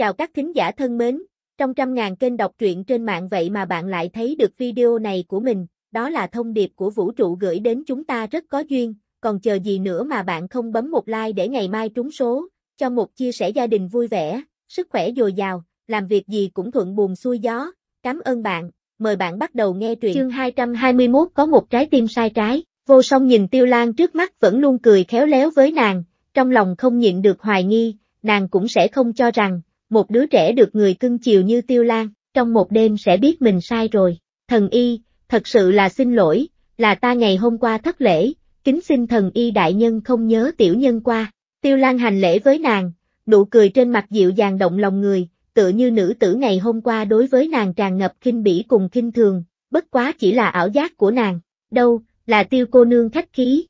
Chào các thính giả thân mến, trong trăm ngàn kênh đọc truyện trên mạng vậy mà bạn lại thấy được video này của mình, đó là thông điệp của vũ trụ gửi đến chúng ta rất có duyên, còn chờ gì nữa mà bạn không bấm một like để ngày mai trúng số, cho một chia sẻ gia đình vui vẻ, sức khỏe dồi dào, làm việc gì cũng thuận buồm xuôi gió, cảm ơn bạn, mời bạn bắt đầu nghe truyện. Chương 221 có một trái tim sai trái, vô song nhìn tiêu lan trước mắt vẫn luôn cười khéo léo với nàng, trong lòng không nhịn được hoài nghi, nàng cũng sẽ không cho rằng một đứa trẻ được người cưng chiều như Tiêu Lan, trong một đêm sẽ biết mình sai rồi. Thần y, thật sự là xin lỗi, là ta ngày hôm qua thất lễ, kính xin thần y đại nhân không nhớ tiểu nhân qua. Tiêu Lan hành lễ với nàng, nụ cười trên mặt dịu dàng động lòng người, tựa như nữ tử ngày hôm qua đối với nàng tràn ngập khinh bỉ cùng khinh thường, bất quá chỉ là ảo giác của nàng, đâu, là tiêu cô nương khách khí.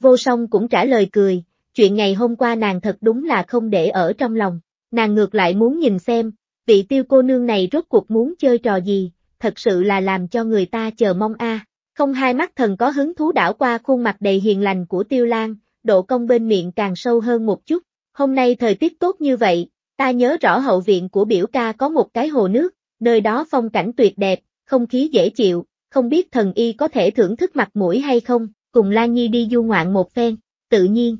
Vô song cũng trả lời cười, chuyện ngày hôm qua nàng thật đúng là không để ở trong lòng, Nàng ngược lại muốn nhìn xem, vị tiêu cô nương này rốt cuộc muốn chơi trò gì, thật sự là làm cho người ta chờ mong a. Không hai mắt thần có hứng thú đảo qua khuôn mặt đầy hiền lành của tiêu lan, độ cong bên miệng càng sâu hơn một chút. Hôm nay thời tiết tốt như vậy, ta nhớ rõ hậu viện của biểu ca có một cái hồ nước, nơi đó phong cảnh tuyệt đẹp, không khí dễ chịu, không biết thần y có thể thưởng thức mặt mũi hay không, cùng Lan Nhi đi du ngoạn một phen, tự nhiên.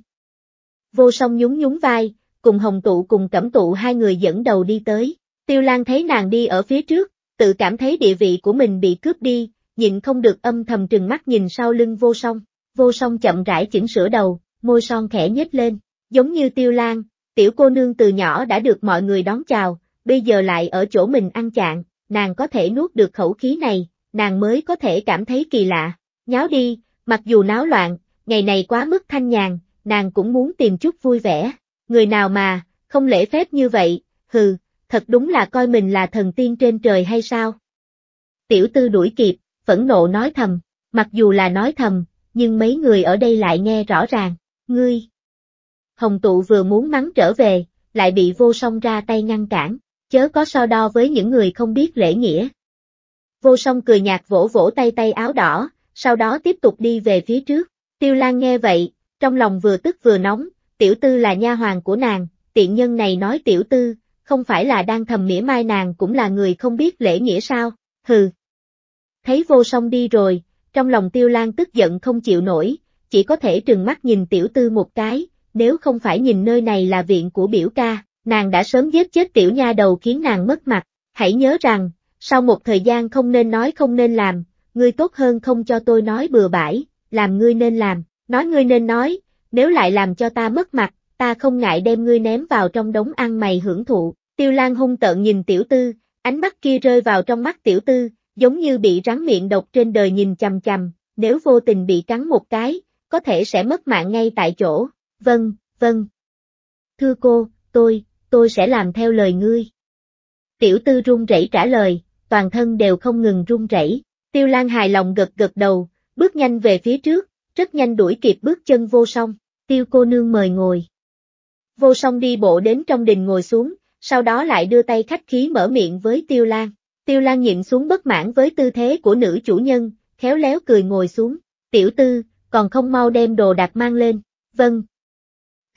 Vô song nhún nhún vai, cùng Hồng Tụ cùng Cẩm Tụ hai người dẫn đầu đi tới. Tiêu Lan thấy nàng đi ở phía trước, tự cảm thấy địa vị của mình bị cướp đi, nhịn không được âm thầm trừng mắt nhìn sau lưng vô song. Vô song chậm rãi chỉnh sửa đầu, môi son khẽ nhếch lên, giống như Tiêu Lan, tiểu cô nương từ nhỏ đã được mọi người đón chào, bây giờ lại ở chỗ mình ăn chạng, nàng có thể nuốt được khẩu khí này, nàng mới có thể cảm thấy kỳ lạ. Nháo đi, mặc dù náo loạn, ngày này quá mức thanh nhàn, nàng cũng muốn tìm chút vui vẻ người nào mà, không lễ phép như vậy, hừ, thật đúng là coi mình là thần tiên trên trời hay sao? Tiểu tư đuổi kịp, phẫn nộ nói thầm, mặc dù là nói thầm, nhưng mấy người ở đây lại nghe rõ ràng, ngươi. Hồng tụ vừa muốn mắng trở về, lại bị vô song ra tay ngăn cản, chớ có so đo với những người không biết lễ nghĩa. Vô song cười nhạt vỗ vỗ tay tay áo đỏ, sau đó tiếp tục đi về phía trước, tiêu lan nghe vậy, trong lòng vừa tức vừa nóng, tiểu tư là nha hoàng của nàng, tiện nhân này nói tiểu tư, không phải là đang thầm mỉa mai nàng cũng là người không biết lễ nghĩa sao, hừ. Thấy vô song đi rồi, trong lòng tiêu lan tức giận không chịu nổi, chỉ có thể trừng mắt nhìn tiểu tư một cái, nếu không phải nhìn nơi này là viện của biểu ca, nàng đã sớm giết chết tiểu nha đầu khiến nàng mất mặt, hãy nhớ rằng, sau một thời gian không nên nói không nên làm, ngươi tốt hơn không cho tôi nói bừa bãi, làm ngươi nên làm, nói ngươi nên nói, nếu lại làm cho ta mất mặt, ta không ngại đem ngươi ném vào trong đống ăn mày hưởng thụ. Tiêu Lan hung tợn nhìn tiểu tư, ánh mắt kia rơi vào trong mắt tiểu tư, giống như bị rắn miệng độc trên đời nhìn chằm chằm, nếu vô tình bị cắn một cái, có thể sẽ mất mạng ngay tại chỗ. Vâng, vâng. Thưa cô, tôi, tôi sẽ làm theo lời ngươi. Tiểu tư run rẩy trả lời, toàn thân đều không ngừng run rẩy. Tiêu Lan hài lòng gật gật đầu, bước nhanh về phía trước, rất nhanh đuổi kịp bước chân vô song tiêu cô nương mời ngồi. Vô song đi bộ đến trong đình ngồi xuống, sau đó lại đưa tay khách khí mở miệng với tiêu lan. Tiêu lan nhịn xuống bất mãn với tư thế của nữ chủ nhân, khéo léo cười ngồi xuống, tiểu tư, còn không mau đem đồ đạc mang lên, vâng.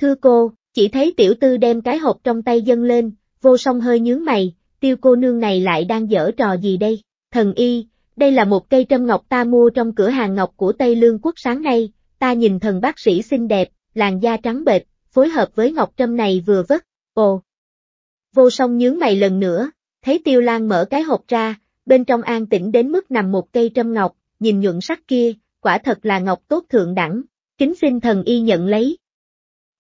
Thưa cô, chỉ thấy tiểu tư đem cái hộp trong tay dâng lên, vô song hơi nhướng mày, tiêu cô nương này lại đang dở trò gì đây, thần y, đây là một cây trâm ngọc ta mua trong cửa hàng ngọc của Tây Lương Quốc sáng nay, ta nhìn thần bác sĩ xinh đẹp, làn da trắng bệch, phối hợp với ngọc trâm này vừa vất, ồ. Vô song nhướng mày lần nữa, thấy tiêu lan mở cái hộp ra, bên trong an tĩnh đến mức nằm một cây trâm ngọc, nhìn nhuận sắc kia, quả thật là ngọc tốt thượng đẳng, kính xin thần y nhận lấy.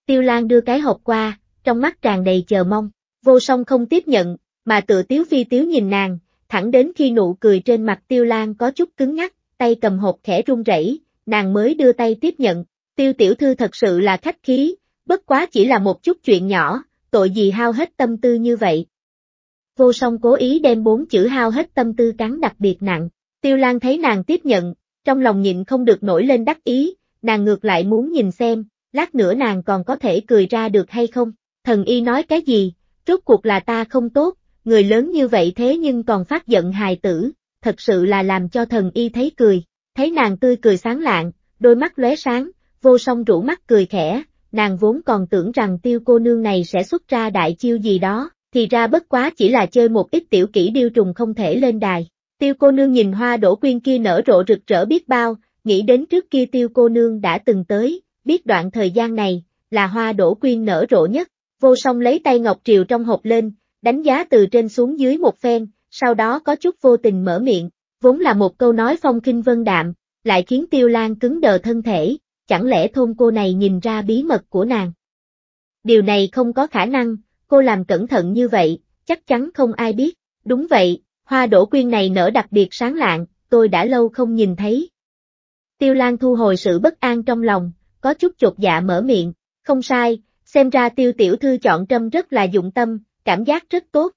Tiêu Lan đưa cái hộp qua, trong mắt tràn đầy chờ mong, vô song không tiếp nhận, mà tự tiếu phi tiếu nhìn nàng, thẳng đến khi nụ cười trên mặt Tiêu Lan có chút cứng ngắc, tay cầm hộp khẽ run rẩy, nàng mới đưa tay tiếp nhận, Tiêu tiểu thư thật sự là khách khí, bất quá chỉ là một chút chuyện nhỏ, tội gì hao hết tâm tư như vậy. Vô song cố ý đem bốn chữ hao hết tâm tư cắn đặc biệt nặng, tiêu lan thấy nàng tiếp nhận, trong lòng nhịn không được nổi lên đắc ý, nàng ngược lại muốn nhìn xem, lát nữa nàng còn có thể cười ra được hay không, thần y nói cái gì, rốt cuộc là ta không tốt, người lớn như vậy thế nhưng còn phát giận hài tử, thật sự là làm cho thần y thấy cười, thấy nàng tươi cười sáng lạng, đôi mắt lóe sáng, vô song rủ mắt cười khẽ, nàng vốn còn tưởng rằng tiêu cô nương này sẽ xuất ra đại chiêu gì đó, thì ra bất quá chỉ là chơi một ít tiểu kỹ điêu trùng không thể lên đài. Tiêu cô nương nhìn hoa đổ quyên kia nở rộ rực rỡ biết bao, nghĩ đến trước kia tiêu cô nương đã từng tới, biết đoạn thời gian này, là hoa đổ quyên nở rộ nhất, vô song lấy tay ngọc triều trong hộp lên, đánh giá từ trên xuống dưới một phen, sau đó có chút vô tình mở miệng, vốn là một câu nói phong kinh vân đạm, lại khiến tiêu lan cứng đờ thân thể, chẳng lẽ thôn cô này nhìn ra bí mật của nàng? Điều này không có khả năng, cô làm cẩn thận như vậy, chắc chắn không ai biết. Đúng vậy, hoa đổ quyên này nở đặc biệt sáng lạng, tôi đã lâu không nhìn thấy. Tiêu Lan thu hồi sự bất an trong lòng, có chút chột dạ mở miệng, không sai, xem ra tiêu tiểu thư chọn trâm rất là dụng tâm, cảm giác rất tốt.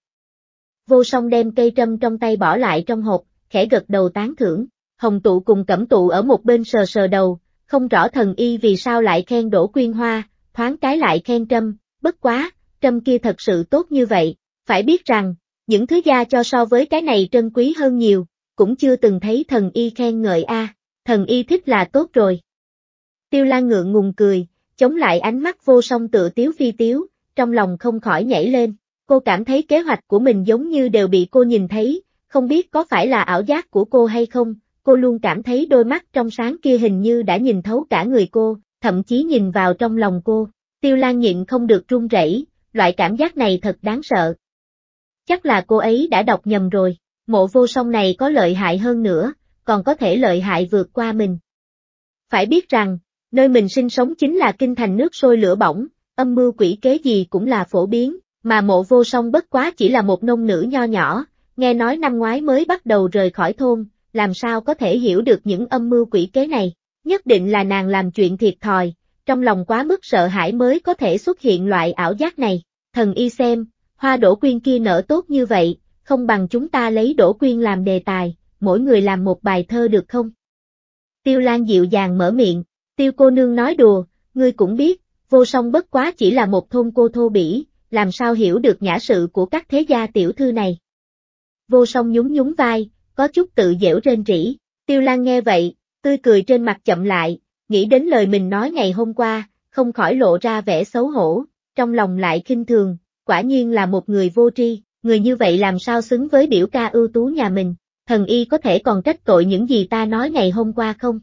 Vô song đem cây trâm trong tay bỏ lại trong hộp, khẽ gật đầu tán thưởng, hồng tụ cùng cẩm tụ ở một bên sờ sờ đầu, không rõ thần y vì sao lại khen Đỗ Quyên Hoa, thoáng cái lại khen Trâm, bất quá, Trâm kia thật sự tốt như vậy, phải biết rằng, những thứ gia cho so với cái này trân quý hơn nhiều, cũng chưa từng thấy thần y khen ngợi a, thần y thích là tốt rồi. Tiêu Lan ngượng ngùng cười, chống lại ánh mắt vô song tự tiếu phi tiếu, trong lòng không khỏi nhảy lên, cô cảm thấy kế hoạch của mình giống như đều bị cô nhìn thấy, không biết có phải là ảo giác của cô hay không, cô luôn cảm thấy đôi mắt trong sáng kia hình như đã nhìn thấu cả người cô, thậm chí nhìn vào trong lòng cô. Tiêu Lan nhịn không được run rẩy, loại cảm giác này thật đáng sợ. Chắc là cô ấy đã đọc nhầm rồi, mộ vô song này có lợi hại hơn nữa, còn có thể lợi hại vượt qua mình. Phải biết rằng, nơi mình sinh sống chính là kinh thành nước sôi lửa bỏng, âm mưu quỷ kế gì cũng là phổ biến, mà mộ vô song bất quá chỉ là một nông nữ nho nhỏ, nghe nói năm ngoái mới bắt đầu rời khỏi thôn, làm sao có thể hiểu được những âm mưu quỷ kế này, nhất định là nàng làm chuyện thiệt thòi, trong lòng quá mức sợ hãi mới có thể xuất hiện loại ảo giác này, thần y xem, hoa đổ quyên kia nở tốt như vậy, không bằng chúng ta lấy đổ quyên làm đề tài, mỗi người làm một bài thơ được không? Tiêu Lan dịu dàng mở miệng, tiêu cô nương nói đùa, ngươi cũng biết, vô song bất quá chỉ là một thôn cô thô bỉ, làm sao hiểu được nhã sự của các thế gia tiểu thư này. Vô song nhún nhún vai, có chút tự dễu rên rỉ. Tiêu Lan nghe vậy, tươi cười trên mặt chậm lại, nghĩ đến lời mình nói ngày hôm qua, không khỏi lộ ra vẻ xấu hổ, trong lòng lại khinh thường, quả nhiên là một người vô tri, người như vậy làm sao xứng với biểu ca ưu tú nhà mình, thần y có thể còn trách tội những gì ta nói ngày hôm qua không?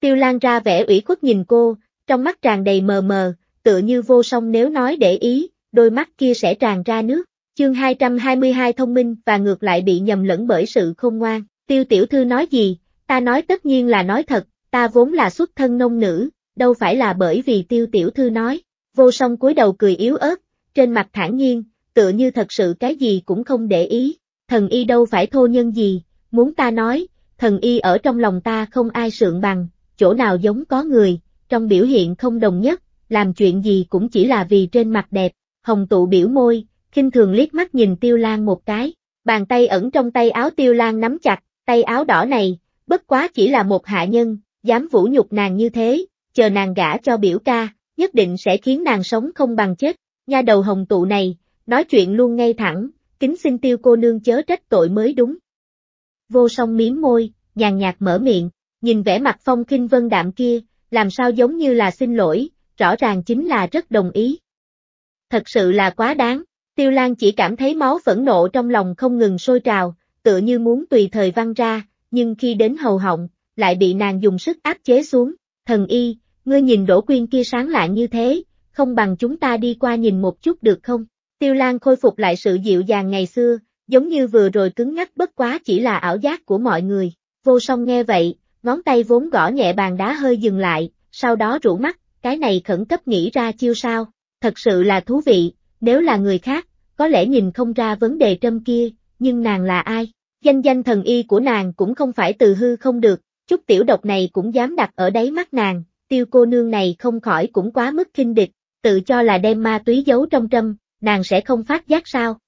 Tiêu Lan ra vẻ ủy khuất nhìn cô, trong mắt tràn đầy mờ mờ, tựa như vô song nếu nói để ý, đôi mắt kia sẽ tràn ra nước. Chương 222 thông minh và ngược lại bị nhầm lẫn bởi sự không ngoan. Tiêu tiểu thư nói gì, ta nói tất nhiên là nói thật, ta vốn là xuất thân nông nữ, đâu phải là bởi vì tiêu tiểu thư nói. Vô song cúi đầu cười yếu ớt, trên mặt thản nhiên, tựa như thật sự cái gì cũng không để ý. Thần y đâu phải thô nhân gì, muốn ta nói, thần y ở trong lòng ta không ai sượng bằng, chỗ nào giống có người, trong biểu hiện không đồng nhất, làm chuyện gì cũng chỉ là vì trên mặt đẹp. Hồng tụ biểu môi, khinh thường liếc mắt nhìn Tiêu Lan một cái, bàn tay ẩn trong tay áo Tiêu Lan nắm chặt, tay áo đỏ này, bất quá chỉ là một hạ nhân, dám vũ nhục nàng như thế, chờ nàng gả cho biểu ca, nhất định sẽ khiến nàng sống không bằng chết, nha đầu hồng tụ này, nói chuyện luôn ngay thẳng, kính xin Tiêu cô nương chớ trách tội mới đúng. Vô song miếm môi, nhàn nhạt mở miệng, nhìn vẻ mặt phong kinh vân đạm kia, làm sao giống như là xin lỗi, rõ ràng chính là rất đồng ý. Thật sự là quá đáng, Tiêu Lan chỉ cảm thấy máu phẫn nộ trong lòng không ngừng sôi trào, tựa như muốn tùy thời văng ra, nhưng khi đến hầu họng, lại bị nàng dùng sức áp chế xuống. Thần y, ngươi nhìn đổ quyên kia sáng lạ như thế, không bằng chúng ta đi qua nhìn một chút được không? Tiêu Lan khôi phục lại sự dịu dàng ngày xưa, giống như vừa rồi cứng ngắc bất quá chỉ là ảo giác của mọi người. Vô song nghe vậy, ngón tay vốn gõ nhẹ bàn đá hơi dừng lại, sau đó rủ mắt, cái này khẩn cấp nghĩ ra chiêu sao, thật sự là thú vị, nếu là người khác, có lẽ nhìn không ra vấn đề trâm kia, nhưng nàng là ai? Danh danh thần y của nàng cũng không phải từ hư không được, chút tiểu độc này cũng dám đặt ở đáy mắt nàng, tiêu cô nương này không khỏi cũng quá mức kinh địch, tự cho là đem ma túy giấu trong trâm, nàng sẽ không phát giác sao?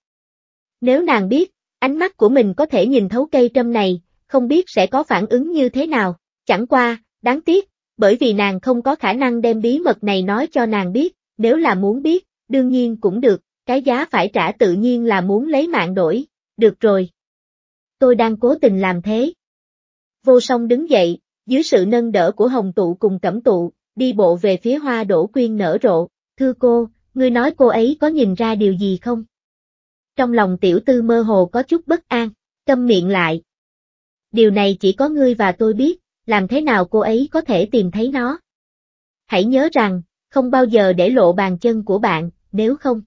Nếu nàng biết, ánh mắt của mình có thể nhìn thấu cây trâm này, không biết sẽ có phản ứng như thế nào, chẳng qua, đáng tiếc, bởi vì nàng không có khả năng đem bí mật này nói cho nàng biết, nếu là muốn biết, đương nhiên cũng được, cái giá phải trả tự nhiên là muốn lấy mạng đổi, được rồi. Tôi đang cố tình làm thế. Vô song đứng dậy, dưới sự nâng đỡ của Hồng Tụ cùng Cẩm Tụ, đi bộ về phía hoa đổ quyên nở rộ, thưa cô, ngươi nói cô ấy có nhìn ra điều gì không? Trong lòng tiểu tư mơ hồ có chút bất an, câm miệng lại. Điều này chỉ có ngươi và tôi biết, làm thế nào cô ấy có thể tìm thấy nó? Hãy nhớ rằng, không bao giờ để lộ bàn chân của bạn, nếu không.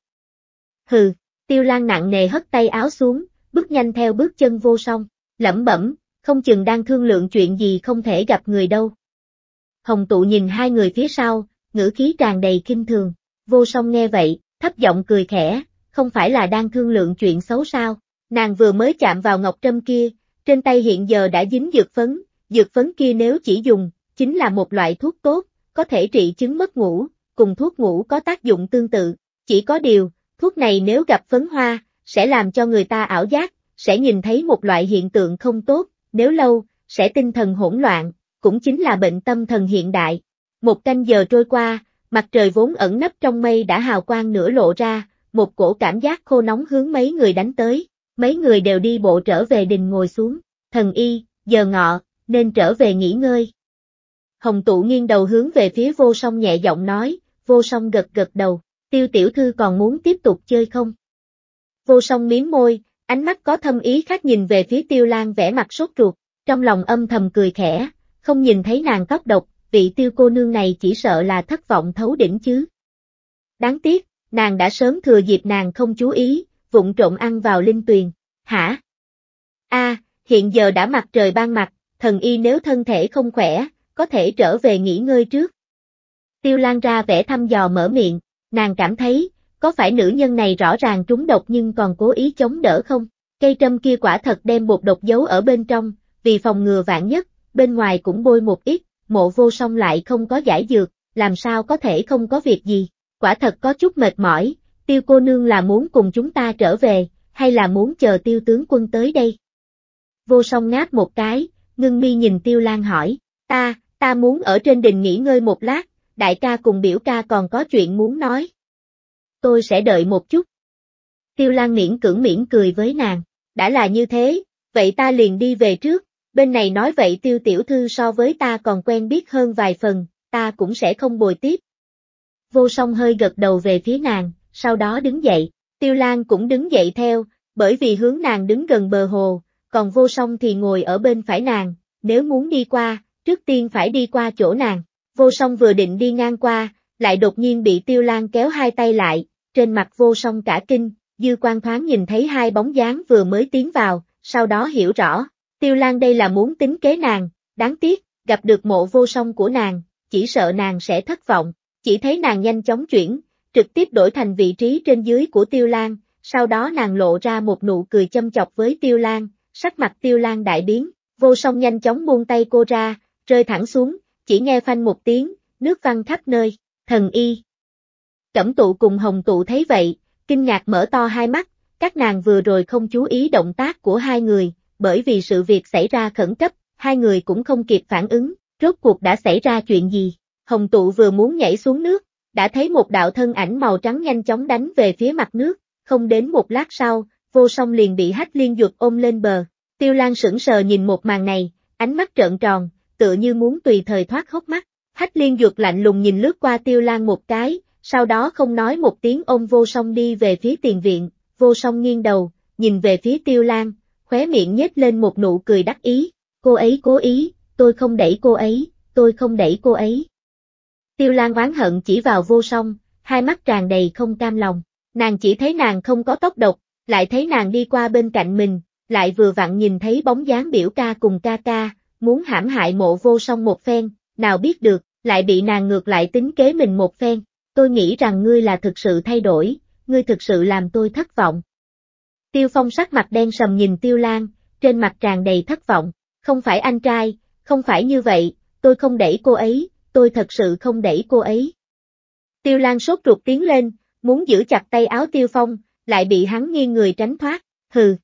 Hừ, tiêu lan nặng nề hất tay áo xuống, bước nhanh theo bước chân vô song, lẩm bẩm, không chừng đang thương lượng chuyện gì không thể gặp người đâu. Hồng tụ nhìn hai người phía sau, ngữ khí tràn đầy kinh thường, vô song nghe vậy, thấp giọng cười khẽ, không phải là đang thương lượng chuyện xấu sao, nàng vừa mới chạm vào ngọc trâm kia, trên tay hiện giờ đã dính dược phấn, dược phấn kia nếu chỉ dùng, chính là một loại thuốc tốt, có thể trị chứng mất ngủ, cùng thuốc ngủ có tác dụng tương tự, chỉ có điều, thuốc này nếu gặp phấn hoa, sẽ làm cho người ta ảo giác, sẽ nhìn thấy một loại hiện tượng không tốt, nếu lâu, sẽ tinh thần hỗn loạn, cũng chính là bệnh tâm thần hiện đại. Một canh giờ trôi qua, mặt trời vốn ẩn nấp trong mây đã hào quang nửa lộ ra, một cổ cảm giác khô nóng hướng mấy người đánh tới, mấy người đều đi bộ trở về đình ngồi xuống, thần y, giờ ngọ, nên trở về nghỉ ngơi. Hồng tụ nghiêng đầu hướng về phía vô song nhẹ giọng nói, vô song gật gật đầu tiêu tiểu thư còn muốn tiếp tục chơi không? Vô song miếm môi, ánh mắt có thâm ý khác nhìn về phía tiêu lan vẻ mặt sốt ruột, trong lòng âm thầm cười khẽ, không nhìn thấy nàng tóc độc, vị tiêu cô nương này chỉ sợ là thất vọng thấu đỉnh chứ. Đáng tiếc, nàng đã sớm thừa dịp nàng không chú ý, vụng trộn ăn vào linh tuyền, hả? a hiện giờ đã mặt trời ban mặt, thần y nếu thân thể không khỏe, có thể trở về nghỉ ngơi trước. Tiêu Lan ra vẻ thăm dò mở miệng, Nàng cảm thấy, có phải nữ nhân này rõ ràng trúng độc nhưng còn cố ý chống đỡ không? Cây trâm kia quả thật đem bột độc giấu ở bên trong, vì phòng ngừa vạn nhất, bên ngoài cũng bôi một ít, mộ vô song lại không có giải dược, làm sao có thể không có việc gì. Quả thật có chút mệt mỏi, tiêu cô nương là muốn cùng chúng ta trở về, hay là muốn chờ tiêu tướng quân tới đây? Vô song ngáp một cái, ngưng mi nhìn tiêu lan hỏi, ta, ta muốn ở trên đình nghỉ ngơi một lát, đại ca cùng biểu ca còn có chuyện muốn nói. Tôi sẽ đợi một chút. Tiêu Lan miễn cưỡng miễn cười với nàng, đã là như thế, vậy ta liền đi về trước, bên này nói vậy tiêu tiểu thư so với ta còn quen biết hơn vài phần, ta cũng sẽ không bồi tiếp. Vô song hơi gật đầu về phía nàng, sau đó đứng dậy, tiêu lan cũng đứng dậy theo, bởi vì hướng nàng đứng gần bờ hồ, còn vô song thì ngồi ở bên phải nàng, nếu muốn đi qua, trước tiên phải đi qua chỗ nàng vô song vừa định đi ngang qua, lại đột nhiên bị tiêu lan kéo hai tay lại, trên mặt vô song cả kinh, dư quan thoáng nhìn thấy hai bóng dáng vừa mới tiến vào, sau đó hiểu rõ, tiêu lan đây là muốn tính kế nàng, đáng tiếc, gặp được mộ vô song của nàng, chỉ sợ nàng sẽ thất vọng, chỉ thấy nàng nhanh chóng chuyển, trực tiếp đổi thành vị trí trên dưới của tiêu lan, sau đó nàng lộ ra một nụ cười châm chọc với tiêu lan, sắc mặt tiêu lan đại biến, vô song nhanh chóng buông tay cô ra, rơi thẳng xuống, chỉ nghe phanh một tiếng, nước văng khắp nơi, thần y. Cẩm tụ cùng hồng tụ thấy vậy, kinh ngạc mở to hai mắt, các nàng vừa rồi không chú ý động tác của hai người, bởi vì sự việc xảy ra khẩn cấp, hai người cũng không kịp phản ứng, rốt cuộc đã xảy ra chuyện gì. Hồng tụ vừa muốn nhảy xuống nước, đã thấy một đạo thân ảnh màu trắng nhanh chóng đánh về phía mặt nước, không đến một lát sau, vô song liền bị hách liên dược ôm lên bờ. Tiêu Lan sững sờ nhìn một màn này, ánh mắt trợn tròn, tựa như muốn tùy thời thoát hốc mắt. Hách liên dược lạnh lùng nhìn lướt qua tiêu lan một cái, sau đó không nói một tiếng ông vô song đi về phía tiền viện, vô song nghiêng đầu, nhìn về phía tiêu lan, khóe miệng nhếch lên một nụ cười đắc ý, cô ấy cố ý, tôi không đẩy cô ấy, tôi không đẩy cô ấy. Tiêu Lan oán hận chỉ vào vô song, hai mắt tràn đầy không cam lòng, nàng chỉ thấy nàng không có tốc độc, lại thấy nàng đi qua bên cạnh mình, lại vừa vặn nhìn thấy bóng dáng biểu ca cùng ca ca, muốn hãm hại mộ vô song một phen, nào biết được, lại bị nàng ngược lại tính kế mình một phen, tôi nghĩ rằng ngươi là thực sự thay đổi, ngươi thực sự làm tôi thất vọng. Tiêu phong sắc mặt đen sầm nhìn tiêu lan, trên mặt tràn đầy thất vọng, không phải anh trai, không phải như vậy, tôi không đẩy cô ấy, tôi thật sự không đẩy cô ấy. Tiêu lan sốt ruột tiến lên, muốn giữ chặt tay áo tiêu phong, lại bị hắn nghiêng người tránh thoát, hừ.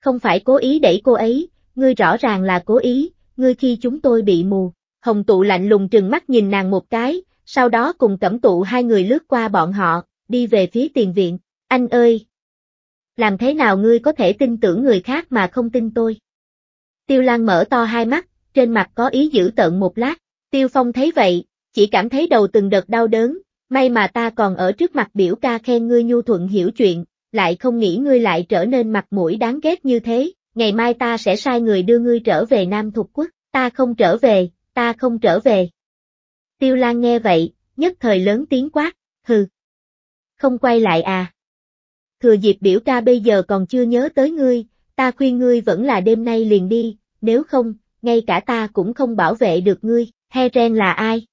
Không phải cố ý đẩy cô ấy, ngươi rõ ràng là cố ý, ngươi khi chúng tôi bị mù. Hồng tụ lạnh lùng trừng mắt nhìn nàng một cái, sau đó cùng cẩm tụ hai người lướt qua bọn họ, đi về phía tiền viện. Anh ơi! Làm thế nào ngươi có thể tin tưởng người khác mà không tin tôi? Tiêu Lan mở to hai mắt, trên mặt có ý giữ tận một lát. Tiêu Phong thấy vậy, chỉ cảm thấy đầu từng đợt đau đớn, may mà ta còn ở trước mặt biểu ca khen ngươi nhu thuận hiểu chuyện, lại không nghĩ ngươi lại trở nên mặt mũi đáng ghét như thế ngày mai ta sẽ sai người đưa ngươi trở về Nam Thục Quốc, ta không trở về, ta không trở về. Tiêu Lan nghe vậy, nhất thời lớn tiếng quát, hừ. Không quay lại à. Thừa dịp biểu ca bây giờ còn chưa nhớ tới ngươi, ta khuyên ngươi vẫn là đêm nay liền đi, nếu không, ngay cả ta cũng không bảo vệ được ngươi, he ren là ai?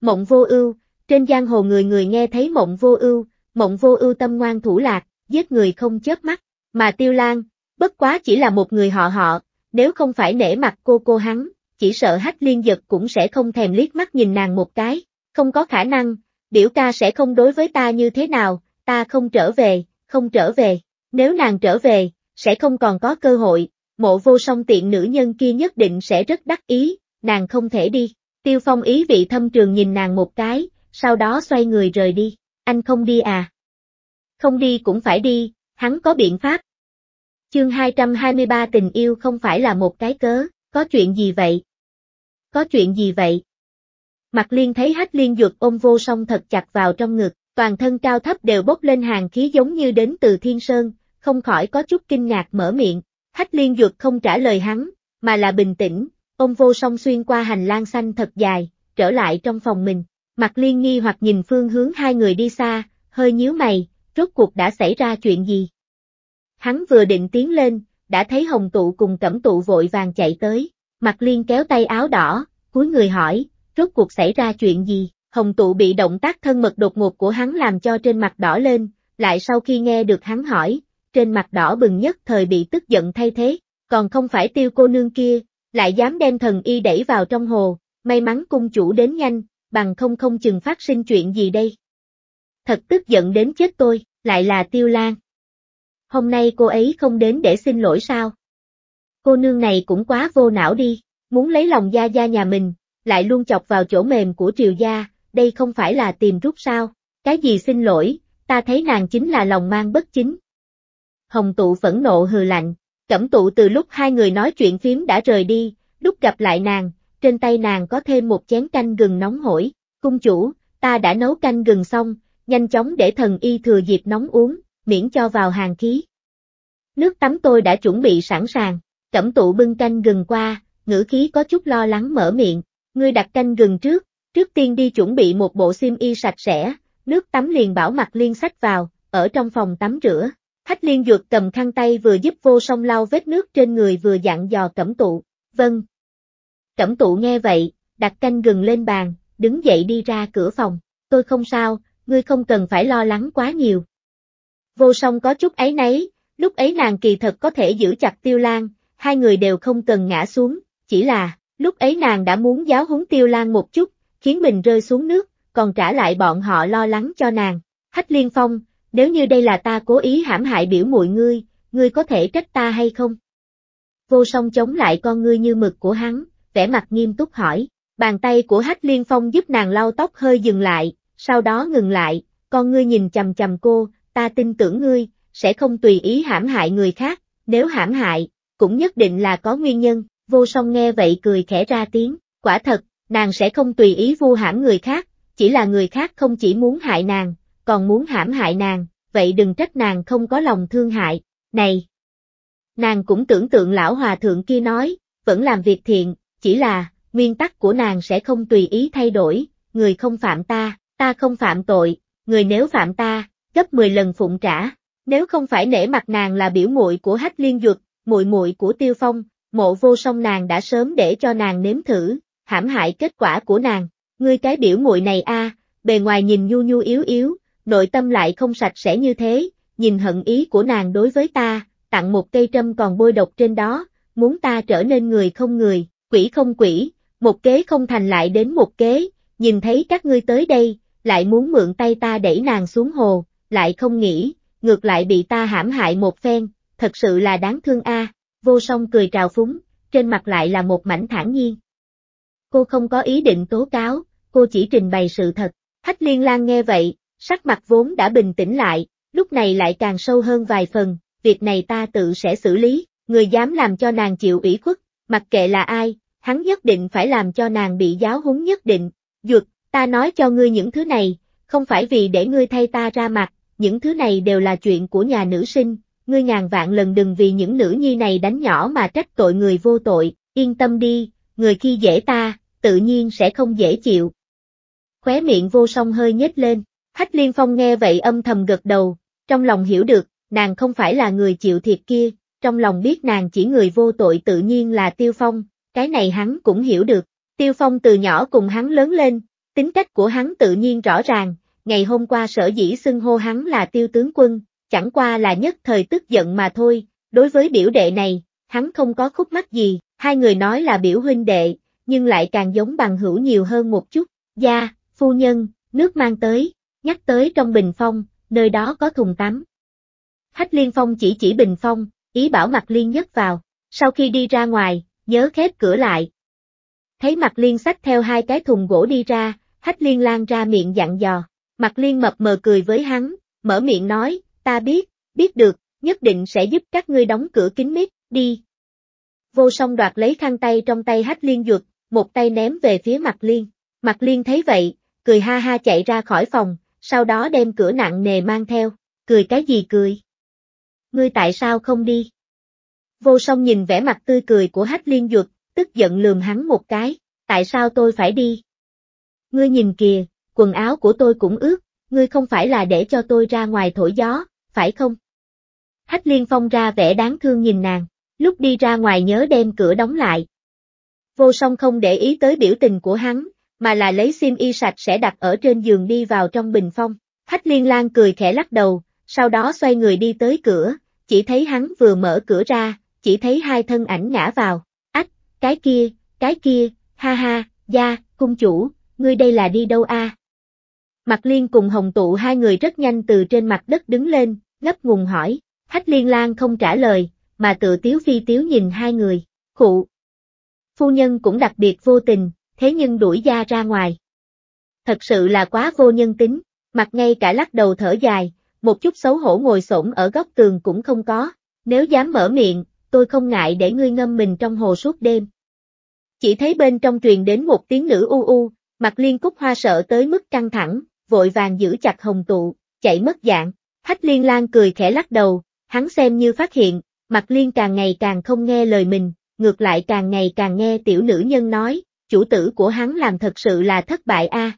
Mộng vô ưu, trên giang hồ người người nghe thấy mộng vô ưu, mộng vô ưu tâm ngoan thủ lạc, giết người không chớp mắt, mà tiêu lan, bất quá chỉ là một người họ họ, nếu không phải nể mặt cô cô hắn, chỉ sợ hách liên giật cũng sẽ không thèm liếc mắt nhìn nàng một cái, không có khả năng, biểu ca sẽ không đối với ta như thế nào, ta không trở về, không trở về, nếu nàng trở về, sẽ không còn có cơ hội, mộ vô song tiện nữ nhân kia nhất định sẽ rất đắc ý, nàng không thể đi, tiêu phong ý vị thâm trường nhìn nàng một cái, sau đó xoay người rời đi, anh không đi à? Không đi cũng phải đi, hắn có biện pháp, Chương 223 tình yêu không phải là một cái cớ, có chuyện gì vậy? Có chuyện gì vậy? Mặt liên thấy hách liên dược ôm vô song thật chặt vào trong ngực, toàn thân cao thấp đều bốc lên hàng khí giống như đến từ thiên sơn, không khỏi có chút kinh ngạc mở miệng, hách liên dược không trả lời hắn, mà là bình tĩnh, ôm vô song xuyên qua hành lang xanh thật dài, trở lại trong phòng mình, mặt liên nghi hoặc nhìn phương hướng hai người đi xa, hơi nhíu mày, rốt cuộc đã xảy ra chuyện gì? Hắn vừa định tiến lên, đã thấy hồng tụ cùng cẩm tụ vội vàng chạy tới. Mặt liên kéo tay áo đỏ, cúi người hỏi, rốt cuộc xảy ra chuyện gì? Hồng tụ bị động tác thân mật đột ngột của hắn làm cho trên mặt đỏ lên, lại sau khi nghe được hắn hỏi, trên mặt đỏ bừng nhất thời bị tức giận thay thế, còn không phải tiêu cô nương kia, lại dám đem thần y đẩy vào trong hồ, may mắn cung chủ đến nhanh, bằng không không chừng phát sinh chuyện gì đây. Thật tức giận đến chết tôi, lại là tiêu lan, hôm nay cô ấy không đến để xin lỗi sao? Cô nương này cũng quá vô não đi, muốn lấy lòng Gia Gia nhà mình, lại luôn chọc vào chỗ mềm của Triều Gia, đây không phải là tìm rút sao, cái gì xin lỗi, ta thấy nàng chính là lòng mang bất chính. Hồng tụ phẫn nộ hừ lạnh, cẩm tụ từ lúc hai người nói chuyện phím đã rời đi, lúc gặp lại nàng, trên tay nàng có thêm một chén canh gừng nóng hổi, cung chủ, ta đã nấu canh gừng xong, nhanh chóng để thần y thừa dịp nóng uống, miễn cho vào hàng khí. Nước tắm tôi đã chuẩn bị sẵn sàng, cẩm tụ bưng canh gừng qua, ngữ khí có chút lo lắng mở miệng, ngươi đặt canh gừng trước, trước tiên đi chuẩn bị một bộ sim y sạch sẽ, nước tắm liền bảo mặt liên sách vào, ở trong phòng tắm rửa. khách liên dược cầm khăn tay vừa giúp vô song lau vết nước trên người vừa dặn dò cẩm tụ, vâng. Cẩm tụ nghe vậy, đặt canh gừng lên bàn, đứng dậy đi ra cửa phòng, tôi không sao, ngươi không cần phải lo lắng quá nhiều, Vô song có chút ấy nấy, lúc ấy nàng kỳ thật có thể giữ chặt tiêu lan, hai người đều không cần ngã xuống, chỉ là, lúc ấy nàng đã muốn giáo huấn tiêu lan một chút, khiến mình rơi xuống nước, còn trả lại bọn họ lo lắng cho nàng. Hách liên phong, nếu như đây là ta cố ý hãm hại biểu muội ngươi, ngươi có thể trách ta hay không? Vô song chống lại con ngươi như mực của hắn, vẻ mặt nghiêm túc hỏi, bàn tay của hách liên phong giúp nàng lau tóc hơi dừng lại, sau đó ngừng lại, con ngươi nhìn chầm chầm cô, ta tin tưởng ngươi, sẽ không tùy ý hãm hại người khác, nếu hãm hại, cũng nhất định là có nguyên nhân, vô song nghe vậy cười khẽ ra tiếng, quả thật, nàng sẽ không tùy ý vu hãm người khác, chỉ là người khác không chỉ muốn hại nàng, còn muốn hãm hại nàng, vậy đừng trách nàng không có lòng thương hại, này. Nàng cũng tưởng tượng lão hòa thượng kia nói, vẫn làm việc thiện, chỉ là, nguyên tắc của nàng sẽ không tùy ý thay đổi, người không phạm ta, ta không phạm tội, người nếu phạm ta, gấp 10 lần phụng trả. Nếu không phải nể mặt nàng là biểu muội của Hách Liên Duật, muội muội của Tiêu Phong, mộ vô song nàng đã sớm để cho nàng nếm thử, hãm hại kết quả của nàng. Ngươi cái biểu muội này a, bề ngoài nhìn nhu nhu yếu yếu, nội tâm lại không sạch sẽ như thế, nhìn hận ý của nàng đối với ta, tặng một cây trâm còn bôi độc trên đó, muốn ta trở nên người không người, quỷ không quỷ, một kế không thành lại đến một kế, nhìn thấy các ngươi tới đây, lại muốn mượn tay ta đẩy nàng xuống hồ, lại không nghĩ, ngược lại bị ta hãm hại một phen, thật sự là đáng thương a. À. Vô song cười trào phúng, trên mặt lại là một mảnh thản nhiên. Cô không có ý định tố cáo, cô chỉ trình bày sự thật. Hách liên lan nghe vậy, sắc mặt vốn đã bình tĩnh lại, lúc này lại càng sâu hơn vài phần, việc này ta tự sẽ xử lý, người dám làm cho nàng chịu ủy khuất, mặc kệ là ai, hắn nhất định phải làm cho nàng bị giáo huấn nhất định. Dược, ta nói cho ngươi những thứ này, không phải vì để ngươi thay ta ra mặt, những thứ này đều là chuyện của nhà nữ sinh, ngươi ngàn vạn lần đừng vì những nữ nhi này đánh nhỏ mà trách tội người vô tội, yên tâm đi, người khi dễ ta, tự nhiên sẽ không dễ chịu. Khóe miệng vô song hơi nhếch lên, Hách Liên Phong nghe vậy âm thầm gật đầu, trong lòng hiểu được, nàng không phải là người chịu thiệt kia, trong lòng biết nàng chỉ người vô tội tự nhiên là Tiêu Phong, cái này hắn cũng hiểu được, Tiêu Phong từ nhỏ cùng hắn lớn lên, tính cách của hắn tự nhiên rõ ràng, ngày hôm qua sở dĩ xưng hô hắn là tiêu tướng quân, chẳng qua là nhất thời tức giận mà thôi, đối với biểu đệ này, hắn không có khúc mắc gì, hai người nói là biểu huynh đệ, nhưng lại càng giống bằng hữu nhiều hơn một chút, gia, phu nhân, nước mang tới, nhắc tới trong bình phong, nơi đó có thùng tắm. Hách liên phong chỉ chỉ bình phong, ý bảo mặt liên nhất vào, sau khi đi ra ngoài, nhớ khép cửa lại. Thấy mặt liên sách theo hai cái thùng gỗ đi ra, hách liên lan ra miệng dặn dò, Mặt liên mập mờ cười với hắn, mở miệng nói, ta biết, biết được, nhất định sẽ giúp các ngươi đóng cửa kín mít, đi. Vô song đoạt lấy khăn tay trong tay hách liên duật, một tay ném về phía mặt liên. Mặt liên thấy vậy, cười ha ha chạy ra khỏi phòng, sau đó đem cửa nặng nề mang theo, cười cái gì cười. Ngươi tại sao không đi? Vô song nhìn vẻ mặt tươi cười của hách liên duật, tức giận lườm hắn một cái, tại sao tôi phải đi? Ngươi nhìn kìa, quần áo của tôi cũng ướt, ngươi không phải là để cho tôi ra ngoài thổi gió, phải không? Hách liên phong ra vẻ đáng thương nhìn nàng, lúc đi ra ngoài nhớ đem cửa đóng lại. Vô song không để ý tới biểu tình của hắn, mà là lấy sim y sạch sẽ đặt ở trên giường đi vào trong bình phong. Hách liên lan cười khẽ lắc đầu, sau đó xoay người đi tới cửa, chỉ thấy hắn vừa mở cửa ra, chỉ thấy hai thân ảnh ngã vào. Ách, cái kia, cái kia, ha ha, gia, cung chủ, ngươi đây là đi đâu a? À? Mạc Liên cùng Hồng Tụ hai người rất nhanh từ trên mặt đất đứng lên, ngấp ngùng hỏi. Hách Liên Lan không trả lời, mà tự tiếu phi tiếu nhìn hai người. Khụ! Phu nhân cũng đặc biệt vô tình, thế nhưng đuổi gia ra ngoài. Thật sự là quá vô nhân tính, mặt ngay cả lắc đầu thở dài, một chút xấu hổ ngồi xổm ở góc tường cũng không có. Nếu dám mở miệng, tôi không ngại để ngươi ngâm mình trong hồ suốt đêm. Chỉ thấy bên trong truyền đến một tiếng nữ u u, mặt liên cúc hoa sợ tới mức căng thẳng, vội vàng giữ chặt hồng tụ, chạy mất dạng. Hách liên lan cười khẽ lắc đầu, hắn xem như phát hiện, mặt liên càng ngày càng không nghe lời mình, ngược lại càng ngày càng nghe tiểu nữ nhân nói, chủ tử của hắn làm thật sự là thất bại a.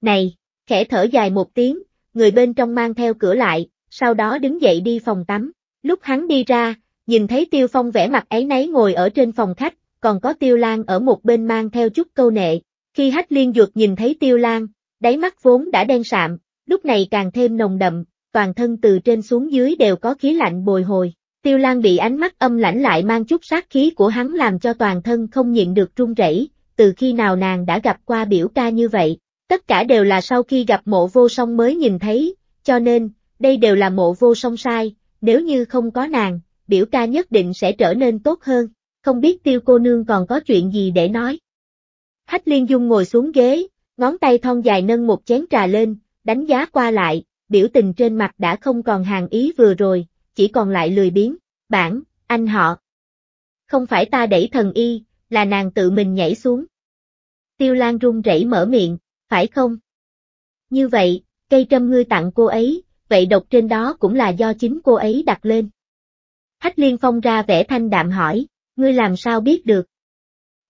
Này, khẽ thở dài một tiếng, người bên trong mang theo cửa lại, sau đó đứng dậy đi phòng tắm. Lúc hắn đi ra, nhìn thấy Tiêu Phong vẻ mặt ấy nấy ngồi ở trên phòng khách, còn có Tiêu Lan ở một bên mang theo chút câu nệ. Khi Hách Liên Duật nhìn thấy Tiêu Lan, đáy mắt vốn đã đen sạm, lúc này càng thêm nồng đậm, toàn thân từ trên xuống dưới đều có khí lạnh bồi hồi. Tiêu Lan bị ánh mắt âm lãnh lại mang chút sát khí của hắn làm cho toàn thân không nhịn được run rẩy, từ khi nào nàng đã gặp qua biểu ca như vậy, tất cả đều là sau khi gặp mộ vô song mới nhìn thấy, cho nên, đây đều là mộ vô song sai, nếu như không có nàng, biểu ca nhất định sẽ trở nên tốt hơn, không biết tiêu cô nương còn có chuyện gì để nói. Hách liên dung ngồi xuống ghế, ngón tay thon dài nâng một chén trà lên, đánh giá qua lại, biểu tình trên mặt đã không còn hàng ý vừa rồi, chỉ còn lại lười biếng, bản, anh họ. Không phải ta đẩy thần y, là nàng tự mình nhảy xuống. Tiêu Lan run rẩy mở miệng, phải không? Như vậy, cây trâm ngươi tặng cô ấy, vậy độc trên đó cũng là do chính cô ấy đặt lên. Hách Liên Phong ra vẻ thanh đạm hỏi, ngươi làm sao biết được?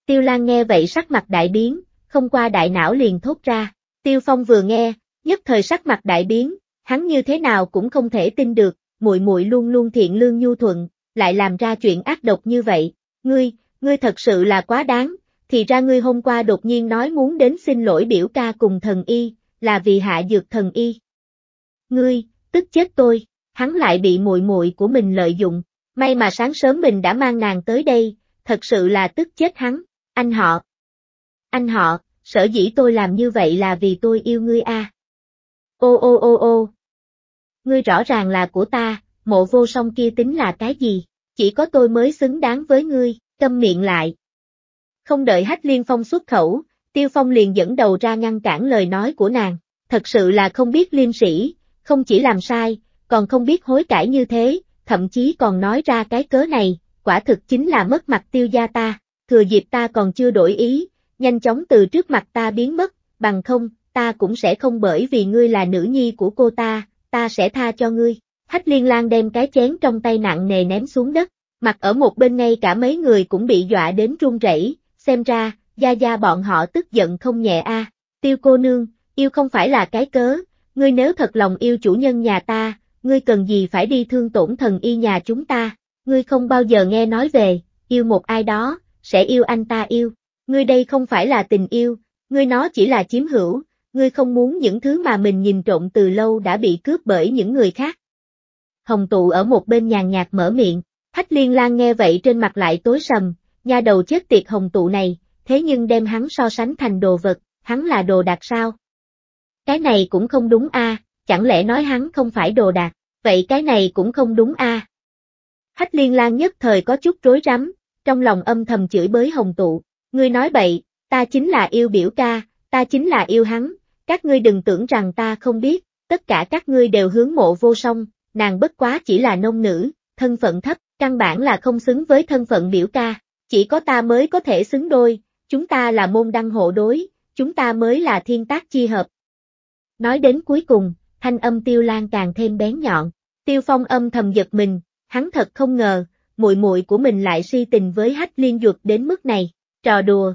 Tiêu Lan nghe vậy sắc mặt đại biến, không qua đại não liền thốt ra. Tiêu Phong vừa nghe, nhất thời sắc mặt đại biến, hắn như thế nào cũng không thể tin được, muội muội luôn luôn thiện lương nhu thuận, lại làm ra chuyện ác độc như vậy, ngươi, ngươi thật sự là quá đáng, thì ra ngươi hôm qua đột nhiên nói muốn đến xin lỗi biểu ca cùng thần y, là vì hạ dược thần y. Ngươi, tức chết tôi, hắn lại bị muội muội của mình lợi dụng, may mà sáng sớm mình đã mang nàng tới đây, thật sự là tức chết hắn, anh họ, anh họ, sở dĩ tôi làm như vậy là vì tôi yêu ngươi a. Ô ô ô ô. Ngươi rõ ràng là của ta, mộ vô song kia tính là cái gì, chỉ có tôi mới xứng đáng với ngươi, câm miệng lại. Không đợi hách liên phong xuất khẩu, tiêu phong liền dẫn đầu ra ngăn cản lời nói của nàng, thật sự là không biết liêm sĩ, không chỉ làm sai, còn không biết hối cải như thế, thậm chí còn nói ra cái cớ này, quả thực chính là mất mặt tiêu gia ta, thừa dịp ta còn chưa đổi ý, nhanh chóng từ trước mặt ta biến mất, bằng không, ta cũng sẽ không bởi vì ngươi là nữ nhi của cô ta, ta sẽ tha cho ngươi. Hách liên lang đem cái chén trong tay nặng nề ném xuống đất, mặt ở một bên ngay cả mấy người cũng bị dọa đến run rẩy, xem ra, gia gia bọn họ tức giận không nhẹ a. tiêu cô nương, yêu không phải là cái cớ, ngươi nếu thật lòng yêu chủ nhân nhà ta, ngươi cần gì phải đi thương tổn thần y nhà chúng ta, ngươi không bao giờ nghe nói về, yêu một ai đó, sẽ yêu anh ta yêu, ngươi đây không phải là tình yêu, ngươi nó chỉ là chiếm hữu, ngươi không muốn những thứ mà mình nhìn trộm từ lâu đã bị cướp bởi những người khác. Hồng tụ ở một bên nhàn nhạt mở miệng, hách liên lan nghe vậy trên mặt lại tối sầm, Nha đầu chết tiệt hồng tụ này, thế nhưng đem hắn so sánh thành đồ vật, hắn là đồ đạc sao? Cái này cũng không đúng a, chẳng lẽ nói hắn không phải đồ đạc, vậy cái này cũng không đúng a. À. Hách liên lan nhất thời có chút rối rắm, trong lòng âm thầm chửi bới hồng tụ, Ngươi nói bậy, ta chính là yêu biểu ca, ta chính là yêu hắn, các ngươi đừng tưởng rằng ta không biết, tất cả các ngươi đều hướng mộ vô song, nàng bất quá chỉ là nông nữ, thân phận thấp, căn bản là không xứng với thân phận biểu ca, chỉ có ta mới có thể xứng đôi, chúng ta là môn đăng hộ đối, chúng ta mới là thiên tác chi hợp. Nói đến cuối cùng, thanh âm tiêu lan càng thêm bén nhọn, tiêu phong âm thầm giật mình, hắn thật không ngờ, muội muội của mình lại si tình với hách liên dược đến mức này trò đùa.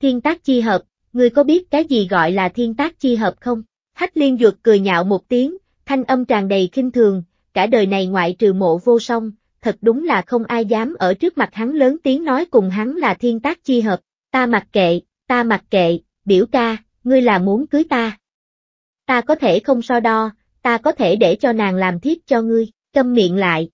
Thiên tác chi hợp, ngươi có biết cái gì gọi là thiên tác chi hợp không? Hách liên dược cười nhạo một tiếng, thanh âm tràn đầy khinh thường, cả đời này ngoại trừ mộ vô song, thật đúng là không ai dám ở trước mặt hắn lớn tiếng nói cùng hắn là thiên tác chi hợp, ta mặc kệ, ta mặc kệ, biểu ca, ngươi là muốn cưới ta. Ta có thể không so đo, ta có thể để cho nàng làm thiếp cho ngươi, câm miệng lại.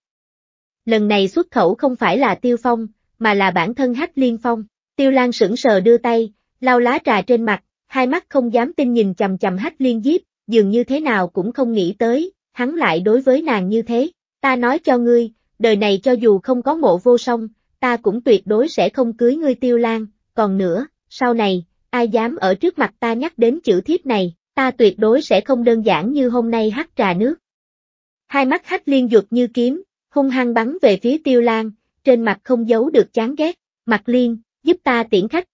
Lần này xuất khẩu không phải là tiêu phong, mà là bản thân Hách Liên Phong. Tiêu Lan sững sờ đưa tay, lau lá trà trên mặt, hai mắt không dám tin nhìn chầm chầm Hách Liên Diếp, dường như thế nào cũng không nghĩ tới, hắn lại đối với nàng như thế. Ta nói cho ngươi, đời này cho dù không có mộ vô song, ta cũng tuyệt đối sẽ không cưới ngươi Tiêu Lan, còn nữa, sau này, ai dám ở trước mặt ta nhắc đến chữ thiếp này, ta tuyệt đối sẽ không đơn giản như hôm nay hắt trà nước. Hai mắt hách liên dục như kiếm, hung hăng bắn về phía Tiêu Lan, trên mặt không giấu được chán ghét, mặt liên, giúp ta tiễn khách.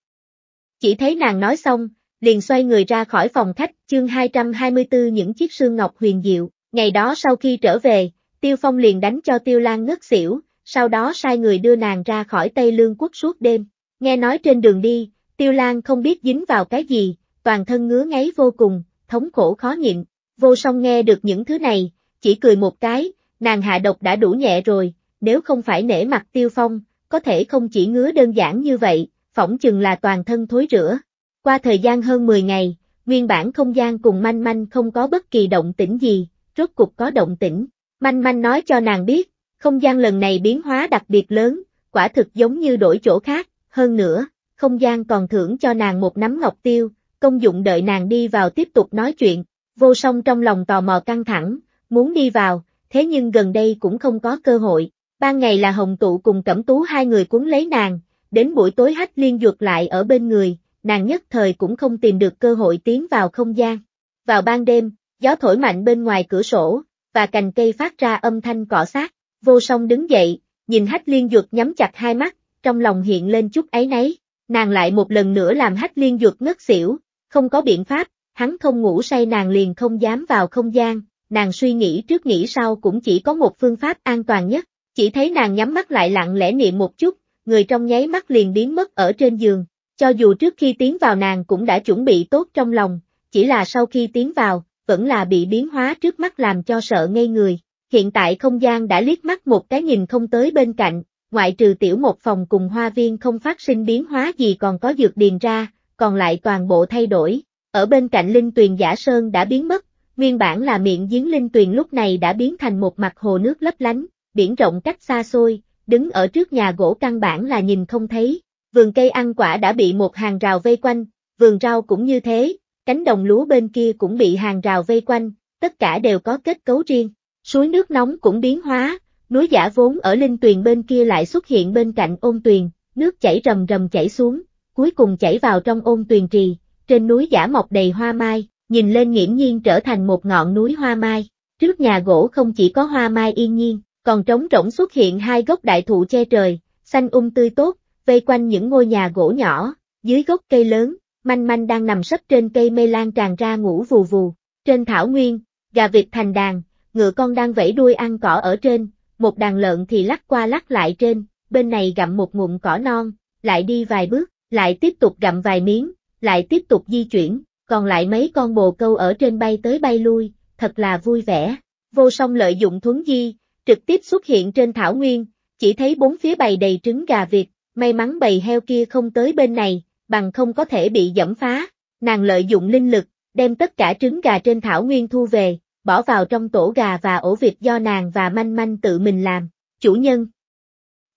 Chỉ thấy nàng nói xong, liền xoay người ra khỏi phòng khách, chương 224 những chiếc sương ngọc huyền diệu, ngày đó sau khi trở về, Tiêu Phong liền đánh cho Tiêu Lan ngất xỉu, sau đó sai người đưa nàng ra khỏi Tây Lương quốc suốt đêm, nghe nói trên đường đi, Tiêu Lan không biết dính vào cái gì, toàn thân ngứa ngáy vô cùng, thống khổ khó nhịn, vô song nghe được những thứ này, chỉ cười một cái, nàng hạ độc đã đủ nhẹ rồi, nếu không phải nể mặt tiêu phong, có thể không chỉ ngứa đơn giản như vậy, phỏng chừng là toàn thân thối rửa. Qua thời gian hơn 10 ngày, nguyên bản không gian cùng manh manh không có bất kỳ động tĩnh gì, rốt cục có động tĩnh. Manh manh nói cho nàng biết, không gian lần này biến hóa đặc biệt lớn, quả thực giống như đổi chỗ khác, hơn nữa, không gian còn thưởng cho nàng một nắm ngọc tiêu, công dụng đợi nàng đi vào tiếp tục nói chuyện, vô song trong lòng tò mò căng thẳng, muốn đi vào, thế nhưng gần đây cũng không có cơ hội, ban ngày là hồng tụ cùng cẩm tú hai người cuốn lấy nàng, đến buổi tối hách liên duật lại ở bên người, nàng nhất thời cũng không tìm được cơ hội tiến vào không gian. Vào ban đêm, gió thổi mạnh bên ngoài cửa sổ, và cành cây phát ra âm thanh cọ sát, vô song đứng dậy, nhìn hách liên duật nhắm chặt hai mắt, trong lòng hiện lên chút ấy nấy, nàng lại một lần nữa làm hách liên duật ngất xỉu, không có biện pháp, hắn không ngủ say nàng liền không dám vào không gian, nàng suy nghĩ trước nghĩ sau cũng chỉ có một phương pháp an toàn nhất, chỉ thấy nàng nhắm mắt lại lặng lẽ niệm một chút, người trong nháy mắt liền biến mất ở trên giường. Cho dù trước khi tiến vào nàng cũng đã chuẩn bị tốt trong lòng, chỉ là sau khi tiến vào, vẫn là bị biến hóa trước mắt làm cho sợ ngây người. Hiện tại không gian đã liếc mắt một cái nhìn không tới bên cạnh, ngoại trừ tiểu một phòng cùng hoa viên không phát sinh biến hóa gì còn có dược điền ra, còn lại toàn bộ thay đổi. Ở bên cạnh linh tuyền giả sơn đã biến mất, nguyên bản là miệng giếng linh tuyền lúc này đã biến thành một mặt hồ nước lấp lánh, biển rộng cách xa xôi, đứng ở trước nhà gỗ căn bản là nhìn không thấy, vườn cây ăn quả đã bị một hàng rào vây quanh, vườn rau cũng như thế, cánh đồng lúa bên kia cũng bị hàng rào vây quanh, tất cả đều có kết cấu riêng, suối nước nóng cũng biến hóa, núi giả vốn ở linh tuyền bên kia lại xuất hiện bên cạnh ôn tuyền, nước chảy rầm rầm chảy xuống, cuối cùng chảy vào trong ôn tuyền trì, trên núi giả mọc đầy hoa mai, nhìn lên nghiễm nhiên trở thành một ngọn núi hoa mai, trước nhà gỗ không chỉ có hoa mai yên nhiên, còn trống rỗng xuất hiện hai gốc đại thụ che trời, xanh um tươi tốt, vây quanh những ngôi nhà gỗ nhỏ, dưới gốc cây lớn, manh manh đang nằm sấp trên cây mê lan tràn ra ngủ vù vù, trên thảo nguyên, gà vịt thành đàn, ngựa con đang vẫy đuôi ăn cỏ ở trên, một đàn lợn thì lắc qua lắc lại trên, bên này gặm một ngụm cỏ non, lại đi vài bước, lại tiếp tục gặm vài miếng, lại tiếp tục di chuyển, còn lại mấy con bồ câu ở trên bay tới bay lui, thật là vui vẻ. Vô song lợi dụng thuấn di, trực tiếp xuất hiện trên thảo nguyên, chỉ thấy bốn phía bày đầy trứng gà vịt may mắn bầy heo kia không tới bên này, bằng không có thể bị dẫm phá. Nàng lợi dụng linh lực, đem tất cả trứng gà trên thảo nguyên thu về, bỏ vào trong tổ gà và ổ vịt do nàng và manh manh tự mình làm. Chủ nhân!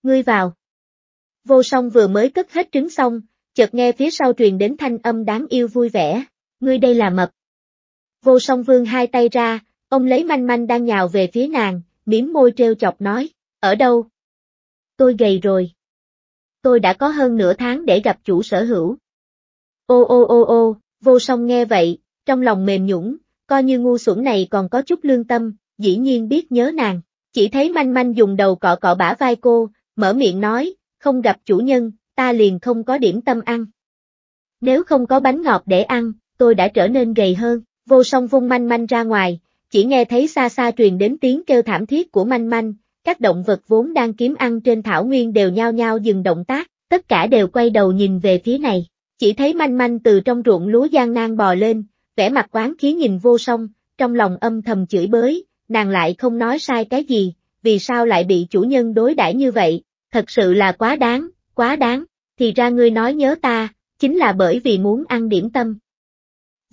Ngươi vào! Vô song vừa mới cất hết trứng xong, chợt nghe phía sau truyền đến thanh âm đáng yêu vui vẻ. Ngươi đây là mập. Vô song vương hai tay ra, ông lấy manh manh đang nhào về phía nàng, miếm môi treo chọc nói, ở đâu? Tôi gầy rồi. Tôi đã có hơn nửa tháng để gặp chủ sở hữu. Ô ô ô ô, vô song nghe vậy, trong lòng mềm nhũng, coi như ngu xuẩn này còn có chút lương tâm, dĩ nhiên biết nhớ nàng, chỉ thấy manh manh dùng đầu cọ cọ bả vai cô, mở miệng nói, không gặp chủ nhân, ta liền không có điểm tâm ăn. Nếu không có bánh ngọt để ăn, tôi đã trở nên gầy hơn, vô song vung manh manh ra ngoài, chỉ nghe thấy xa xa truyền đến tiếng kêu thảm thiết của manh manh, các động vật vốn đang kiếm ăn trên thảo nguyên đều nhao nhao dừng động tác, tất cả đều quay đầu nhìn về phía này, chỉ thấy manh manh từ trong ruộng lúa gian nan bò lên, vẻ mặt quán khí nhìn vô song, trong lòng âm thầm chửi bới, nàng lại không nói sai cái gì, vì sao lại bị chủ nhân đối đãi như vậy, thật sự là quá đáng, quá đáng, thì ra ngươi nói nhớ ta, chính là bởi vì muốn ăn điểm tâm.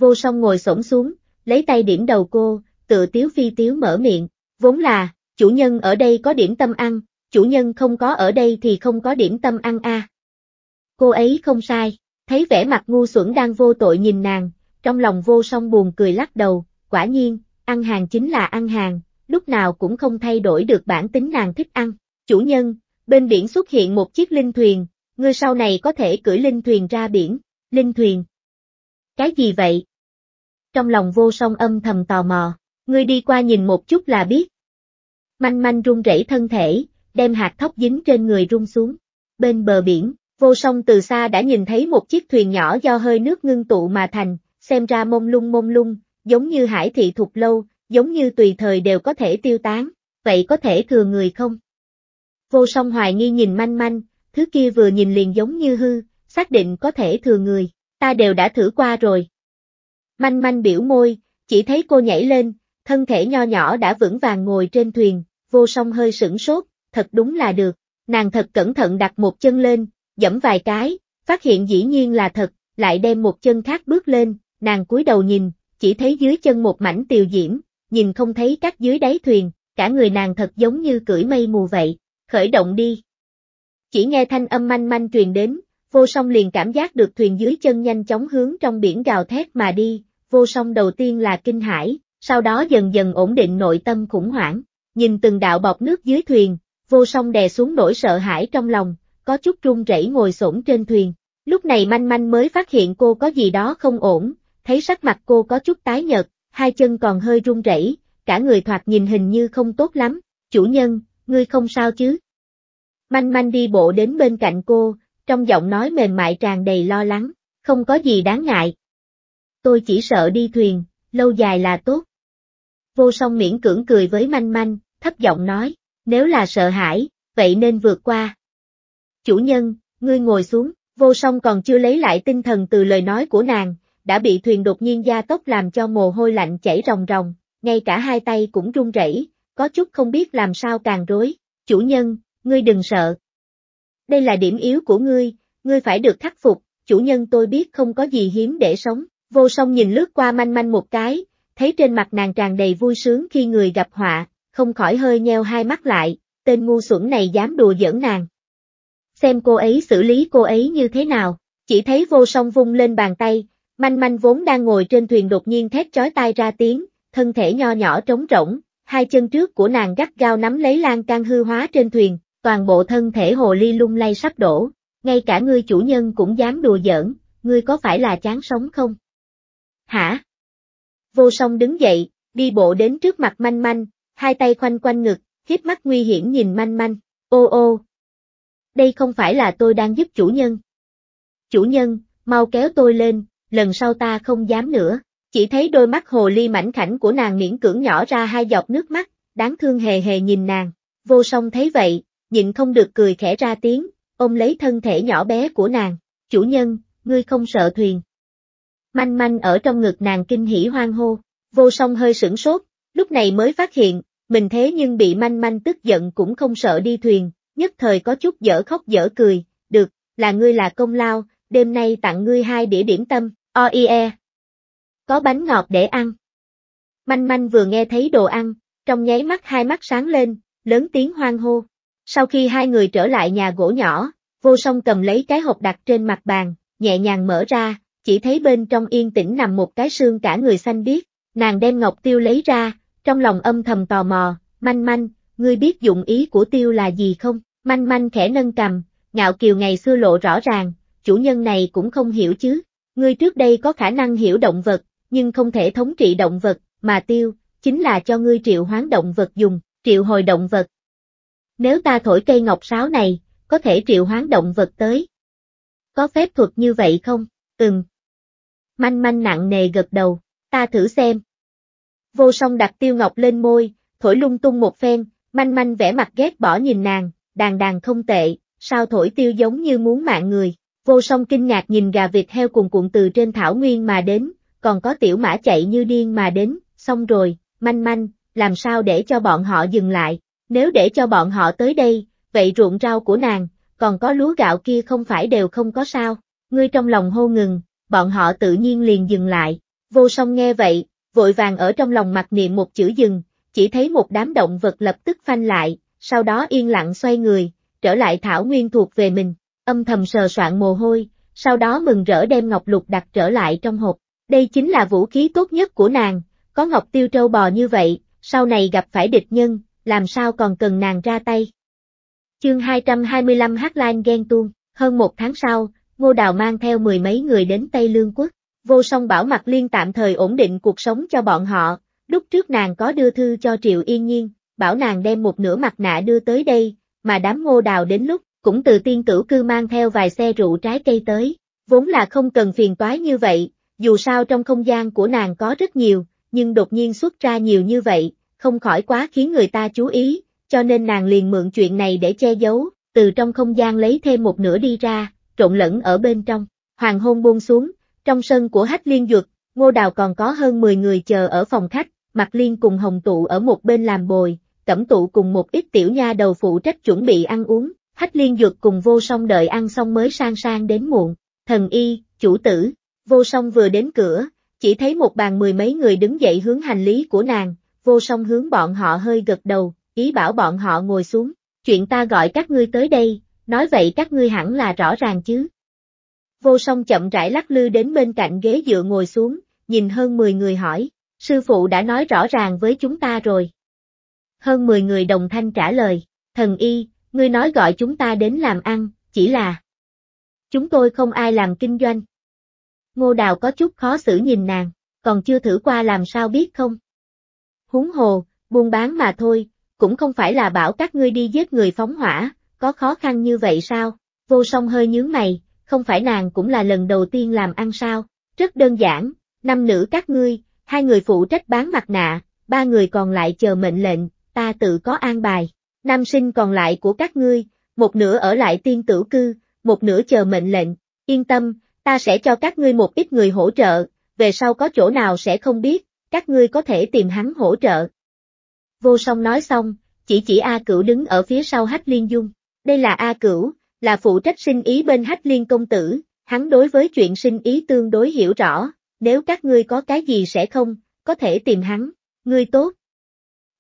Vô song ngồi xổm xuống, lấy tay điểm đầu cô, tựa tiếu phi tiếu mở miệng, vốn là, chủ nhân ở đây có điểm tâm ăn, chủ nhân không có ở đây thì không có điểm tâm ăn a. Cô ấy không sai, thấy vẻ mặt ngu xuẩn đang vô tội nhìn nàng, trong lòng vô song buồn cười lắc đầu, quả nhiên, ăn hàng chính là ăn hàng, lúc nào cũng không thay đổi được bản tính nàng thích ăn. Chủ nhân, bên biển xuất hiện một chiếc linh thuyền, ngươi sau này có thể cưỡi linh thuyền ra biển, linh thuyền. Cái gì vậy? Trong lòng vô song âm thầm tò mò, ngươi đi qua nhìn một chút là biết. Manh manh run rẩy thân thể, đem hạt thóc dính trên người rung xuống. Bên bờ biển, vô song từ xa đã nhìn thấy một chiếc thuyền nhỏ do hơi nước ngưng tụ mà thành, xem ra mông lung mông lung, giống như hải thị thục lâu, giống như tùy thời đều có thể tiêu tán, vậy có thể thừa người không? Vô song hoài nghi nhìn manh manh, thứ kia vừa nhìn liền giống như hư, xác định có thể thừa người, ta đều đã thử qua rồi. Manh manh biểu môi, chỉ thấy cô nhảy lên, Thân thể nho nhỏ đã vững vàng ngồi trên thuyền, vô song hơi sửng sốt, thật đúng là được. Nàng thật cẩn thận đặt một chân lên, dẫm vài cái, phát hiện dĩ nhiên là thật, lại đem một chân khác bước lên, nàng cúi đầu nhìn, chỉ thấy dưới chân một mảnh tiều diễm, nhìn không thấy các dưới đáy thuyền, cả người nàng thật giống như cưỡi mây mù vậy, khởi động đi. Chỉ nghe thanh âm manh manh truyền đến, vô song liền cảm giác được thuyền dưới chân nhanh chóng hướng trong biển gào thét mà đi, vô song đầu tiên là kinh hãi, sau đó dần dần ổn định nội tâm khủng hoảng, nhìn từng đạo bọc nước dưới thuyền, vô song đè xuống nỗi sợ hãi trong lòng, có chút run rẩy ngồi xổm trên thuyền. Lúc này manh manh mới phát hiện cô có gì đó không ổn, thấy sắc mặt cô có chút tái nhợt, hai chân còn hơi run rẩy, cả người thoạt nhìn hình như không tốt lắm, chủ nhân, ngươi không sao chứ? Manh manh đi bộ đến bên cạnh cô, trong giọng nói mềm mại tràn đầy lo lắng, không có gì đáng ngại. Tôi chỉ sợ đi thuyền, lâu dài là tốt. Vô song miễn cưỡng cười với manh manh, thấp giọng nói, nếu là sợ hãi, vậy nên vượt qua. Chủ nhân, ngươi ngồi xuống, vô song còn chưa lấy lại tinh thần từ lời nói của nàng, đã bị thuyền đột nhiên gia tốc làm cho mồ hôi lạnh chảy ròng ròng, ngay cả hai tay cũng run rẩy, có chút không biết làm sao càng rối. Chủ nhân, ngươi đừng sợ. Đây là điểm yếu của ngươi, ngươi phải được khắc phục, chủ nhân tôi biết không có gì hiếm để sống. Vô song nhìn lướt qua manh manh một cái, thấy trên mặt nàng tràn đầy vui sướng khi người gặp họa, không khỏi hơi nheo hai mắt lại, tên ngu xuẩn này dám đùa giỡn nàng. Xem cô ấy xử lý cô ấy như thế nào, chỉ thấy vô song vung lên bàn tay, manh manh vốn đang ngồi trên thuyền đột nhiên thét chói tai ra tiếng, thân thể nho nhỏ trống rỗng, hai chân trước của nàng gắt gao nắm lấy lan can hư hóa trên thuyền, toàn bộ thân thể hồ ly lung lay sắp đổ, ngay cả ngươi chủ nhân cũng dám đùa giỡn, ngươi có phải là chán sống không? Hả? vô song đứng dậy, đi bộ đến trước mặt manh manh, hai tay khoanh quanh ngực, hiếp mắt nguy hiểm nhìn manh manh, ô ô. Đây không phải là tôi đang giúp chủ nhân. Chủ nhân, mau kéo tôi lên, lần sau ta không dám nữa, chỉ thấy đôi mắt hồ ly mảnh khảnh của nàng miễn cưỡng nhỏ ra hai giọt nước mắt, đáng thương hề hề nhìn nàng, vô song thấy vậy, nhịn không được cười khẽ ra tiếng, ôm lấy thân thể nhỏ bé của nàng, chủ nhân, ngươi không sợ thuyền manh manh ở trong ngực nàng kinh hỉ hoang hô, vô song hơi sửng sốt, lúc này mới phát hiện, mình thế nhưng bị manh manh tức giận cũng không sợ đi thuyền, nhất thời có chút dở khóc dở cười, được, là ngươi là công lao, đêm nay tặng ngươi hai đĩa điểm tâm, oie. Có bánh ngọt để ăn. Manh manh vừa nghe thấy đồ ăn, trong nháy mắt hai mắt sáng lên, lớn tiếng hoang hô. Sau khi hai người trở lại nhà gỗ nhỏ, vô song cầm lấy cái hộp đặt trên mặt bàn, nhẹ nhàng mở ra, chỉ thấy bên trong yên tĩnh nằm một cái xương cả người xanh biếc, nàng đem ngọc tiêu lấy ra, trong lòng âm thầm tò mò, manh manh, ngươi biết dụng ý của tiêu là gì không, manh manh khẽ nâng cầm, ngạo kiều ngày xưa lộ rõ ràng, chủ nhân này cũng không hiểu chứ, ngươi trước đây có khả năng hiểu động vật, nhưng không thể thống trị động vật, mà tiêu, chính là cho ngươi triệu hoán động vật dùng, triệu hồi động vật. Nếu ta thổi cây ngọc sáo này, có thể triệu hoán động vật tới. Có phép thuật như vậy không? Ừm, Manh manh nặng nề gật đầu, ta thử xem. Vô song đặt tiêu ngọc lên môi, thổi lung tung một phen, manh manh vẻ mặt ghét bỏ nhìn nàng, đàn đàn không tệ, sao thổi tiêu giống như muốn mạng người. Vô song kinh ngạc nhìn gà vịt heo cuồn cuộn từ trên thảo nguyên mà đến, còn có tiểu mã chạy như điên mà đến, xong rồi, manh manh, làm sao để cho bọn họ dừng lại, nếu để cho bọn họ tới đây, vậy ruộng rau của nàng, còn có lúa gạo kia không phải đều không có sao, ngươi trong lòng hô ngừng, bọn họ tự nhiên liền dừng lại. Vô song nghe vậy, vội vàng ở trong lòng mặc niệm một chữ dừng, chỉ thấy một đám động vật lập tức phanh lại, sau đó yên lặng xoay người, trở lại thảo nguyên thuộc về mình, âm thầm sờ soạn mồ hôi, sau đó mừng rỡ đem ngọc lục đặt trở lại trong hộp. Đây chính là vũ khí tốt nhất của nàng, có ngọc tiêu trâu bò như vậy, sau này gặp phải địch nhân, làm sao còn cần nàng ra tay. Chương 225 Hotline ghen tuông, hơn một tháng sau, Ngô Đào mang theo mười mấy người đến Tây Lương Quốc, vô song bảo mặt liên tạm thời ổn định cuộc sống cho bọn họ, lúc trước nàng có đưa thư cho Triệu Yên Nhiên, bảo nàng đem một nửa mặt nạ đưa tới đây, mà đám ngô đào đến lúc, cũng từ tiên tử cư mang theo vài xe rượu trái cây tới, vốn là không cần phiền toái như vậy, dù sao trong không gian của nàng có rất nhiều, nhưng đột nhiên xuất ra nhiều như vậy, không khỏi quá khiến người ta chú ý, cho nên nàng liền mượn chuyện này để che giấu, từ trong không gian lấy thêm một nửa đi ra, trộn lẫn ở bên trong. Hoàng hôn buông xuống, trong sân của Hách Liên Dược, Ngô Đào còn có hơn 10 người chờ ở phòng khách, Mạc Liên cùng Hồng Tụ ở một bên làm bồi, Cẩm Tụ cùng một ít tiểu nha đầu phụ trách chuẩn bị ăn uống, Hách Liên Dược cùng vô song đợi ăn xong mới sang sang đến muộn. Thần y, chủ tử, vô song vừa đến cửa, chỉ thấy một bàn mười mấy người đứng dậy hướng hành lý của nàng, vô song hướng bọn họ hơi gật đầu, ý bảo bọn họ ngồi xuống, chuyện ta gọi các ngươi tới đây, nói vậy các ngươi hẳn là rõ ràng chứ. Vô song chậm rãi lắc lư đến bên cạnh ghế dựa ngồi xuống, nhìn hơn 10 người hỏi, sư phụ đã nói rõ ràng với chúng ta rồi. Hơn 10 người đồng thanh trả lời, thần y, ngươi nói gọi chúng ta đến làm ăn, chỉ là chúng tôi không ai làm kinh doanh. Ngô Đào có chút khó xử nhìn nàng, còn chưa thử qua làm sao biết không? Húng hồ, buôn bán mà thôi, cũng không phải là bảo các ngươi đi giết người phóng hỏa, có khó khăn như vậy sao? Vô song hơi nhướng mày, không phải nàng cũng là lần đầu tiên làm ăn sao? Rất đơn giản, năm nữ các ngươi, hai người phụ trách bán mặt nạ, ba người còn lại chờ mệnh lệnh, ta tự có an bài. Nam sinh còn lại của các ngươi, một nửa ở lại tiên tử cư, một nửa chờ mệnh lệnh, yên tâm, ta sẽ cho các ngươi một ít người hỗ trợ, về sau có chỗ nào sẽ không biết, các ngươi có thể tìm hắn hỗ trợ. Vô song nói xong, chỉ chỉ A cửu đứng ở phía sau hách liên dung. Đây là A Cửu, là phụ trách sinh ý bên Hách Liên Công Tử, hắn đối với chuyện sinh ý tương đối hiểu rõ, nếu các ngươi có cái gì sẽ không, có thể tìm hắn, ngươi tốt.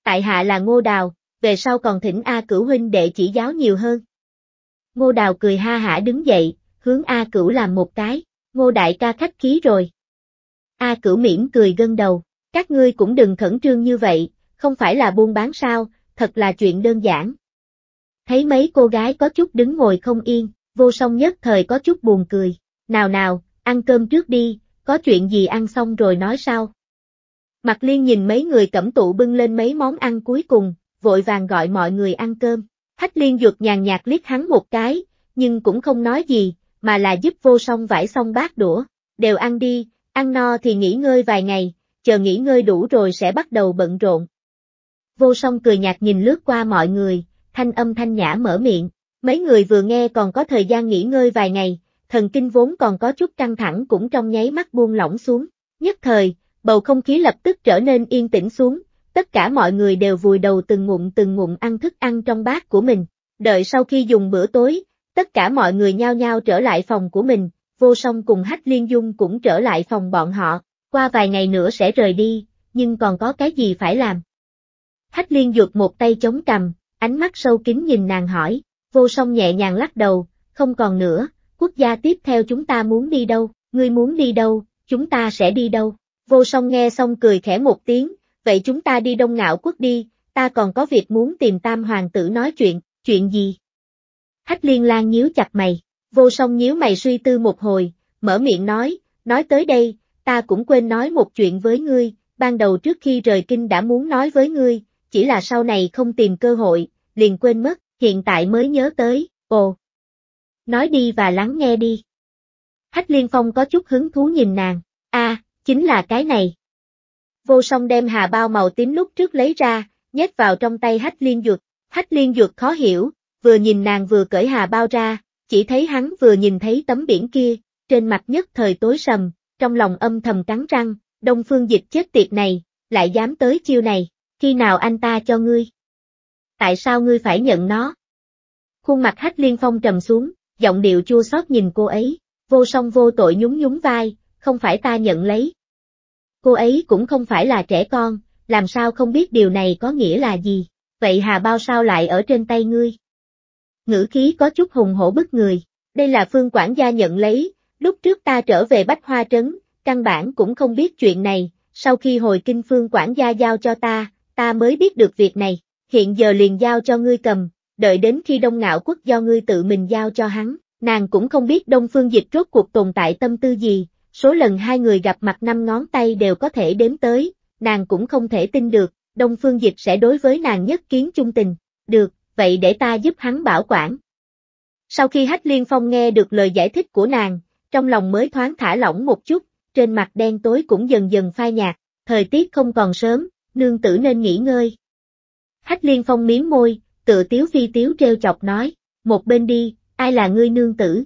Tại hạ là Ngô Đào, về sau còn thỉnh A Cửu huynh đệ chỉ giáo nhiều hơn. Ngô Đào cười ha hả đứng dậy, hướng A Cửu làm một cái, Ngô Đại ca khách khí rồi. A Cửu mỉm cười gân đầu, các ngươi cũng đừng khẩn trương như vậy, không phải là buôn bán sao, thật là chuyện đơn giản, Thấy mấy cô gái có chút đứng ngồi không yên, vô song nhất thời có chút buồn cười. Nào nào, ăn cơm trước đi, có chuyện gì ăn xong rồi nói sau. Mặt liên nhìn mấy người cẩm tụ bưng lên mấy món ăn cuối cùng, vội vàng gọi mọi người ăn cơm. Hách liên dược nhàn nhạt liếc hắn một cái, nhưng cũng không nói gì, mà là giúp vô song vải xong bát đũa. Đều ăn đi, ăn no thì nghỉ ngơi vài ngày, chờ nghỉ ngơi đủ rồi sẽ bắt đầu bận rộn. Vô song cười nhạt nhìn lướt qua mọi người, thanh âm thanh nhã mở miệng. Mấy người vừa nghe còn có thời gian nghỉ ngơi vài ngày, thần kinh vốn còn có chút căng thẳng cũng trong nháy mắt buông lỏng xuống. Nhất thời, bầu không khí lập tức trở nên yên tĩnh xuống, tất cả mọi người đều vùi đầu từng ngụm từng ngụm ăn thức ăn trong bát của mình. Đợi sau khi dùng bữa tối, tất cả mọi người nhao nhao trở lại phòng của mình, vô song cùng hách liên dung cũng trở lại phòng bọn họ, qua vài ngày nữa sẽ rời đi, nhưng còn có cái gì phải làm. Hách liên dược một tay chống cầm, ánh mắt sâu kín nhìn nàng hỏi, vô song nhẹ nhàng lắc đầu, không còn nữa, quốc gia tiếp theo chúng ta muốn đi đâu, ngươi muốn đi đâu, chúng ta sẽ đi đâu. Vô song nghe xong cười khẽ một tiếng, vậy chúng ta đi đông ngạo quốc đi, ta còn có việc muốn tìm tam hoàng tử nói chuyện, chuyện gì? Hách liên lan nhíu chặt mày, vô song nhíu mày suy tư một hồi, mở miệng nói, nói tới đây, ta cũng quên nói một chuyện với ngươi, ban đầu trước khi rời kinh đã muốn nói với ngươi, chỉ là sau này không tìm cơ hội, liền quên mất, hiện tại mới nhớ tới, ồ. Nói đi và lắng nghe đi. Hách Liên Phong có chút hứng thú nhìn nàng, a, chính là cái này. Vô song đem hà bao màu tím lúc trước lấy ra, nhét vào trong tay Hách Liên Dược, Hách Liên Dược khó hiểu, vừa nhìn nàng vừa cởi hà bao ra, chỉ thấy hắn vừa nhìn thấy tấm biển kia, trên mặt nhất thời tối sầm, trong lòng âm thầm cắn răng, đông phương dịch chết tiệt này, lại dám tới chiêu này. Khi nào anh ta cho ngươi? Tại sao ngươi phải nhận nó? Khuôn mặt hách liên phong trầm xuống, giọng điệu chua xót nhìn cô ấy, vô song vô tội nhún nhún vai, không phải ta nhận lấy. Cô ấy cũng không phải là trẻ con, làm sao không biết điều này có nghĩa là gì, vậy hà bao sao lại ở trên tay ngươi? Ngữ khí có chút hùng hổ bức người, đây là phương quản gia nhận lấy, lúc trước ta trở về Bách Hoa Trấn, căn bản cũng không biết chuyện này, sau khi hồi kinh phương quản gia giao cho ta, ta mới biết được việc này, hiện giờ liền giao cho ngươi cầm, đợi đến khi đông ngạo quốc do ngươi tự mình giao cho hắn, nàng cũng không biết đông phương dịch rốt cuộc tồn tại tâm tư gì, số lần hai người gặp mặt năm ngón tay đều có thể đếm tới, nàng cũng không thể tin được, đông phương dịch sẽ đối với nàng nhất kiến chung tình, được, vậy để ta giúp hắn bảo quản. Sau khi Hách Liên Phong nghe được lời giải thích của nàng, trong lòng mới thoáng thả lỏng một chút, trên mặt đen tối cũng dần dần phai nhạt, thời tiết không còn sớm, nương tử nên nghỉ ngơi. Hách liên phong miếm môi, tựa tiếu phi tiếu treo chọc nói, một bên đi, ai là ngươi nương tử?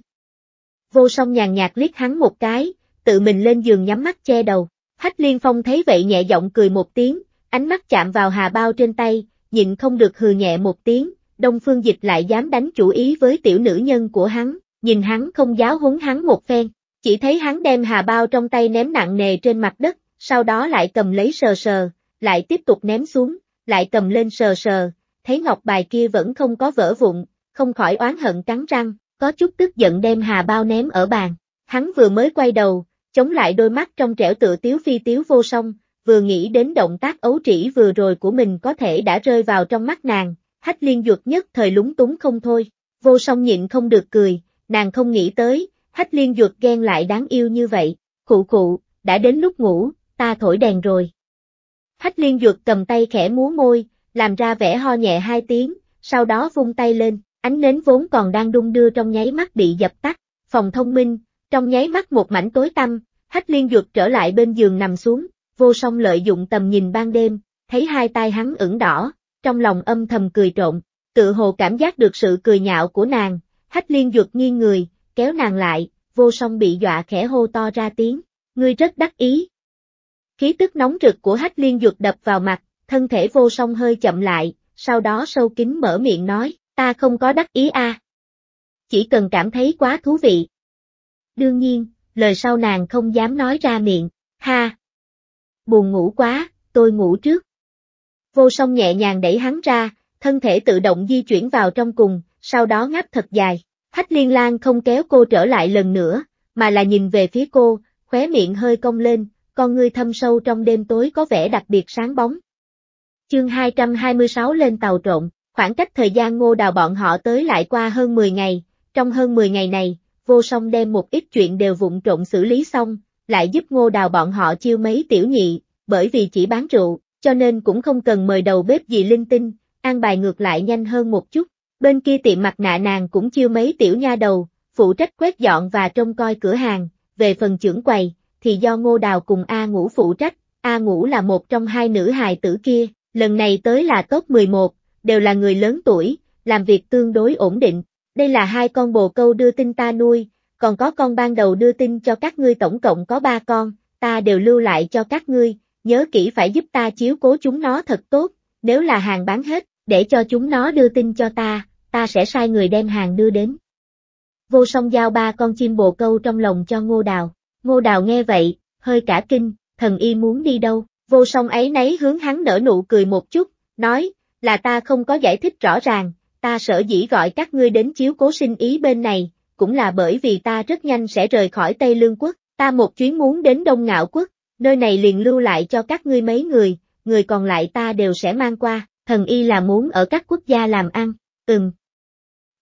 Vô song nhàn nhạt liếc hắn một cái, tự mình lên giường nhắm mắt che đầu. Hách liên phong thấy vậy nhẹ giọng cười một tiếng, ánh mắt chạm vào hà bao trên tay, nhịn không được hừ nhẹ một tiếng, đông phương dịch lại dám đánh chủ ý với tiểu nữ nhân của hắn, nhìn hắn không giáo huấn hắn một phen, chỉ thấy hắn đem hà bao trong tay ném nặng nề trên mặt đất, sau đó lại cầm lấy sờ sờ, lại tiếp tục ném xuống, lại cầm lên sờ sờ, thấy ngọc bài kia vẫn không có vỡ vụn, không khỏi oán hận cắn răng, có chút tức giận đem hà bao ném ở bàn. Hắn vừa mới quay đầu, chống lại đôi mắt trong trẻo tựa tiếu phi tiếu vô song, vừa nghĩ đến động tác ấu trĩ vừa rồi của mình có thể đã rơi vào trong mắt nàng, hách liên duật nhất thời lúng túng không thôi, vô song nhịn không được cười, nàng không nghĩ tới, hách liên duật ghen lại đáng yêu như vậy, cụ cụ, đã đến lúc ngủ, ta thổi đèn rồi. Hách liên dược cầm tay khẽ múa môi, làm ra vẻ ho nhẹ hai tiếng, sau đó vung tay lên, ánh nến vốn còn đang đung đưa trong nháy mắt bị dập tắt, phòng thông minh, trong nháy mắt một mảnh tối tăm, hách liên dược trở lại bên giường nằm xuống, vô song lợi dụng tầm nhìn ban đêm, thấy hai tay hắn ửng đỏ, trong lòng âm thầm cười trộn, tự hồ cảm giác được sự cười nhạo của nàng, hách liên dược nghiêng người, kéo nàng lại, vô song bị dọa khẽ hô to ra tiếng, ngươi rất đắc ý, Khí tức nóng rực của hách liên dược đập vào mặt, thân thể vô song hơi chậm lại, sau đó sâu kín mở miệng nói, ta không có đắc ý a. Chỉ cần cảm thấy quá thú vị. Đương nhiên, lời sau nàng không dám nói ra miệng, ha. Buồn ngủ quá, tôi ngủ trước. Vô song nhẹ nhàng đẩy hắn ra, thân thể tự động di chuyển vào trong cùng, sau đó ngáp thật dài. Hách liên lan không kéo cô trở lại lần nữa, mà là nhìn về phía cô, khóe miệng hơi cong lên, con ngươi thâm sâu trong đêm tối có vẻ đặc biệt sáng bóng. Chương 226 lên tàu trộn, khoảng cách thời gian ngô đào bọn họ tới lại qua hơn 10 ngày, trong hơn 10 ngày này, vô song đem một ít chuyện đều vụn trộn xử lý xong, lại giúp ngô đào bọn họ chiêu mấy tiểu nhị, bởi vì chỉ bán rượu, cho nên cũng không cần mời đầu bếp gì linh tinh, an bài ngược lại nhanh hơn một chút. Bên kia tiệm mặt nạ nàng cũng chiêu mấy tiểu nha đầu, phụ trách quét dọn và trông coi cửa hàng, về phần trưởng quầy, thì do Ngô Đào cùng A Ngũ phụ trách, A Ngũ là một trong hai nữ hài tử kia, lần này tới là top 11, đều là người lớn tuổi, làm việc tương đối ổn định. Đây là hai con bồ câu đưa tin ta nuôi, còn có con ban đầu đưa tin cho các ngươi tổng cộng có ba con, ta đều lưu lại cho các ngươi, nhớ kỹ phải giúp ta chiếu cố chúng nó thật tốt, nếu là hàng bán hết, để cho chúng nó đưa tin cho ta, ta sẽ sai người đem hàng đưa đến. Vô song giao ba con chim bồ câu trong lòng cho ngô đào. Ngô Đào nghe vậy, hơi cả kinh, thần y muốn đi đâu, vô song ấy nấy hướng hắn nở nụ cười một chút, nói, là ta không có giải thích rõ ràng, ta sợ dĩ gọi các ngươi đến chiếu cố sinh ý bên này, cũng là bởi vì ta rất nhanh sẽ rời khỏi Tây Lương quốc, ta một chuyến muốn đến Đông Ngạo quốc, nơi này liền lưu lại cho các ngươi mấy người, người còn lại ta đều sẽ mang qua, thần y là muốn ở các quốc gia làm ăn, ừm.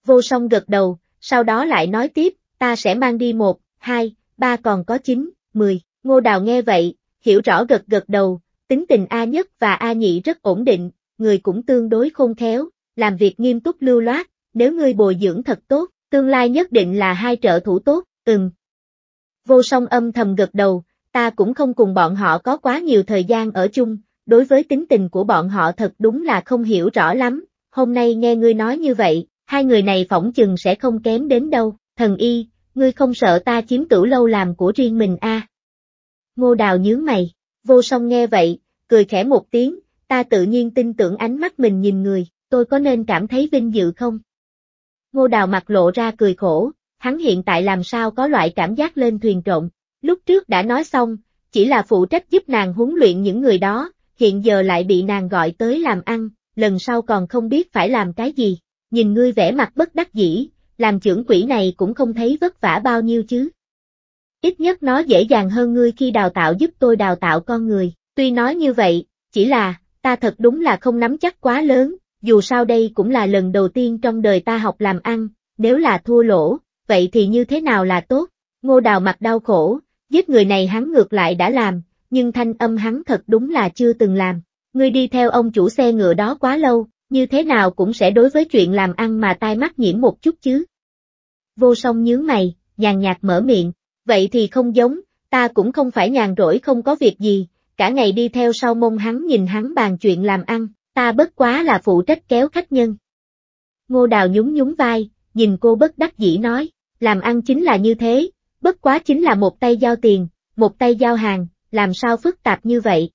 Vô song gật đầu, sau đó lại nói tiếp, ta sẽ mang đi một, hai, ba còn có 9, 10. Ngô Đào nghe vậy, hiểu rõ gật gật đầu, tính tình A nhất và A nhị rất ổn định, người cũng tương đối khôn khéo, làm việc nghiêm túc lưu loát, nếu ngươi bồi dưỡng thật tốt, tương lai nhất định là hai trợ thủ tốt, ừm. Vô song âm thầm gật đầu, ta cũng không cùng bọn họ có quá nhiều thời gian ở chung, đối với tính tình của bọn họ thật đúng là không hiểu rõ lắm, hôm nay nghe ngươi nói như vậy, hai người này phỏng chừng sẽ không kém đến đâu, thần y, ngươi không sợ ta chiếm cửu lâu làm của riêng mình a? À? Ngô Đào nhướng mày, vô song nghe vậy, cười khẽ một tiếng, ta tự nhiên tin tưởng ánh mắt mình nhìn người, tôi có nên cảm thấy vinh dự không? Ngô Đào mặt lộ ra cười khổ, hắn hiện tại làm sao có loại cảm giác lên thuyền trộn, lúc trước đã nói xong, chỉ là phụ trách giúp nàng huấn luyện những người đó, hiện giờ lại bị nàng gọi tới làm ăn, lần sau còn không biết phải làm cái gì, nhìn ngươi vẻ mặt bất đắc dĩ, làm trưởng quỹ này cũng không thấy vất vả bao nhiêu chứ. Ít nhất nó dễ dàng hơn ngươi khi đào tạo giúp tôi đào tạo con người, tuy nói như vậy, chỉ là, ta thật đúng là không nắm chắc quá lớn, dù sao đây cũng là lần đầu tiên trong đời ta học làm ăn, nếu là thua lỗ, vậy thì như thế nào là tốt, ngô đào mặt đau khổ, giết người này hắn ngược lại đã làm, nhưng thanh âm hắn thật đúng là chưa từng làm, ngươi đi theo ông chủ xe ngựa đó quá lâu, như thế nào cũng sẽ đối với chuyện làm ăn mà tai mắt nhiễm một chút chứ. Vô song nhướng mày, nhàn nhạt mở miệng, vậy thì không giống, ta cũng không phải nhàn rỗi không có việc gì, cả ngày đi theo sau mông hắn nhìn hắn bàn chuyện làm ăn, ta bất quá là phụ trách kéo khách nhân. Ngô Đào nhún nhún vai, nhìn cô bất đắc dĩ nói, làm ăn chính là như thế, bất quá chính là một tay giao tiền, một tay giao hàng, làm sao phức tạp như vậy.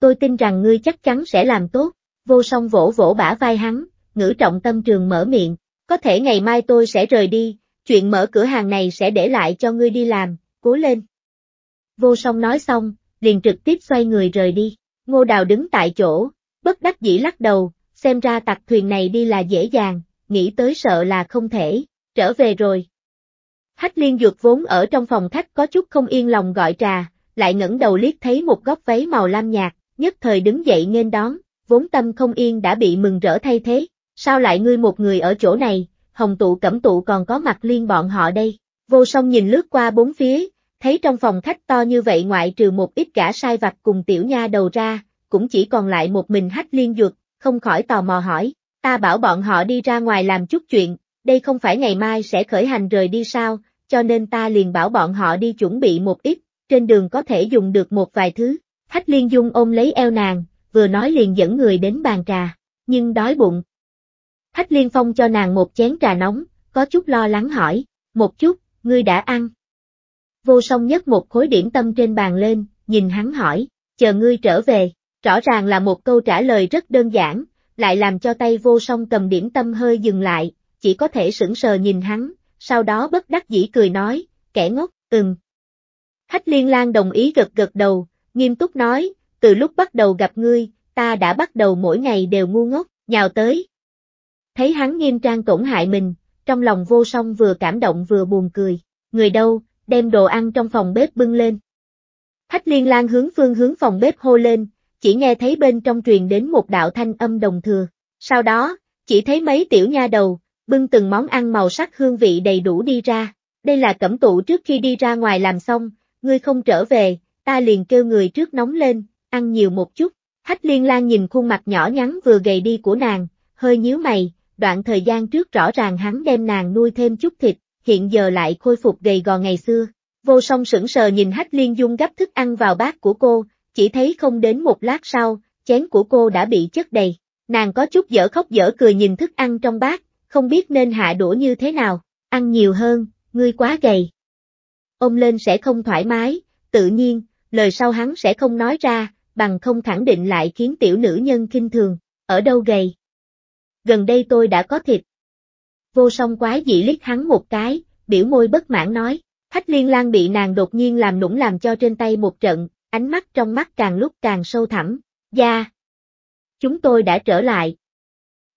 Tôi tin rằng ngươi chắc chắn sẽ làm tốt vô song vỗ vỗ bả vai hắn, ngữ trọng tâm trường mở miệng, có thể ngày mai tôi sẽ rời đi, chuyện mở cửa hàng này sẽ để lại cho ngươi đi làm, cố lên. Vô song nói xong, liền trực tiếp xoay người rời đi, ngô đào đứng tại chỗ, bất đắc dĩ lắc đầu, xem ra tặc thuyền này đi là dễ dàng, nghĩ tới sợ là không thể, trở về rồi. Hách liên dược vốn ở trong phòng khách có chút không yên lòng gọi trà, lại ngẩng đầu liếc thấy một góc váy màu lam nhạt, nhất thời đứng dậy nghênh đón, vốn tâm không yên đã bị mừng rỡ thay thế, sao lại ngươi một người ở chỗ này, hồng tụ cẩm tụ còn có mặt liên bọn họ đây, vô song nhìn lướt qua bốn phía, thấy trong phòng khách to như vậy ngoại trừ một ít gã sai vặt cùng tiểu nha đầu ra, cũng chỉ còn lại một mình hách liên dược, không khỏi tò mò hỏi, ta bảo bọn họ đi ra ngoài làm chút chuyện, đây không phải ngày mai sẽ khởi hành rời đi sao, cho nên ta liền bảo bọn họ đi chuẩn bị một ít, trên đường có thể dùng được một vài thứ. Hách liên dung ôm lấy eo nàng, vừa nói liền dẫn người đến bàn trà, nhưng đói bụng. Thách Liên Phong cho nàng một chén trà nóng, có chút lo lắng hỏi, một chút, ngươi đã ăn. Vô song nhất một khối điểm tâm trên bàn lên, nhìn hắn hỏi, chờ ngươi trở về, rõ ràng là một câu trả lời rất đơn giản, lại làm cho tay vô song cầm điểm tâm hơi dừng lại, chỉ có thể sững sờ nhìn hắn, sau đó bất đắc dĩ cười nói, kẻ ngốc, ừm. Thách liên lan đồng ý gật gật đầu, nghiêm túc nói, từ lúc bắt đầu gặp ngươi, ta đã bắt đầu mỗi ngày đều ngu ngốc, nhào tới. Thấy hắn nghiêm trang tổn hại mình, trong lòng vô song vừa cảm động vừa buồn cười, người đâu, đem đồ ăn trong phòng bếp bưng lên. Hách liên lan hướng phương hướng phòng bếp hô lên, chỉ nghe thấy bên trong truyền đến một đạo thanh âm đồng thừa, sau đó, chỉ thấy mấy tiểu nha đầu, bưng từng món ăn màu sắc hương vị đầy đủ đi ra, đây là cẩm tụ trước khi đi ra ngoài làm xong, ngươi không trở về, ta liền kêu người trước nóng lên, ăn nhiều một chút. Hách liên lan nhìn khuôn mặt nhỏ nhắn vừa gầy đi của nàng, hơi nhíu mày, đoạn thời gian trước rõ ràng hắn đem nàng nuôi thêm chút thịt, hiện giờ lại khôi phục gầy gò ngày xưa. Vô song sững sờ nhìn hách liên dung gấp thức ăn vào bát của cô, chỉ thấy không đến một lát sau, chén của cô đã bị chất đầy. Nàng có chút dở khóc dở cười nhìn thức ăn trong bát, không biết nên hạ đũa như thế nào, ăn nhiều hơn, ngươi quá gầy. Ôm lên sẽ không thoải mái, tự nhiên, lời sau hắn sẽ không nói ra, bằng không khẳng định lại khiến tiểu nữ nhân kinh thường, ở đâu gầy. Gần đây tôi đã có thịt. Vô song quái dị liếc hắn một cái, biểu môi bất mãn nói, khách liên lan bị nàng đột nhiên làm nũng làm cho trên tay một trận, ánh mắt trong mắt càng lúc càng sâu thẳm, da. Chúng tôi đã trở lại.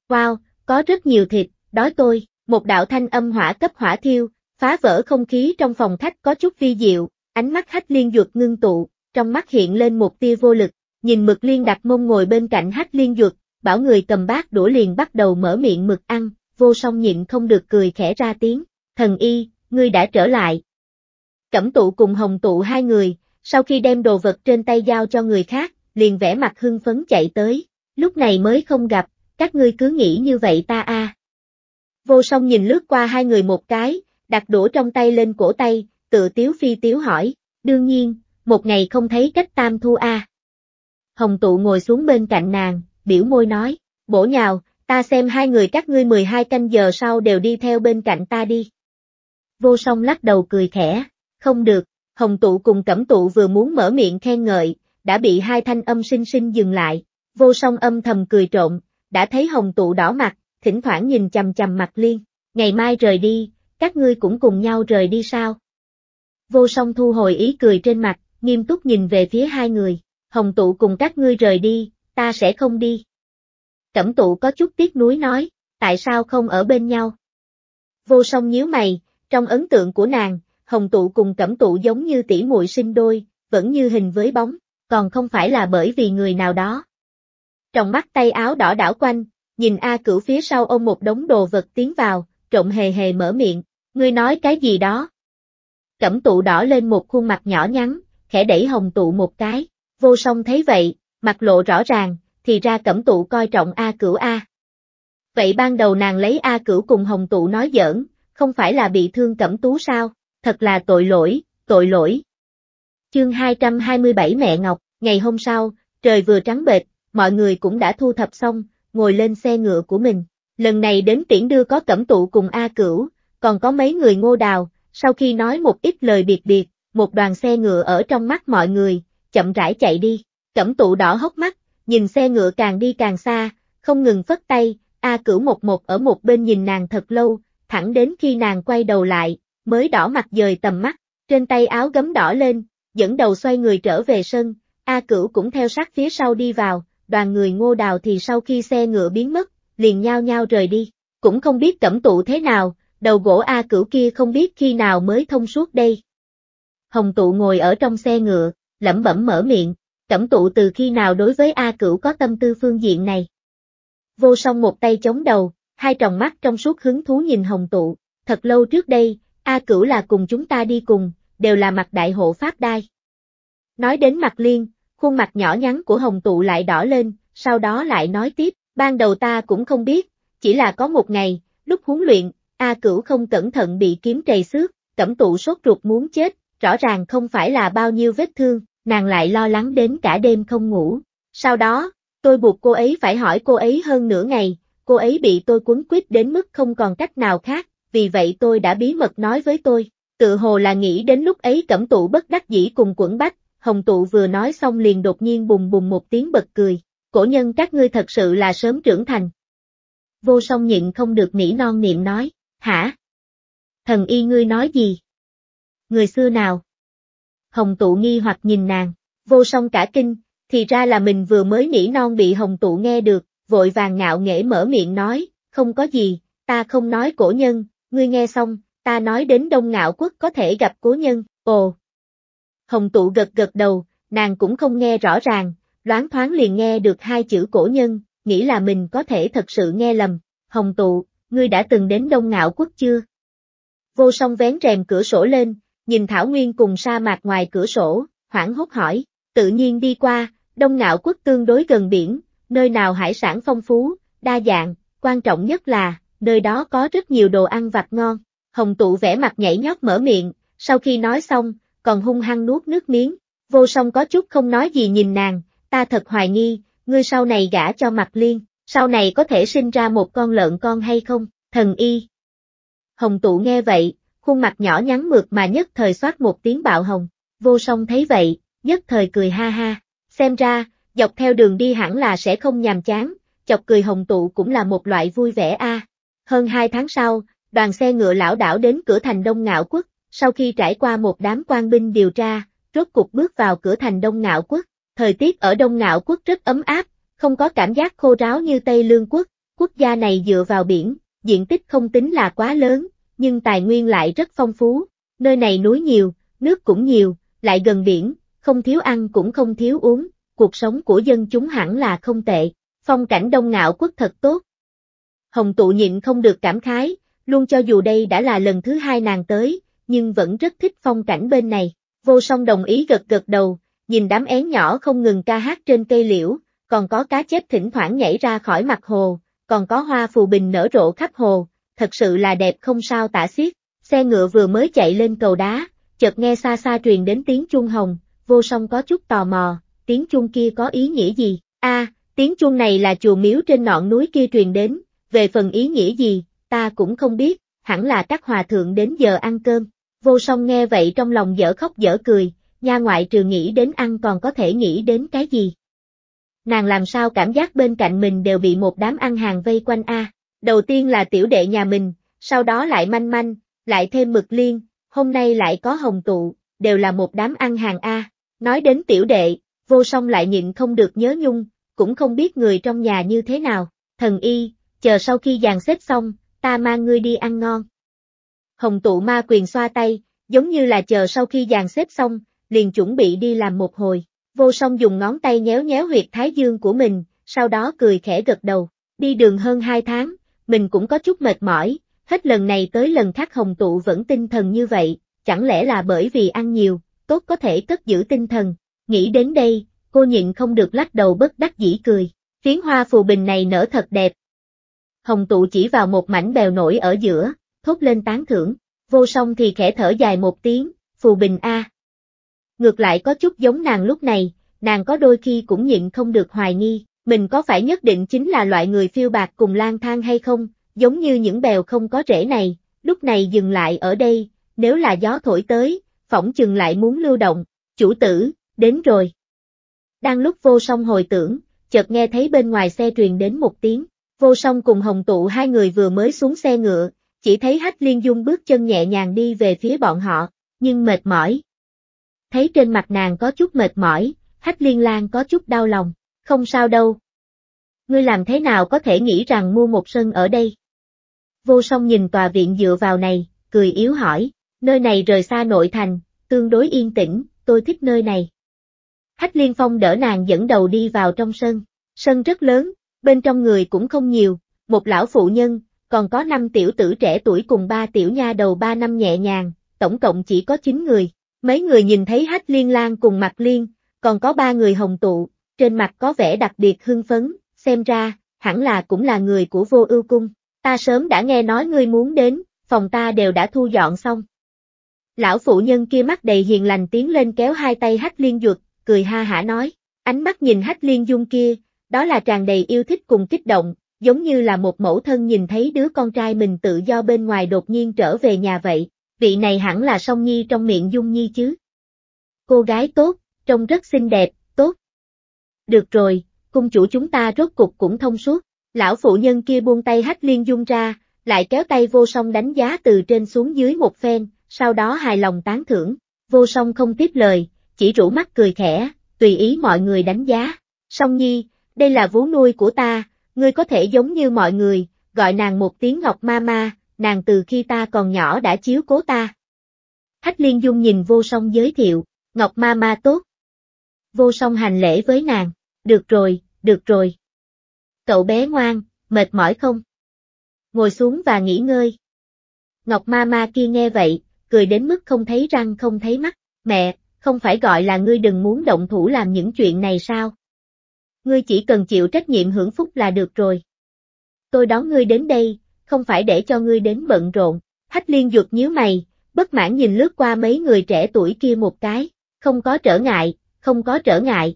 Wow, có rất nhiều thịt, đói tôi, một đạo thanh âm hỏa cấp hỏa thiêu, phá vỡ không khí trong phòng khách có chút vi diệu, ánh mắt khách liên duật ngưng tụ, trong mắt hiện lên một tia vô lực, nhìn mực liên đặt mông ngồi bên cạnh hát liên duật, bảo người cầm bát đũa liền bắt đầu mở miệng mực ăn, vô song nhịn không được cười khẽ ra tiếng, thần y, ngươi đã trở lại. Cẩm tụ cùng hồng tụ hai người, sau khi đem đồ vật trên tay giao cho người khác, liền vẽ mặt hưng phấn chạy tới, lúc này mới không gặp, các ngươi cứ nghĩ như vậy ta a. Vô song nhìn lướt qua hai người một cái, đặt đũa trong tay lên cổ tay, tự tiếu phi tiếu hỏi, đương nhiên, một ngày không thấy cách tam thu a. Hồng tụ ngồi xuống bên cạnh nàng, biểu môi nói, bổ nhào, ta xem hai người các ngươi 12 canh giờ sau đều đi theo bên cạnh ta đi. Vô song lắc đầu cười khẽ, không được, hồng tụ cùng cẩm tụ vừa muốn mở miệng khen ngợi, đã bị hai thanh âm sinh sinh dừng lại, vô song âm thầm cười trộn, đã thấy hồng tụ đỏ mặt, thỉnh thoảng nhìn chầm chầm mặt liên, ngày mai rời đi, các ngươi cũng cùng nhau rời đi sao? Vô song thu hồi ý cười trên mặt, nghiêm túc nhìn về phía hai người, Hồng tụ cùng các ngươi rời đi, ta sẽ không đi. Cẩm tụ có chút tiếc nuối nói, tại sao không ở bên nhau? Vô song nhíu mày, trong ấn tượng của nàng, Hồng tụ cùng cẩm tụ giống như tỷ muội sinh đôi, vẫn như hình với bóng, còn không phải là bởi vì người nào đó. Trong mắt tay áo đỏ đảo quanh, nhìn A cửu phía sau ôm một đống đồ vật tiến vào, trộm hề hề mở miệng, ngươi nói cái gì đó. Cẩm tụ đỏ lên một khuôn mặt nhỏ nhắn, khẽ đẩy hồng tụ một cái, vô song thấy vậy, mặt lộ rõ ràng, thì ra cẩm tụ coi trọng A cửu A. Vậy ban đầu nàng lấy A cửu cùng hồng tụ nói giỡn, không phải là bị thương cẩm tú sao, thật là tội lỗi, tội lỗi. Chương 227 Mẹ Ngọc, ngày hôm sau, trời vừa trắng bệt, mọi người cũng đã thu thập xong, ngồi lên xe ngựa của mình. Lần này đến tiễn đưa có cẩm tụ cùng A Cửu, còn có mấy người ngô đào, sau khi nói một ít lời biệt biệt, một đoàn xe ngựa ở trong mắt mọi người, chậm rãi chạy đi, cẩm tụ đỏ hốc mắt, nhìn xe ngựa càng đi càng xa, không ngừng phất tay, A cửu một một ở một bên nhìn nàng thật lâu, thẳng đến khi nàng quay đầu lại, mới đỏ mặt dời tầm mắt, trên tay áo gấm đỏ lên, dẫn đầu xoay người trở về sân, A cửu cũng theo sát phía sau đi vào, đoàn người ngô đào thì sau khi xe ngựa biến mất, liền nhao nhao rời đi, cũng không biết cẩm tụ thế nào, đầu gỗ A cửu kia không biết khi nào mới thông suốt đây. Hồng Tụ ngồi ở trong xe ngựa, lẩm bẩm mở miệng, Cẩm Tụ từ khi nào đối với A Cửu có tâm tư phương diện này. Vô song một tay chống đầu, hai tròng mắt trong suốt hứng thú nhìn Hồng Tụ, thật lâu trước đây, A Cửu là cùng chúng ta đi cùng, đều là mặt đại hộ Pháp Đai. Nói đến mặt liên, khuôn mặt nhỏ nhắn của Hồng Tụ lại đỏ lên, sau đó lại nói tiếp, ban đầu ta cũng không biết, chỉ là có một ngày, lúc huấn luyện, A Cửu không cẩn thận bị kiếm trầy xước, cẩm tụ sốt ruột muốn chết, rõ ràng không phải là bao nhiêu vết thương, nàng lại lo lắng đến cả đêm không ngủ. Sau đó, tôi buộc cô ấy phải hỏi cô ấy hơn nửa ngày, cô ấy bị tôi cuốn quýt đến mức không còn cách nào khác, vì vậy tôi đã bí mật nói với tôi, tự hồ là nghĩ đến lúc ấy cẩm tụ bất đắc dĩ cùng quẩn bách, hồng tụ vừa nói xong liền đột nhiên bùng bùng một tiếng bật cười, cổ nhân các ngươi thật sự là sớm trưởng thành. Vô song nhịn không được nỉ non niệm nói, hả? Thần y ngươi nói gì? người xưa nào? Hồng tụ nghi hoặc nhìn nàng, vô song cả kinh, thì ra là mình vừa mới nỉ non bị hồng tụ nghe được, vội vàng ngạo nghễ mở miệng nói, không có gì, ta không nói cổ nhân, ngươi nghe xong, ta nói đến đông ngạo quốc có thể gặp cố nhân, ồ. Hồng tụ gật gật đầu, nàng cũng không nghe rõ ràng, đoán thoáng liền nghe được hai chữ cổ nhân, nghĩ là mình có thể thật sự nghe lầm, hồng tụ, ngươi đã từng đến đông ngạo quốc chưa? Vô song vén rèm cửa sổ lên, nhìn Thảo Nguyên cùng sa mạc ngoài cửa sổ, hoảng hốt hỏi, tự nhiên đi qua, Đông Ngạo Quốc tương đối gần biển, nơi nào hải sản phong phú, đa dạng, quan trọng nhất là, nơi đó có rất nhiều đồ ăn vặt ngon. Hồng tụ vẻ mặt nhảy nhót mở miệng, sau khi nói xong, còn hung hăng nuốt nước miếng, vô song có chút không nói gì nhìn nàng, ta thật hoài nghi, ngươi sau này gả cho mặt liên, sau này có thể sinh ra một con lợn con hay không, thần y. Hồng tụ nghe vậy, khuôn mặt nhỏ nhắn mượt mà nhất thời soát một tiếng bạo hồng, vô song thấy vậy, nhất thời cười ha ha, xem ra, dọc theo đường đi hẳn là sẽ không nhàm chán, chọc cười hồng tụ cũng là một loại vui vẻ a. Hơn hai tháng sau, đoàn xe ngựa lão đảo đến cửa thành Đông Ngạo Quốc, sau khi trải qua một đám quan binh điều tra, rốt cục bước vào cửa thành Đông Ngạo Quốc, thời tiết ở Đông Ngạo Quốc rất ấm áp, không có cảm giác khô ráo như Tây Lương Quốc, quốc gia này dựa vào biển, diện tích không tính là quá lớn, nhưng tài nguyên lại rất phong phú, nơi này núi nhiều, nước cũng nhiều, lại gần biển, không thiếu ăn cũng không thiếu uống, cuộc sống của dân chúng hẳn là không tệ, phong cảnh đông ngạo quốc thật tốt. Hồng tụ nhịn không được cảm khái, luôn cho dù đây đã là lần thứ hai nàng tới, nhưng vẫn rất thích phong cảnh bên này, vô song đồng ý gật gật đầu, nhìn đám én nhỏ không ngừng ca hát trên cây liễu, còn có cá chép thỉnh thoảng nhảy ra khỏi mặt hồ, còn có hoa phù bình nở rộ khắp hồ, thật sự là đẹp không sao tả xiết. Xe ngựa vừa mới chạy lên cầu đá, chợt nghe xa xa truyền đến tiếng chuông hồng, vô song có chút tò mò, tiếng chuông kia có ý nghĩa gì? A, à, tiếng chuông này là chùa miếu trên ngọn núi kia truyền đến, về phần ý nghĩa gì, ta cũng không biết, hẳn là các hòa thượng đến giờ ăn cơm. Vô song nghe vậy trong lòng dở khóc dở cười, nha ngoại trừ nghĩ đến ăn còn có thể nghĩ đến cái gì? Nàng làm sao cảm giác bên cạnh mình đều bị một đám ăn hàng vây quanh a? À? đầu tiên là tiểu đệ nhà mình, sau đó lại manh manh, lại thêm mực liên, hôm nay lại có hồng tụ, đều là một đám ăn hàng A. Nói đến tiểu đệ, vô song lại nhịn không được nhớ nhung, cũng không biết người trong nhà như thế nào, thần y, chờ sau khi dàn xếp xong, ta mang ngươi đi ăn ngon. Hồng tụ ma quyền xoa tay, giống như là chờ sau khi dàn xếp xong, liền chuẩn bị đi làm một hồi, vô song dùng ngón tay nhéo nhéo huyệt thái dương của mình, sau đó cười khẽ gật đầu, đi đường hơn hai tháng, mình cũng có chút mệt mỏi, hết lần này tới lần khác hồng tụ vẫn tinh thần như vậy, chẳng lẽ là bởi vì ăn nhiều, tốt có thể cất giữ tinh thần. Nghĩ đến đây, cô nhịn không được lắc đầu bất đắc dĩ cười, phiến hoa phù bình này nở thật đẹp. Hồng tụ chỉ vào một mảnh bèo nổi ở giữa, thốt lên tán thưởng, vô song thì khẽ thở dài một tiếng, phù bình A. Ngược lại có chút giống nàng lúc này, nàng có đôi khi cũng nhịn không được hoài nghi, mình có phải nhất định chính là loại người phiêu bạc cùng lang thang hay không, giống như những bèo không có rễ này, lúc này dừng lại ở đây, nếu là gió thổi tới, phỏng chừng lại muốn lưu động, chủ tử, đến rồi. Đang lúc vô song hồi tưởng, chợt nghe thấy bên ngoài xe truyền đến một tiếng, vô song cùng hồng tụ hai người vừa mới xuống xe ngựa, chỉ thấy hách liên dung bước chân nhẹ nhàng đi về phía bọn họ, nhưng mệt mỏi. Thấy trên mặt nàng có chút mệt mỏi, hách liên lan có chút đau lòng, không sao đâu. Ngươi làm thế nào có thể nghĩ rằng mua một sân ở đây? Vô song nhìn tòa viện dựa vào này, cười yếu hỏi, nơi này rời xa nội thành, tương đối yên tĩnh, tôi thích nơi này. Hách liên phong đỡ nàng dẫn đầu đi vào trong sân, sân rất lớn, bên trong người cũng không nhiều, một lão phụ nhân, còn có năm tiểu tử trẻ tuổi cùng ba tiểu nha đầu ba năm nhẹ nhàng, tổng cộng chỉ có 9 người. Mấy người nhìn thấy Hách Liên Lan cùng mặt Liên, còn có ba người hồng tụ, trên mặt có vẻ đặc biệt hưng phấn, xem ra, hẳn là cũng là người của vô ưu cung, ta sớm đã nghe nói ngươi muốn đến, phòng ta đều đã thu dọn xong. Lão phụ nhân kia mắt đầy hiền lành tiến lên kéo hai tay hách liên duật, cười ha hả nói, ánh mắt nhìn hách liên dung kia, đó là tràn đầy yêu thích cùng kích động, giống như là một mẫu thân nhìn thấy đứa con trai mình tự do bên ngoài đột nhiên trở về nhà vậy, vị này hẳn là song nhi trong miệng dung nhi chứ. Cô gái tốt, trông rất xinh đẹp, được rồi, cung chủ chúng ta rốt cục cũng thông suốt. Lão phụ nhân kia buông tay hách liên dung ra, lại kéo tay vô song đánh giá từ trên xuống dưới một phen, sau đó hài lòng tán thưởng. Vô song không tiếp lời, chỉ rủ mắt cười khẽ, tùy ý mọi người đánh giá. Song nhi, đây là vú nuôi của ta, ngươi có thể giống như mọi người, gọi nàng một tiếng ngọc ma ma, nàng từ khi ta còn nhỏ đã chiếu cố ta. Hách liên dung nhìn vô song giới thiệu, ngọc ma ma tốt, vô song hành lễ với nàng, được rồi, được rồi. Cậu bé ngoan, mệt mỏi không? Ngồi xuống và nghỉ ngơi. Ngọc ma ma kia nghe vậy, cười đến mức không thấy răng không thấy mắt, mẹ, không phải gọi là ngươi đừng muốn động thủ làm những chuyện này sao? Ngươi chỉ cần chịu trách nhiệm hưởng phúc là được rồi. Tôi đón ngươi đến đây, không phải để cho ngươi đến bận rộn, hách liên dược nhíu mày, bất mãn nhìn lướt qua mấy người trẻ tuổi kia một cái, không có trở ngại, không có trở ngại.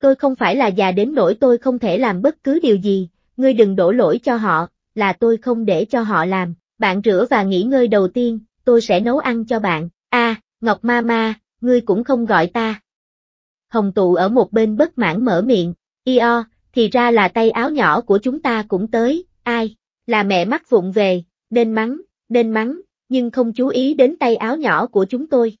Tôi không phải là già đến nỗi tôi không thể làm bất cứ điều gì, ngươi đừng đổ lỗi cho họ, là tôi không để cho họ làm, bạn rửa và nghỉ ngơi đầu tiên, tôi sẽ nấu ăn cho bạn, a Ngọc Ma Ma, ngươi cũng không gọi ta. Hồng tụ ở một bên bất mãn mở miệng, Io, thì ra là tay áo nhỏ của chúng ta cũng tới, ai, là mẹ mắc vụng về, nên mắng, nên mắng, nhưng không chú ý đến tay áo nhỏ của chúng tôi.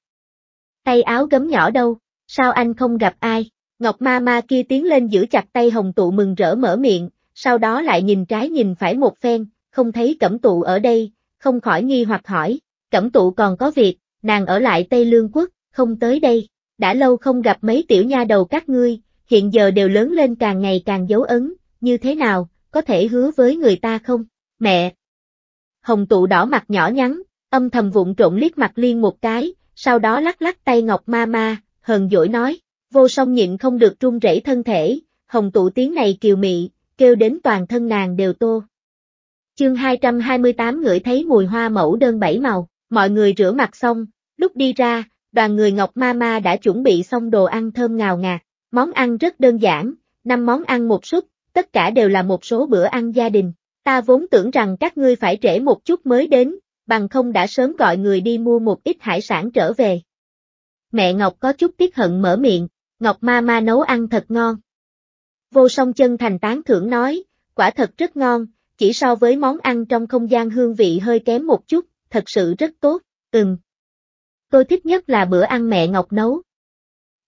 Tay áo gấm nhỏ đâu? sao anh không gặp ai? Ngọc ma ma kia tiến lên giữ chặt tay hồng tụ mừng rỡ mở miệng, sau đó lại nhìn trái nhìn phải một phen, không thấy cẩm tụ ở đây, không khỏi nghi hoặc hỏi, cẩm tụ còn có việc, nàng ở lại Tây Lương Quốc, không tới đây, đã lâu không gặp mấy tiểu nha đầu các ngươi, hiện giờ đều lớn lên càng ngày càng dấu ấn, như thế nào, có thể hứa với người ta không, mẹ. Hồng tụ đỏ mặt nhỏ nhắn, âm thầm vụn trộn liếc mặt liên một cái, sau đó lắc lắc tay Ngọc ma ma, hờn dỗi nói, vô song nhịn không được run rẩy thân thể, hồng tụ tiếng này kiều mị, kêu đến toàn thân nàng đều tô. Chương 228 ngửi thấy mùi hoa mẫu đơn bảy màu, mọi người rửa mặt xong, lúc đi ra, đoàn người Ngọc Mama đã chuẩn bị xong đồ ăn thơm ngào ngạt, món ăn rất đơn giản, năm món ăn một suất, tất cả đều là một số bữa ăn gia đình. Ta vốn tưởng rằng các ngươi phải trễ một chút mới đến, bằng không đã sớm gọi người đi mua một ít hải sản trở về. Mẹ Ngọc có chút tiếc hận mở miệng, Ngọc ma ma nấu ăn thật ngon. Vô song chân thành tán thưởng nói, quả thật rất ngon, chỉ so với món ăn trong không gian hương vị hơi kém một chút, thật sự rất tốt, ừm. Tôi thích nhất là bữa ăn mẹ Ngọc nấu.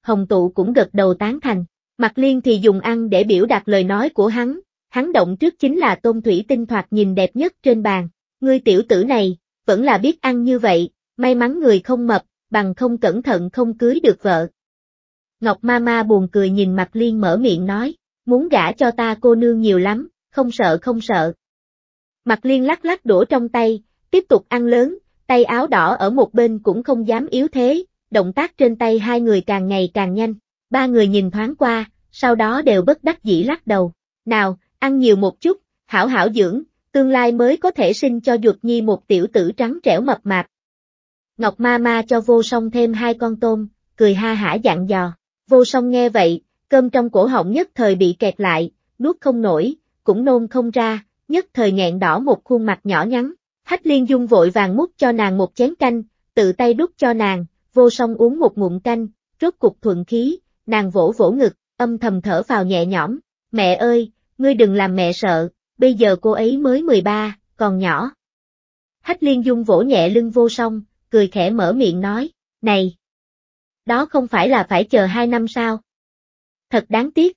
Hồng tụ cũng gật đầu tán thành, mặt liên thì dùng ăn để biểu đạt lời nói của hắn, hắn động trước chính là tôm thủy tinh thoạt nhìn đẹp nhất trên bàn, ngươi tiểu tử này, vẫn là biết ăn như vậy, may mắn người không mập, bằng không cẩn thận không cưới được vợ. Ngọc Mama buồn cười nhìn mặt Liên mở miệng nói, muốn gả cho ta cô nương nhiều lắm, không sợ không sợ. Mặt Liên lắc lắc đổ trong tay, tiếp tục ăn lớn, tay áo đỏ ở một bên cũng không dám yếu thế, động tác trên tay hai người càng ngày càng nhanh, ba người nhìn thoáng qua, sau đó đều bất đắc dĩ lắc đầu. Nào, ăn nhiều một chút, hảo hảo dưỡng, tương lai mới có thể sinh cho Duật Nhi một tiểu tử trắng trẻo mập mạp, Ngọc ma ma cho vô song thêm hai con tôm, cười ha hả dặn dò. Vô song nghe vậy, cơm trong cổ họng nhất thời bị kẹt lại, nuốt không nổi, cũng nôn không ra, nhất thời nghẹn đỏ một khuôn mặt nhỏ nhắn. Hách liên dung vội vàng múc cho nàng một chén canh, tự tay đút cho nàng, vô song uống một ngụm canh, rốt cục thuận khí, nàng vỗ vỗ ngực, âm thầm thở vào nhẹ nhõm. Mẹ ơi, ngươi đừng làm mẹ sợ, bây giờ cô ấy mới 13, còn nhỏ. Hách liên dung vỗ nhẹ lưng vô song, cười khẽ mở miệng nói, này, đó không phải là phải chờ hai năm sao? Thật đáng tiếc.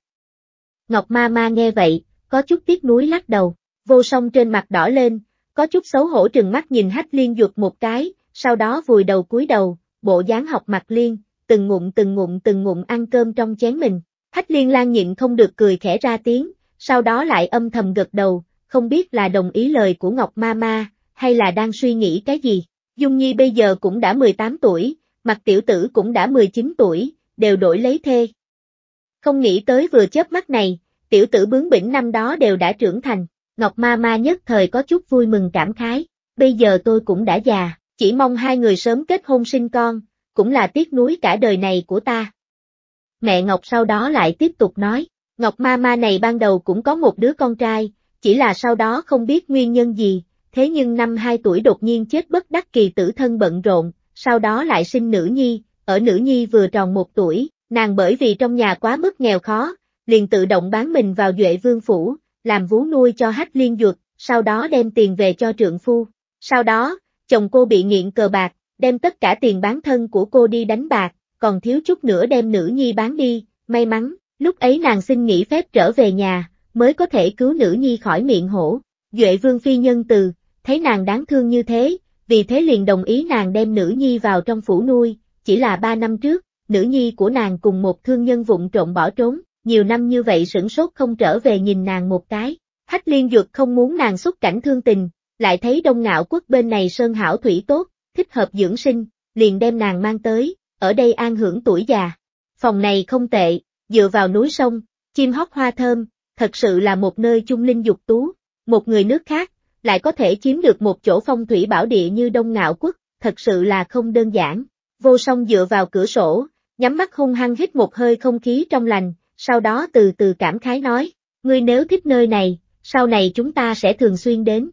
Ngọc ma ma nghe vậy, có chút tiếc nuối lắc đầu, vô song trên mặt đỏ lên, có chút xấu hổ trừng mắt nhìn hách liên duột một cái, sau đó vùi đầu cúi đầu, bộ dáng học mặt liên, từng ngụm từng ngụm từng ngụm ăn cơm trong chén mình. Hách liên lan nhịn không được cười khẽ ra tiếng, sau đó lại âm thầm gật đầu, không biết là đồng ý lời của Ngọc ma ma, hay là đang suy nghĩ cái gì. Dung Nhi bây giờ cũng đã 18 tuổi, mặt tiểu tử cũng đã 19 tuổi, đều đổi lấy thê. Không nghĩ tới vừa chớp mắt này, tiểu tử bướng bỉnh năm đó đều đã trưởng thành, Ngọc Ma Ma nhất thời có chút vui mừng cảm khái, bây giờ tôi cũng đã già, chỉ mong hai người sớm kết hôn sinh con, cũng là tiếc nuối cả đời này của ta. Mẹ Ngọc sau đó lại tiếp tục nói, Ngọc Ma Ma này ban đầu cũng có một đứa con trai, chỉ là sau đó không biết nguyên nhân gì, thế nhưng năm 2 tuổi đột nhiên chết bất đắc kỳ tử thân bận rộn, sau đó lại sinh nữ nhi, ở nữ nhi vừa tròn một tuổi, nàng bởi vì trong nhà quá mức nghèo khó, liền tự động bán mình vào Duệ Vương Phủ, làm vú nuôi cho hách liên duật, sau đó đem tiền về cho trượng phu. Sau đó, chồng cô bị nghiện cờ bạc, đem tất cả tiền bán thân của cô đi đánh bạc, còn thiếu chút nữa đem nữ nhi bán đi, may mắn, lúc ấy nàng xin nghỉ phép trở về nhà, mới có thể cứu nữ nhi khỏi miệng hổ. Duệ Vương Phi nhân từ, thấy nàng đáng thương như thế, vì thế liền đồng ý nàng đem nữ nhi vào trong phủ nuôi, chỉ là ba năm trước, nữ nhi của nàng cùng một thương nhân vụng trộn bỏ trốn, nhiều năm như vậy sửng sốt không trở về nhìn nàng một cái. Hách liên dược không muốn nàng xuất cảnh thương tình, lại thấy đông ngạo quốc bên này sơn hảo thủy tốt, thích hợp dưỡng sinh, liền đem nàng mang tới, ở đây an hưởng tuổi già. Phòng này không tệ, dựa vào núi sông, chim hót hoa thơm, thật sự là một nơi chung linh dục tú. Một người nước khác, lại có thể chiếm được một chỗ phong thủy bảo địa như Đông Ngạo Quốc, thật sự là không đơn giản. Vô song dựa vào cửa sổ, nhắm mắt hung hăng hít một hơi không khí trong lành, sau đó từ từ cảm khái nói, ngươi nếu thích nơi này, sau này chúng ta sẽ thường xuyên đến.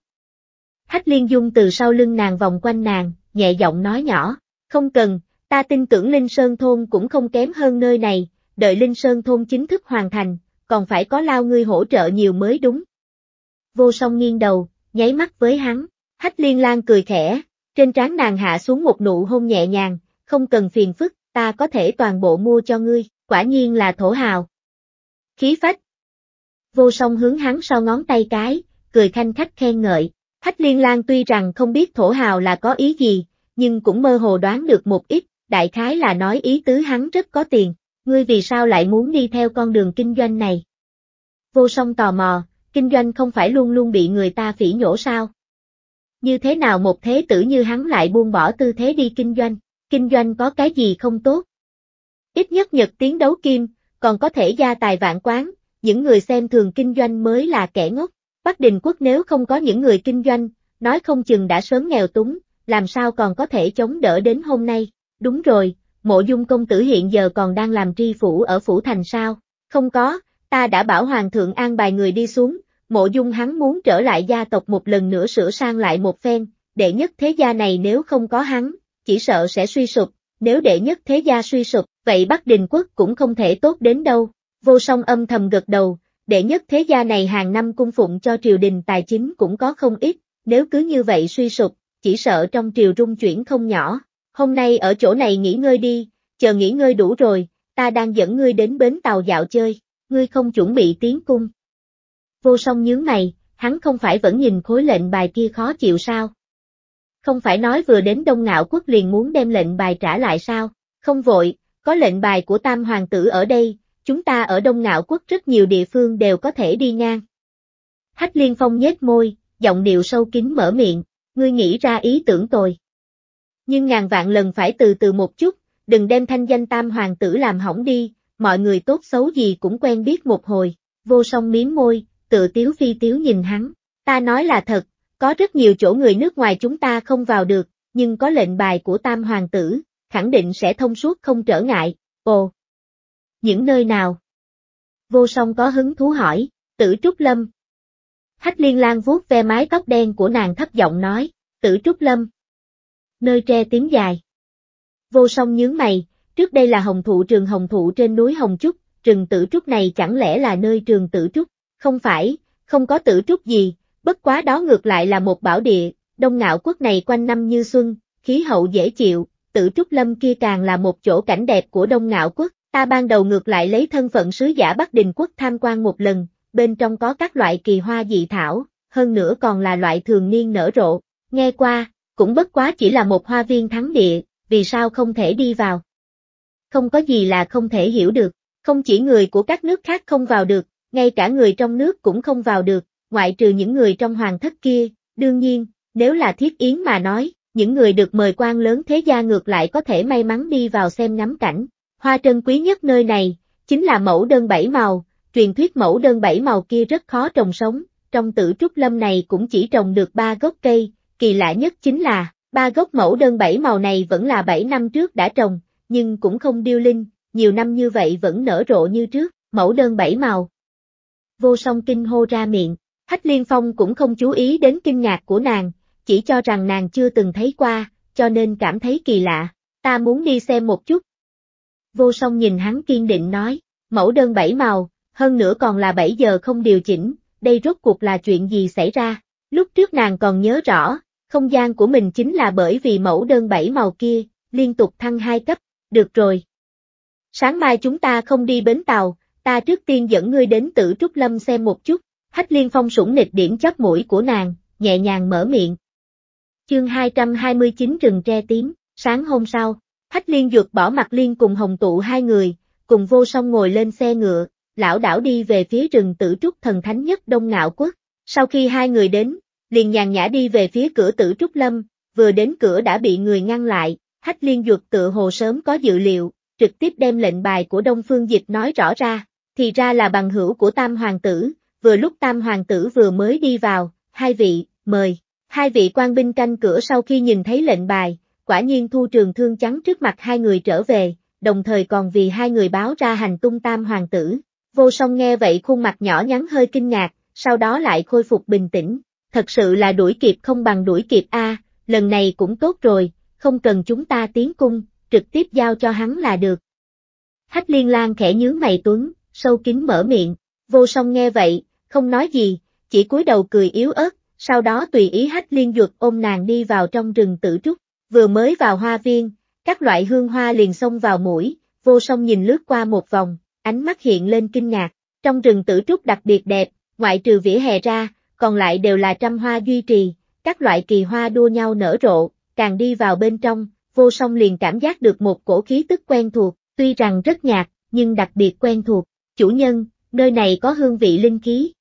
Hách liên dung từ sau lưng nàng vòng quanh nàng, nhẹ giọng nói nhỏ, không cần, ta tin tưởng Linh Sơn Thôn cũng không kém hơn nơi này, đợi Linh Sơn Thôn chính thức hoàn thành, còn phải có lao ngươi hỗ trợ nhiều mới đúng. Vô song nghiêng đầu, nháy mắt với hắn. Hách liên lan cười khẽ, trên trán nàng hạ xuống một nụ hôn nhẹ nhàng, không cần phiền phức, ta có thể toàn bộ mua cho ngươi, quả nhiên là thổ hào. Khí phách. Vô song hướng hắn sau ngón tay cái, cười thanh khách khen ngợi. Hách liên lan tuy rằng không biết thổ hào là có ý gì, nhưng cũng mơ hồ đoán được một ít, đại khái là nói ý tứ hắn rất có tiền, ngươi vì sao lại muốn đi theo con đường kinh doanh này. Vô song tò mò, kinh doanh không phải luôn luôn bị người ta phỉ nhổ sao? Như thế nào một thế tử như hắn lại buông bỏ tư thế đi kinh doanh, kinh doanh có cái gì không tốt? Ít nhất nhật tiến đấu kim, còn có thể gia tài vạn quán, những người xem thường kinh doanh mới là kẻ ngốc. Bắc Đình Quốc nếu không có những người kinh doanh, nói không chừng đã sớm nghèo túng, làm sao còn có thể chống đỡ đến hôm nay. Đúng rồi, mộ dung công tử hiện giờ còn đang làm tri phủ ở phủ thành sao? Không có, ta đã bảo hoàng thượng an bài người đi xuống, mộ dung hắn muốn trở lại gia tộc một lần nữa sửa sang lại một phen, đệ nhất thế gia này nếu không có hắn, chỉ sợ sẽ suy sụp, nếu đệ nhất thế gia suy sụp, vậy Bắc Đình Quốc cũng không thể tốt đến đâu, vô song âm thầm gật đầu, đệ nhất thế gia này hàng năm cung phụng cho triều đình tài chính cũng có không ít, nếu cứ như vậy suy sụp, chỉ sợ trong triều rung chuyển không nhỏ, hôm nay ở chỗ này nghỉ ngơi đi, chờ nghỉ ngơi đủ rồi, ta đang dẫn ngươi đến bến tàu dạo chơi ngươi không chuẩn bị tiến cung. Vô song nhướng mày, hắn không phải vẫn nhìn khối lệnh bài kia khó chịu sao? Không phải nói vừa đến Đông Ngạo Quốc liền muốn đem lệnh bài trả lại sao? Không vội, có lệnh bài của Tam Hoàng tử ở đây, chúng ta ở Đông Ngạo Quốc rất nhiều địa phương đều có thể đi ngang. Hách Liên Phong nhếch môi, giọng điệu sâu kín mở miệng, ngươi nghĩ ra ý tưởng tồi. Nhưng ngàn vạn lần phải từ từ một chút, đừng đem thanh danh Tam Hoàng tử làm hỏng đi, mọi người tốt xấu gì cũng quen biết một hồi, vô song miếm môi, tự tiếu phi tiếu nhìn hắn, ta nói là thật, có rất nhiều chỗ người nước ngoài chúng ta không vào được, nhưng có lệnh bài của tam hoàng tử, khẳng định sẽ thông suốt không trở ngại, ồ. Những nơi nào? Vô song có hứng thú hỏi, tử Trúc Lâm. Hách liên lan vuốt ve mái tóc đen của nàng thấp giọng nói, tử Trúc Lâm. Nơi tre tiếng dài. Vô song nhướng mày, trước đây là hồng thụ trường hồng thụ trên núi Hồng Trúc, trường tử trúc này chẳng lẽ là nơi trường tử trúc? Không phải, không có tử trúc gì, bất quá đó ngược lại là một bảo địa, đông ngạo quốc này quanh năm như xuân, khí hậu dễ chịu, tử trúc lâm kia càng là một chỗ cảnh đẹp của đông ngạo quốc. Ta ban đầu ngược lại lấy thân phận sứ giả Bắc Đình quốc tham quan một lần, bên trong có các loại kỳ hoa dị thảo, hơn nữa còn là loại thường niên nở rộ. Nghe qua, cũng bất quá chỉ là một hoa viên thắng địa, vì sao không thể đi vào? không có gì là không thể hiểu được. Không chỉ người của các nước khác không vào được, ngay cả người trong nước cũng không vào được, ngoại trừ những người trong hoàng thất kia, đương nhiên, nếu là thiết yến mà nói, những người được mời quan lớn thế gia ngược lại có thể may mắn đi vào xem ngắm cảnh. Hoa trân quý nhất nơi này, chính là mẫu đơn bảy màu, truyền thuyết mẫu đơn bảy màu kia rất khó trồng sống, trong tử trúc lâm này cũng chỉ trồng được ba gốc cây, kỳ lạ nhất chính là, ba gốc mẫu đơn bảy màu này vẫn là bảy năm trước đã trồng, nhưng cũng không điêu linh, nhiều năm như vậy vẫn nở rộ như trước, mẫu đơn bảy màu. Vô song kinh hô ra miệng, Hách Liên Phong cũng không chú ý đến kinh ngạc của nàng, chỉ cho rằng nàng chưa từng thấy qua, cho nên cảm thấy kỳ lạ, ta muốn đi xem một chút. Vô song nhìn hắn kiên định nói, mẫu đơn bảy màu, hơn nữa còn là bảy giờ không điều chỉnh, đây rốt cuộc là chuyện gì xảy ra, lúc trước nàng còn nhớ rõ, không gian của mình chính là bởi vì mẫu đơn bảy màu kia, liên tục thăng hai cấp, được rồi. Sáng mai chúng ta không đi bến tàu, ta trước tiên dẫn ngươi đến tử Trúc Lâm xem một chút. Hách liên phong sủng nịch điểm chóp mũi của nàng, nhẹ nhàng mở miệng. Chương 229 rừng tre tím, sáng hôm sau, Hách liên dược bỏ mặt liên cùng hồng tụ hai người, cùng vô song ngồi lên xe ngựa, lão đảo đi về phía rừng tử trúc thần thánh nhất Đông Ngạo Quốc. Sau khi hai người đến, liền nhàn nhã đi về phía cửa tử trúc lâm, vừa đến cửa đã bị người ngăn lại, Hách liên dược tự hồ sớm có dự liệu, trực tiếp đem lệnh bài của Đông Phương Dịch nói rõ ra, thì ra là bằng hữu của Tam Hoàng tử, vừa lúc Tam Hoàng tử vừa mới đi vào, hai vị, mời. Hai vị quan binh canh cửa sau khi nhìn thấy lệnh bài, quả nhiên thu trường thương trắng trước mặt hai người trở về, đồng thời còn vì hai người báo ra hành tung Tam Hoàng tử. Vô song nghe vậy khuôn mặt nhỏ nhắn hơi kinh ngạc, sau đó lại khôi phục bình tĩnh, thật sự là đuổi kịp không bằng đuổi kịp a, lần này cũng tốt rồi, không cần chúng ta tiến cung, trực tiếp giao cho hắn là được. Hách liên lang khẽ nhướng mày tuấn, sâu kín mở miệng, vô song nghe vậy, không nói gì, chỉ cúi đầu cười yếu ớt, sau đó tùy ý hách liên duật ôm nàng đi vào trong rừng tử trúc, vừa mới vào hoa viên, các loại hương hoa liền xông vào mũi, vô song nhìn lướt qua một vòng, ánh mắt hiện lên kinh ngạc, trong rừng tử trúc đặc biệt đẹp, ngoại trừ vỉa hè ra, còn lại đều là trăm hoa duy trì, các loại kỳ hoa đua nhau nở rộ, càng đi vào bên trong, vô song liền cảm giác được một cổ khí tức quen thuộc, tuy rằng rất nhạt, nhưng đặc biệt quen thuộc, chủ nhân, nơi này có hương vị linh khí.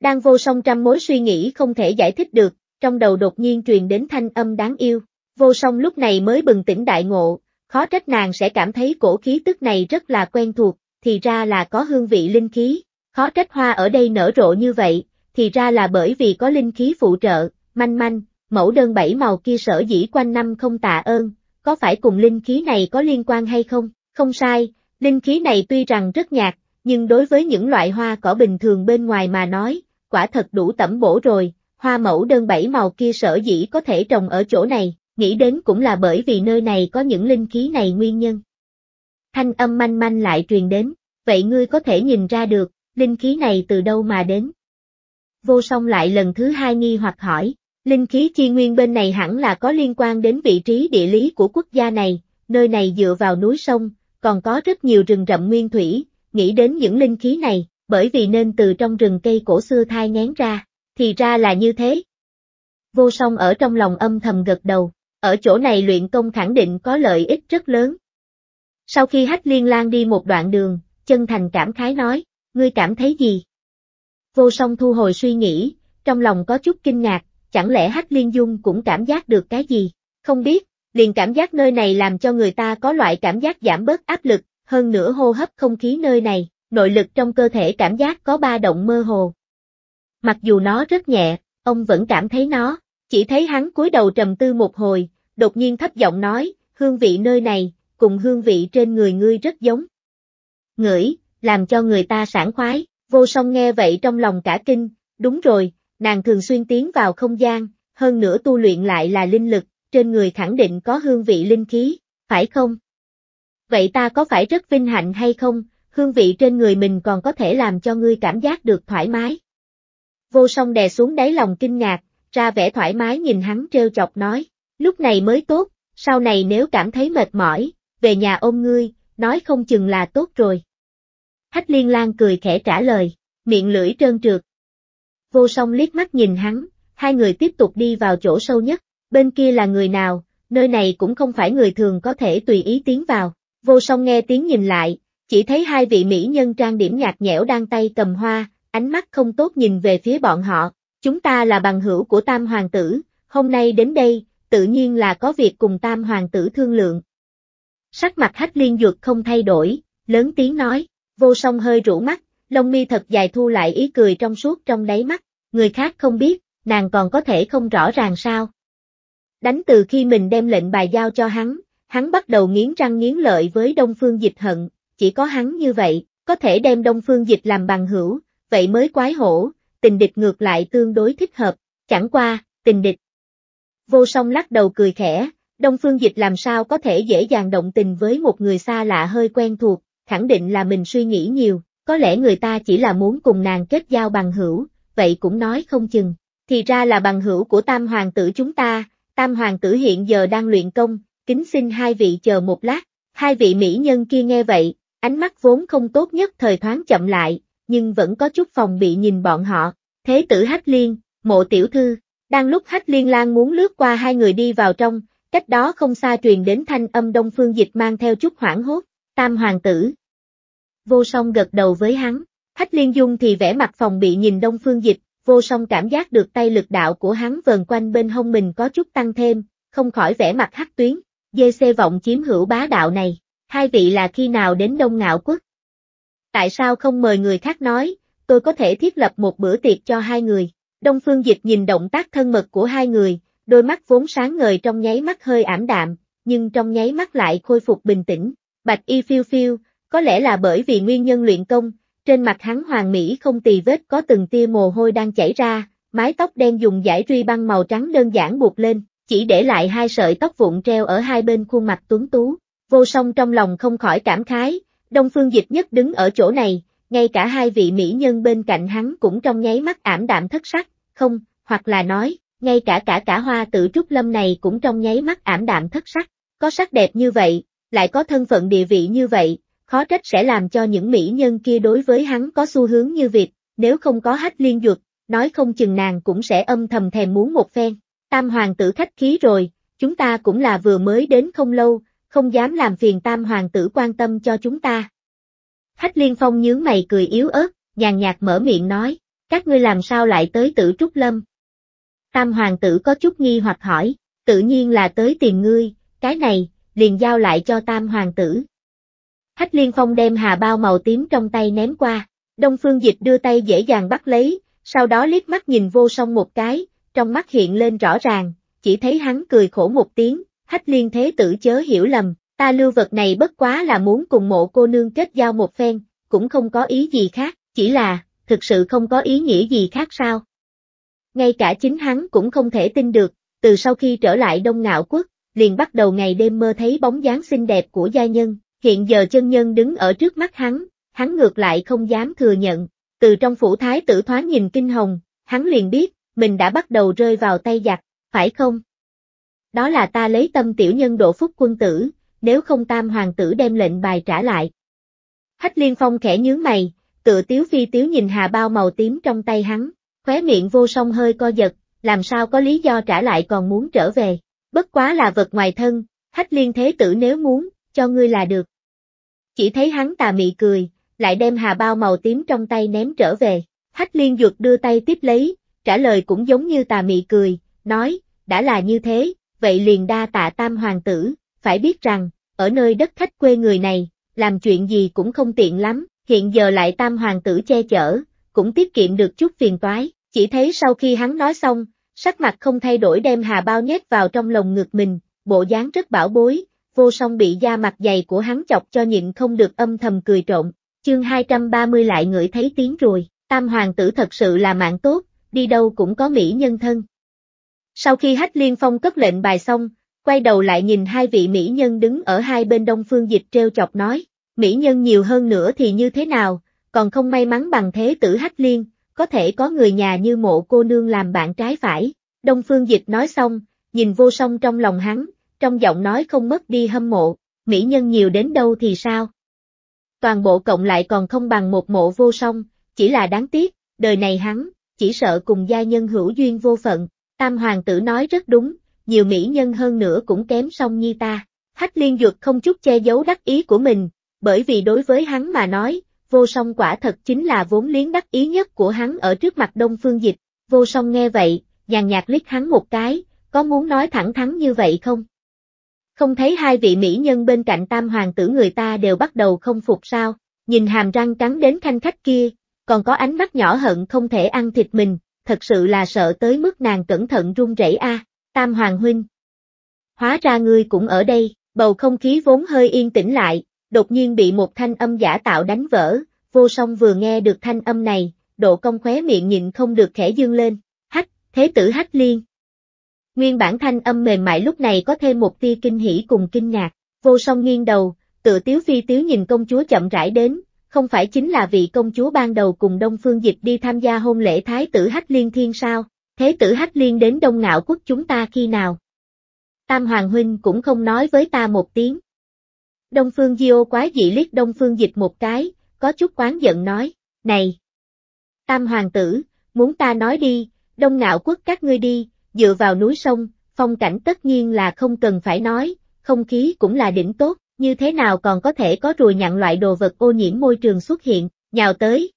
Đang vô song trăm mối suy nghĩ không thể giải thích được, trong đầu đột nhiên truyền đến thanh âm đáng yêu, vô song lúc này mới bừng tỉnh đại ngộ, khó trách nàng sẽ cảm thấy cổ khí tức này rất là quen thuộc, thì ra là có hương vị linh khí, khó trách hoa ở đây nở rộ như vậy, thì ra là bởi vì có linh khí phụ trợ, manh manh, mẫu đơn bảy màu kia sở dĩ quanh năm không tạ ơn, có phải cùng linh khí này có liên quan hay không? Không sai, linh khí này tuy rằng rất nhạt, nhưng đối với những loại hoa cỏ bình thường bên ngoài mà nói, quả thật đủ tẩm bổ rồi, hoa mẫu đơn bảy màu kia sở dĩ có thể trồng ở chỗ này, nghĩ đến cũng là bởi vì nơi này có những linh khí này nguyên nhân. Thanh âm manh manh lại truyền đến, vậy ngươi có thể nhìn ra được, linh khí này từ đâu mà đến? Vô song lại lần thứ hai nghi hoặc hỏi, Linh khí chi nguyên bên này hẳn là có liên quan đến vị trí địa lý của quốc gia này, nơi này dựa vào núi sông, còn có rất nhiều rừng rậm nguyên thủy, nghĩ đến những linh khí này, bởi vì nên từ trong rừng cây cổ xưa thai ngán ra, thì ra là như thế. Vô song ở trong lòng âm thầm gật đầu, ở chỗ này luyện công khẳng định có lợi ích rất lớn. Sau khi hách liên lan đi một đoạn đường, chân thành cảm khái nói, ngươi cảm thấy gì? Vô song thu hồi suy nghĩ, trong lòng có chút kinh ngạc, chẳng lẽ Hắc Liên Dung cũng cảm giác được cái gì? Không biết, liền cảm giác nơi này làm cho người ta có loại cảm giác giảm bớt áp lực, hơn nữa hô hấp không khí nơi này, nội lực trong cơ thể cảm giác có ba động mơ hồ. Mặc dù nó rất nhẹ, ông vẫn cảm thấy nó, chỉ thấy hắn cúi đầu trầm tư một hồi, đột nhiên thấp giọng nói, hương vị nơi này, cùng hương vị trên người ngươi rất giống. Ngửi, làm cho người ta sảng khoái, vô song nghe vậy trong lòng cả kinh, đúng rồi, Nàng thường xuyên tiến vào không gian, hơn nữa tu luyện lại là linh lực, trên người khẳng định có hương vị linh khí, phải không? Vậy ta có phải rất vinh hạnh hay không, hương vị trên người mình còn có thể làm cho ngươi cảm giác được thoải mái. Vô song đè xuống đáy lòng kinh ngạc, ra vẻ thoải mái nhìn hắn trêu chọc nói, lúc này mới tốt, sau này nếu cảm thấy mệt mỏi, về nhà ôm ngươi, nói không chừng là tốt rồi. Hách liên lan cười khẽ trả lời, miệng lưỡi trơn trượt, vô song liếc mắt nhìn hắn, hai người tiếp tục đi vào chỗ sâu nhất, bên kia là người nào, nơi này cũng không phải người thường có thể tùy ý tiến vào, vô song nghe tiếng nhìn lại, chỉ thấy hai vị mỹ nhân trang điểm nhạt nhẽo đang tay cầm hoa, ánh mắt không tốt nhìn về phía bọn họ, chúng ta là bằng hữu của tam hoàng tử, hôm nay đến đây, tự nhiên là có việc cùng tam hoàng tử thương lượng. Sắc mặt hách liên dược không thay đổi, lớn tiếng nói, vô song hơi rũ mắt, lông mi thật dài thu lại ý cười trong suốt trong đáy mắt, người khác không biết, nàng còn có thể không rõ ràng sao. Đánh từ khi mình đem lệnh bài giao cho hắn, hắn bắt đầu nghiến răng nghiến lợi với Đông Phương Dịch hận, chỉ có hắn như vậy, có thể đem Đông Phương Dịch làm bằng hữu, vậy mới quái hổ, tình địch ngược lại tương đối thích hợp, chẳng qua, tình địch. Vô song lắc đầu cười khẽ, Đông Phương Dịch làm sao có thể dễ dàng động tình với một người xa lạ hơi quen thuộc, khẳng định là mình suy nghĩ nhiều, có lẽ người ta chỉ là muốn cùng nàng kết giao bằng hữu, vậy cũng nói không chừng. Thì ra là bằng hữu của tam hoàng tử chúng ta, tam hoàng tử hiện giờ đang luyện công, kính xin hai vị chờ một lát. Hai vị mỹ nhân kia nghe vậy, ánh mắt vốn không tốt nhất thời thoáng chậm lại, nhưng vẫn có chút phòng bị nhìn bọn họ. Thế tử Hách Liên, mộ tiểu thư, đang lúc Hách Liên lang muốn lướt qua hai người đi vào trong, cách đó không xa truyền đến thanh âm đông phương dịch mang theo chút hoảng hốt. Tam hoàng tử, vô song gật đầu với hắn. Hách liên dung thì vẻ mặt phòng bị nhìn đông phương dịch, vô song cảm giác được tay lực đạo của hắn vờn quanh bên hông mình có chút tăng thêm, không khỏi vẻ mặt hắc tuyến, dê xê vọng chiếm hữu bá đạo này, hai vị là khi nào đến Đông Ngạo Quốc? Tại sao không mời người khác nói, tôi có thể thiết lập một bữa tiệc cho hai người, Đông Phương Dịch nhìn động tác thân mật của hai người, đôi mắt vốn sáng ngời trong nháy mắt hơi ảm đạm, nhưng trong nháy mắt lại khôi phục bình tĩnh, Bạch Y phiêu phiêu, có lẽ là bởi vì nguyên nhân luyện công, trên mặt hắn hoàng mỹ không tì vết có từng tia mồ hôi đang chảy ra, mái tóc đen dùng giải truy băng màu trắng đơn giản buộc lên, chỉ để lại hai sợi tóc vụn treo ở hai bên khuôn mặt tuấn tú. Vô song trong lòng không khỏi cảm khái, Đông Phương Dịch Nhất đứng ở chỗ này, ngay cả hai vị mỹ nhân bên cạnh hắn cũng trong nháy mắt ảm đạm thất sắc, không, hoặc là nói, ngay cả cả cả hoa Tử trúc lâm này cũng trong nháy mắt ảm đạm thất sắc, có sắc đẹp như vậy, lại có thân phận địa vị như vậy, khó trách sẽ làm cho những mỹ nhân kia đối với hắn có xu hướng như việc, nếu không có hách liên dược, nói không chừng nàng cũng sẽ âm thầm thèm muốn một phen. Tam hoàng tử khách khí rồi, chúng ta cũng là vừa mới đến không lâu, không dám làm phiền tam hoàng tử quan tâm cho chúng ta. Hách liên phong nhướng mày cười yếu ớt, nhàn nhạt mở miệng nói, các ngươi làm sao lại tới tử trúc lâm? Tam hoàng tử có chút nghi hoặc hỏi, tự nhiên là tới tìm ngươi, cái này, liền giao lại cho tam hoàng tử, Hách liên phong đem hà bao màu tím trong tay ném qua, đông phương dịch đưa tay dễ dàng bắt lấy, sau đó liếc mắt nhìn vô song một cái, trong mắt hiện lên rõ ràng, chỉ thấy hắn cười khổ một tiếng, hách liên thế tử chớ hiểu lầm, ta lưu vật này bất quá là muốn cùng mộ cô nương kết giao một phen, cũng không có ý gì khác, chỉ là, thực sự không có ý nghĩa gì khác sao. Ngay cả chính hắn cũng không thể tin được, từ sau khi trở lại Đông Ngạo Quốc, liền bắt đầu ngày đêm mơ thấy bóng dáng xinh đẹp của gia nhân, hiện giờ chân nhân đứng ở trước mắt hắn, hắn ngược lại không dám thừa nhận, từ trong phủ thái tử thoáng nhìn kinh hồng, hắn liền biết, mình đã bắt đầu rơi vào tay giặc, phải không? Đó là ta lấy tâm tiểu nhân độ phúc quân tử, nếu không tam hoàng tử đem lệnh bài trả lại. Hách liên phong khẽ nhướng mày, tựa tiếu phi tiếu nhìn hà bao màu tím trong tay hắn, khóe miệng vô song hơi co giật, làm sao có lý do trả lại còn muốn trở về, bất quá là vật ngoài thân, hách liên thế tử nếu muốn, cho ngươi là được. Chỉ thấy hắn tà mị cười, lại đem hà bao màu tím trong tay ném trở về. Hách liên dược đưa tay tiếp lấy, trả lời cũng giống như tà mị cười, nói, đã là như thế, vậy liền đa tạ tam hoàng tử, phải biết rằng, ở nơi đất khách quê người này, làm chuyện gì cũng không tiện lắm, hiện giờ lại tam hoàng tử che chở, cũng tiết kiệm được chút phiền toái, chỉ thấy sau khi hắn nói xong, sắc mặt không thay đổi đem hà bao nhét vào trong lồng ngực mình, bộ dáng rất bảo bối, vô song bị da mặt dày của hắn chọc cho nhịn không được âm thầm cười trộn, chương 230 lại ngửi thấy tiếng rồi, tam hoàng tử thật sự là mạng tốt, đi đâu cũng có mỹ nhân thân. Sau khi hách liên phong cất lệnh bài xong, quay đầu lại nhìn hai vị mỹ nhân đứng ở hai bên đông phương dịch treo chọc nói, mỹ nhân nhiều hơn nữa thì như thế nào, còn không may mắn bằng thế tử hách liên, có thể có người nhà như mộ cô nương làm bạn trái phải. Đông phương dịch nói xong, nhìn vô song trong lòng hắn, trong giọng nói không mất đi hâm mộ, mỹ nhân nhiều đến đâu thì sao? Toàn bộ cộng lại còn không bằng một mộ vô song, chỉ là đáng tiếc, đời này hắn, chỉ sợ cùng gia nhân hữu duyên vô phận, tam hoàng tử nói rất đúng, nhiều mỹ nhân hơn nữa cũng kém song như ta. Hách liên dược không chút che giấu đắc ý của mình, bởi vì đối với hắn mà nói, vô song quả thật chính là vốn liếng đắc ý nhất của hắn ở trước mặt đông phương dịch, vô song nghe vậy, nhàn nhạt liếc hắn một cái, có muốn nói thẳng thắn như vậy không? Không thấy hai vị mỹ nhân bên cạnh tam hoàng tử người ta đều bắt đầu không phục sao, nhìn hàm răng trắng đến thanh khách kia, còn có ánh mắt nhỏ hận không thể ăn thịt mình, thật sự là sợ tới mức nàng cẩn thận run rẩy a, tam hoàng huynh. Hóa ra ngươi cũng ở đây, bầu không khí vốn hơi yên tĩnh lại, đột nhiên bị một thanh âm giả tạo đánh vỡ, vô song vừa nghe được thanh âm này, độ công khóe miệng nhịn không được khẽ dương lên, hách, thế tử hách liên, Nguyên bản thanh âm mềm mại lúc này có thêm một tia kinh hỉ cùng kinh ngạc, vô song nghiêng đầu, tự tiếu phi tiếu nhìn công chúa chậm rãi đến, không phải chính là vị công chúa ban đầu cùng Đông Phương Dịch đi tham gia hôn lễ Thái tử Hách Liên Thiên sao, thế tử Hách Liên đến Đông Ngạo Quốc chúng ta khi nào? Tam Hoàng Huynh cũng không nói với ta một tiếng. Đông Phương Diêu quá dị liếc Đông Phương Dịch một cái, có chút quán giận nói, này! Tam Hoàng tử, muốn ta nói đi, Đông Ngạo Quốc các ngươi đi, dựa vào núi sông, phong cảnh tất nhiên là không cần phải nói, không khí cũng là đỉnh tốt, như thế nào còn có thể có rùa nhặn loại đồ vật ô nhiễm môi trường xuất hiện, nhào tới.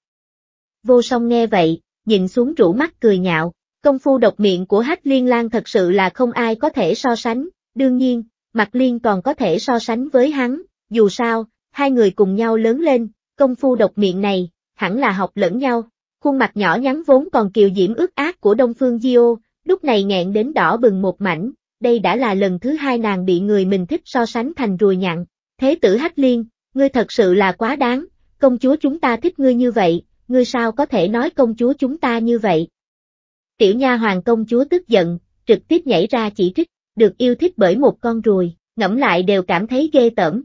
Vô song nghe vậy, nhìn xuống rũ mắt cười nhạo, công phu độc miệng của hách liên lang thật sự là không ai có thể so sánh, đương nhiên, mặt liên còn có thể so sánh với hắn, dù sao, hai người cùng nhau lớn lên, công phu độc miệng này, hẳn là học lẫn nhau. Khuôn mặt nhỏ nhắn vốn còn kiều diễm ước ác của Đông Phương Diêu, lúc này nghẹn đến đỏ bừng một mảnh, đây đã là lần thứ hai nàng bị người mình thích so sánh thành rùi nhặn. Thế tử hắc Liên, ngươi thật sự là quá đáng, công chúa chúng ta thích ngươi như vậy, ngươi sao có thể nói công chúa chúng ta như vậy? Tiểu nha hoàng công chúa tức giận, trực tiếp nhảy ra chỉ trích, được yêu thích bởi một con ruồi, ngẫm lại đều cảm thấy ghê tởm.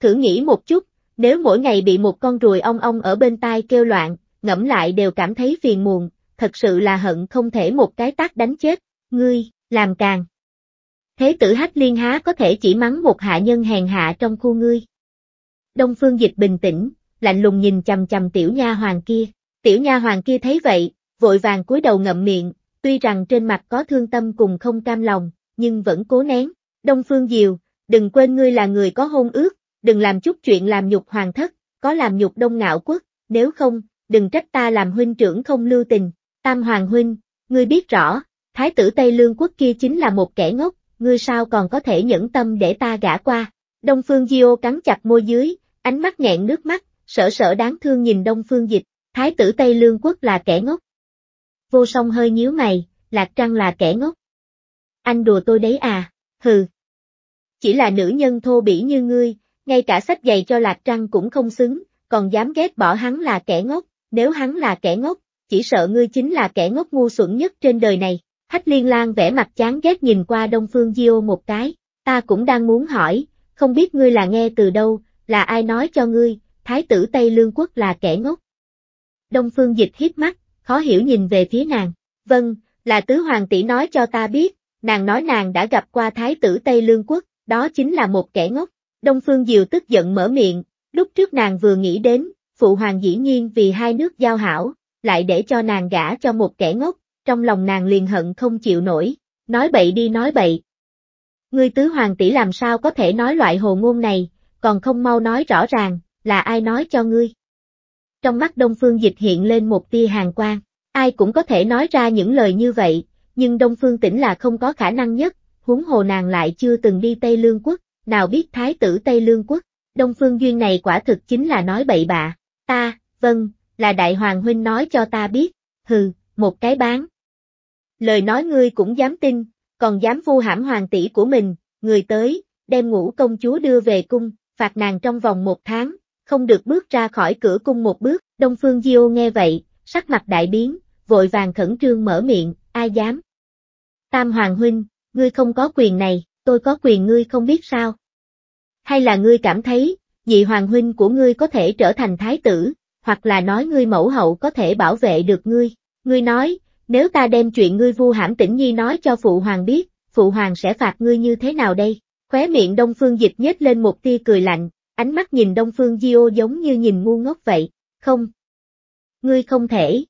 Thử nghĩ một chút, nếu mỗi ngày bị một con ruồi ong ong ở bên tai kêu loạn, ngẫm lại đều cảm thấy phiền muộn, thật sự là hận không thể một cái tác đánh chết, ngươi, làm càng. Thế tử Hách Liên há có thể chỉ mắng một hạ nhân hèn hạ trong khu ngươi. Đông Phương Dịch bình tĩnh, lạnh lùng nhìn chầm chầm tiểu nha hoàng kia, tiểu nha hoàng kia thấy vậy, vội vàng cúi đầu ngậm miệng, tuy rằng trên mặt có thương tâm cùng không cam lòng, nhưng vẫn cố nén. Đông Phương Diều, đừng quên ngươi là người có hôn ước, đừng làm chút chuyện làm nhục hoàng thất, có làm nhục đông ngạo quốc, nếu không, đừng trách ta làm huynh trưởng không lưu tình, Tam Hoàng Huynh, ngươi biết rõ, Thái tử Tây Lương quốc kia chính là một kẻ ngốc, ngươi sao còn có thể nhẫn tâm để ta gã qua. Đông Phương Diêu cắn chặt môi dưới, ánh mắt nghẹn nước mắt, sợ sợ đáng thương nhìn Đông Phương Dịch, Thái tử Tây Lương quốc là kẻ ngốc. Vô song hơi nhíu mày, Lạc Trăng là kẻ ngốc. Anh đùa tôi đấy à, hừ. Chỉ là nữ nhân thô bỉ như ngươi, ngay cả sách giày cho Lạc Trăng cũng không xứng, còn dám ghét bỏ hắn là kẻ ngốc, nếu hắn là kẻ ngốc, chỉ sợ ngươi chính là kẻ ngốc ngu xuẩn nhất trên đời này. Hách liên lang vẻ mặt chán ghét nhìn qua Đông Phương Diêu một cái, ta cũng đang muốn hỏi, không biết ngươi là nghe từ đâu, là ai nói cho ngươi, thái tử Tây Lương Quốc là kẻ ngốc. Đông Phương Dịch hiếp mắt, khó hiểu nhìn về phía nàng, vâng, là tứ hoàng tỷ nói cho ta biết, nàng nói nàng đã gặp qua thái tử Tây Lương Quốc, đó chính là một kẻ ngốc. Đông Phương Diều tức giận mở miệng, lúc trước nàng vừa nghĩ đến, phụ hoàng dĩ nhiên vì hai nước giao hảo, lại để cho nàng gả cho một kẻ ngốc, trong lòng nàng liền hận không chịu nổi, nói bậy đi nói bậy. Ngươi tứ hoàng tỷ làm sao có thể nói loại hồ ngôn này, còn không mau nói rõ ràng, là ai nói cho ngươi. Trong mắt Đông Phương Dịch hiện lên một tia hàng quang, ai cũng có thể nói ra những lời như vậy, nhưng Đông Phương Tĩnh là không có khả năng nhất, huống hồ nàng lại chưa từng đi Tây Lương Quốc, nào biết Thái tử Tây Lương Quốc, Đông Phương Duyên này quả thực chính là nói bậy bạ, ta, vâng, là đại hoàng huynh nói cho ta biết, hừ, một cái bán. Lời nói ngươi cũng dám tin, còn dám vu hãm hoàng tỷ của mình, người tới, đem ngũ công chúa đưa về cung, phạt nàng trong vòng một tháng, không được bước ra khỏi cửa cung một bước, Đông Phương Diêu nghe vậy, sắc mặt đại biến, vội vàng khẩn trương mở miệng, ai dám. Tam Hoàng Huynh, ngươi không có quyền này, tôi có quyền ngươi không biết sao. Hay là ngươi cảm thấy, dị Hoàng Huynh của ngươi có thể trở thành thái tử, hoặc là nói ngươi mẫu hậu có thể bảo vệ được ngươi. Ngươi nói, nếu ta đem chuyện ngươi vu hãm tĩnh nhi nói cho phụ hoàng biết, phụ hoàng sẽ phạt ngươi như thế nào đây? Khóe miệng Đông Phương Dịch nhếch lên một tia cười lạnh, ánh mắt nhìn Đông Phương Diêu giống như nhìn ngu ngốc vậy, không. Ngươi không thể.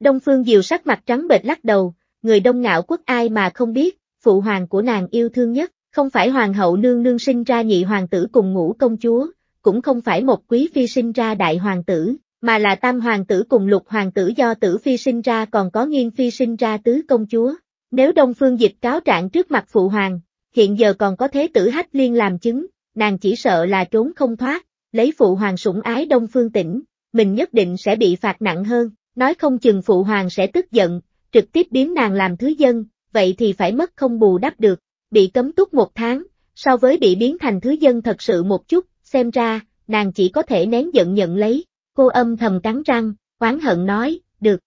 Đông Phương Diều sắc mặt trắng bệch lắc đầu, người đông ngạo quốc ai mà không biết, phụ hoàng của nàng yêu thương nhất, không phải hoàng hậu nương nương sinh ra nhị hoàng tử cùng ngũ công chúa, cũng không phải một quý phi sinh ra đại hoàng tử, mà là tam hoàng tử cùng lục hoàng tử do tử phi sinh ra còn có nghiên phi sinh ra tứ công chúa. Nếu Đông Phương Dịch cáo trạng trước mặt phụ hoàng, hiện giờ còn có thế tử hách liên làm chứng, nàng chỉ sợ là trốn không thoát, lấy phụ hoàng sủng ái Đông Phương tỉnh, mình nhất định sẽ bị phạt nặng hơn, nói không chừng phụ hoàng sẽ tức giận, trực tiếp biến nàng làm thứ dân, vậy thì phải mất không bù đắp được, bị cấm túc một tháng, so với bị biến thành thứ dân thật sự một chút, xem ra, nàng chỉ có thể nén giận nhận lấy, cô âm thầm cắn răng, oán hận nói, được.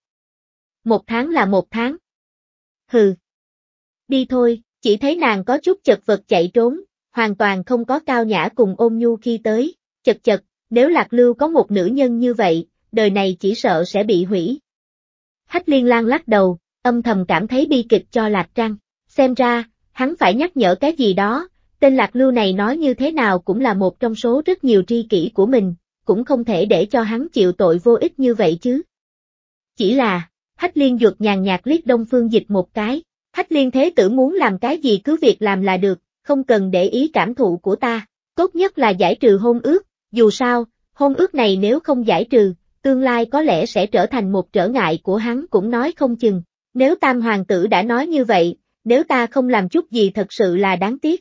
Một tháng là một tháng. Hừ. Đi thôi, chỉ thấy nàng có chút chật vật chạy trốn, hoàn toàn không có cao nhã cùng ôn nhu khi tới, chật chật, nếu lạc lưu có một nữ nhân như vậy, đời này chỉ sợ sẽ bị hủy. Hách liên lang lắc đầu, âm thầm cảm thấy bi kịch cho lạc trăng, xem ra, hắn phải nhắc nhở cái gì đó, Tên lạc lưu này nói như thế nào cũng là một trong số rất nhiều tri kỷ của mình, cũng không thể để cho hắn chịu tội vô ích như vậy chứ. Chỉ là, Hách Liên Dược nhàn nhạt liếc Đông Phương Dịch một cái, Hách Liên Thế Tử muốn làm cái gì cứ việc làm là được, không cần để ý cảm thụ của ta, tốt nhất là giải trừ hôn ước, dù sao, hôn ước này nếu không giải trừ, tương lai có lẽ sẽ trở thành một trở ngại của hắn cũng nói không chừng, nếu Tam Hoàng Tử đã nói như vậy, nếu ta không làm chút gì thật sự là đáng tiếc.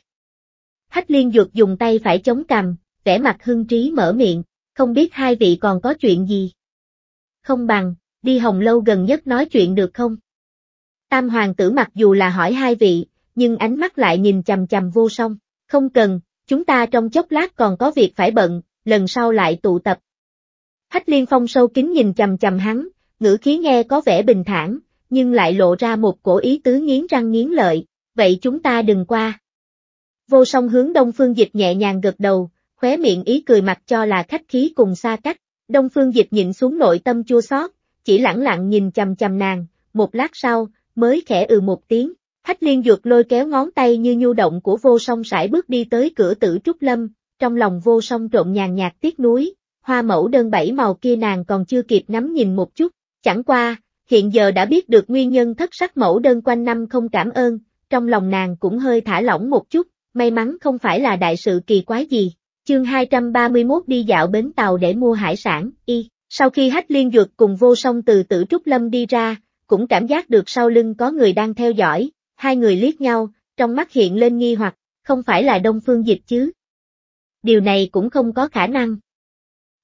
Hách liên dược dùng tay phải chống cằm, vẻ mặt hưng trí mở miệng, không biết hai vị còn có chuyện gì. Không bằng, đi hồng lâu gần nhất nói chuyện được không? Tam hoàng tử mặc dù là hỏi hai vị, nhưng ánh mắt lại nhìn chầm chầm vô song, không cần, chúng ta trong chốc lát còn có việc phải bận, lần sau lại tụ tập. Hách liên phong sâu kính nhìn chầm chầm hắn, ngữ khí nghe có vẻ bình thản, nhưng lại lộ ra một cổ ý tứ nghiến răng nghiến lợi, vậy chúng ta đừng qua. Vô song hướng Đông Phương Dịch nhẹ nhàng gật đầu, khóe miệng ý cười mặt cho là khách khí cùng xa cách. Đông Phương Dịch nhịn xuống nội tâm chua xót, chỉ lẳng lặng nhìn chầm chầm nàng, một lát sau, mới khẽ ừ một tiếng. Hách liên dược lôi kéo ngón tay như nhu động của vô song sải bước đi tới cửa tử Trúc Lâm, trong lòng vô song trộn nhàn nhạt tiếc núi, hoa mẫu đơn bảy màu kia nàng còn chưa kịp nắm nhìn một chút, chẳng qua, hiện giờ đã biết được nguyên nhân thất sắc mẫu đơn quanh năm không cảm ơn, trong lòng nàng cũng hơi thả lỏng một chút, may mắn không phải là đại sự kỳ quái gì. Chương 231 đi dạo bến tàu để mua hải sản, y. Sau khi Hách Liên Dược cùng vô song từ tử Trúc Lâm đi ra, cũng cảm giác được sau lưng có người đang theo dõi, hai người liếc nhau, trong mắt hiện lên nghi hoặc, không phải là Đông Phương Dịch chứ. Điều này cũng không có khả năng.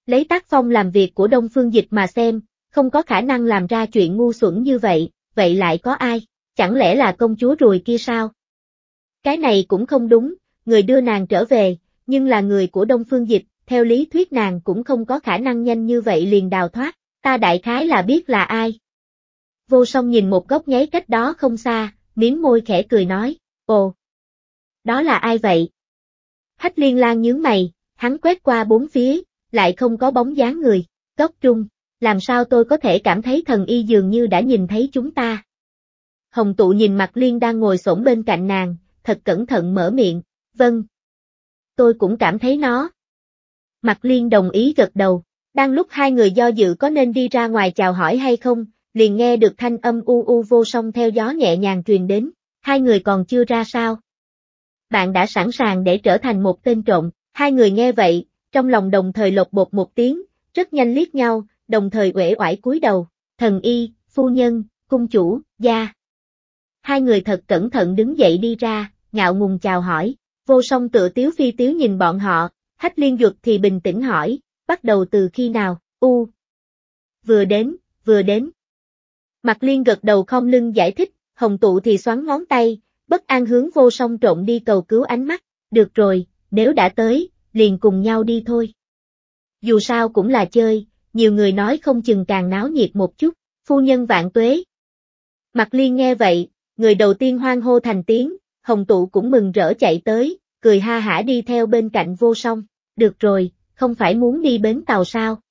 Lấy tác phong làm việc của Đông Phương Dịch mà xem, không có khả năng làm ra chuyện ngu xuẩn như vậy, vậy lại có ai? Chẳng lẽ là công chúa rùi kia sao? Cái này cũng không đúng, người đưa nàng trở về, nhưng là người của Đông Phương Dịch, theo lý thuyết nàng cũng không có khả năng nhanh như vậy liền đào thoát, ta đại khái là biết là ai. Vô song nhìn một góc nháy cách đó không xa, miếng môi khẽ cười nói, ồ, đó là ai vậy? Hách liên lan nhướng mày, hắn quét qua bốn phía, lại không có bóng dáng người, góc trung, làm sao tôi có thể cảm thấy thần y dường như đã nhìn thấy chúng ta? Hồng tụ nhìn mặt liên đang ngồi xổm bên cạnh nàng, thật cẩn thận mở miệng, vâng. Tôi cũng cảm thấy nó. Mặt liên đồng ý gật đầu, đang lúc hai người do dự có nên đi ra ngoài chào hỏi hay không, liền nghe được thanh âm u u vô song theo gió nhẹ nhàng truyền đến, hai người còn chưa ra sao. Bạn đã sẵn sàng để trở thành một tên trộm, hai người nghe vậy, trong lòng đồng thời lột bột một tiếng, rất nhanh liếc nhau, đồng thời uể oải cúi đầu, thần y, phu nhân, cung chủ, gia hai người thật cẩn thận đứng dậy đi ra, ngạo ngùng chào hỏi, vô song tựa tiếu phi tiếu nhìn bọn họ, hách liên duật thì bình tĩnh hỏi, bắt đầu từ khi nào, u. Vừa đến, vừa đến. Mặt liên gật đầu không lưng giải thích, hồng tụ thì xoắn ngón tay, bất an hướng vô song trộn đi cầu cứu ánh mắt, được rồi, nếu đã tới, liền cùng nhau đi thôi. Dù sao cũng là chơi, nhiều người nói không chừng càng náo nhiệt một chút, phu nhân vạn tuế. Mặt liên nghe vậy, người đầu tiên hoang hô thành tiếng, hồng tụ cũng mừng rỡ chạy tới, cười ha hả đi theo bên cạnh vô song, được rồi, không phải muốn đi bến tàu sao?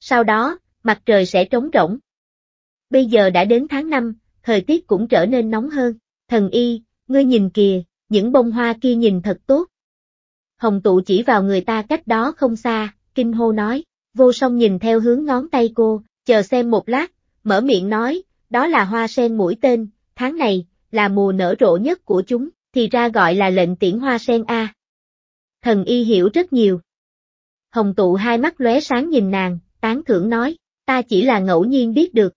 Sau đó, mặt trời sẽ trống rỗng. Bây giờ đã đến tháng 5, thời tiết cũng trở nên nóng hơn, thần y, ngươi nhìn kìa, những bông hoa kia nhìn thật tốt. Hồng tụ chỉ vào người ta cách đó không xa, kinh hô nói, vô song nhìn theo hướng ngón tay cô, chờ xem một lát, mở miệng nói, đó là hoa sen mũi tên, tháng này, là mùa nở rộ nhất của chúng, thì ra gọi là lệnh tiễn hoa sen A. Thần y hiểu rất nhiều. Hồng tụ hai mắt lóe sáng nhìn nàng, tán thưởng nói, ta chỉ là ngẫu nhiên biết được.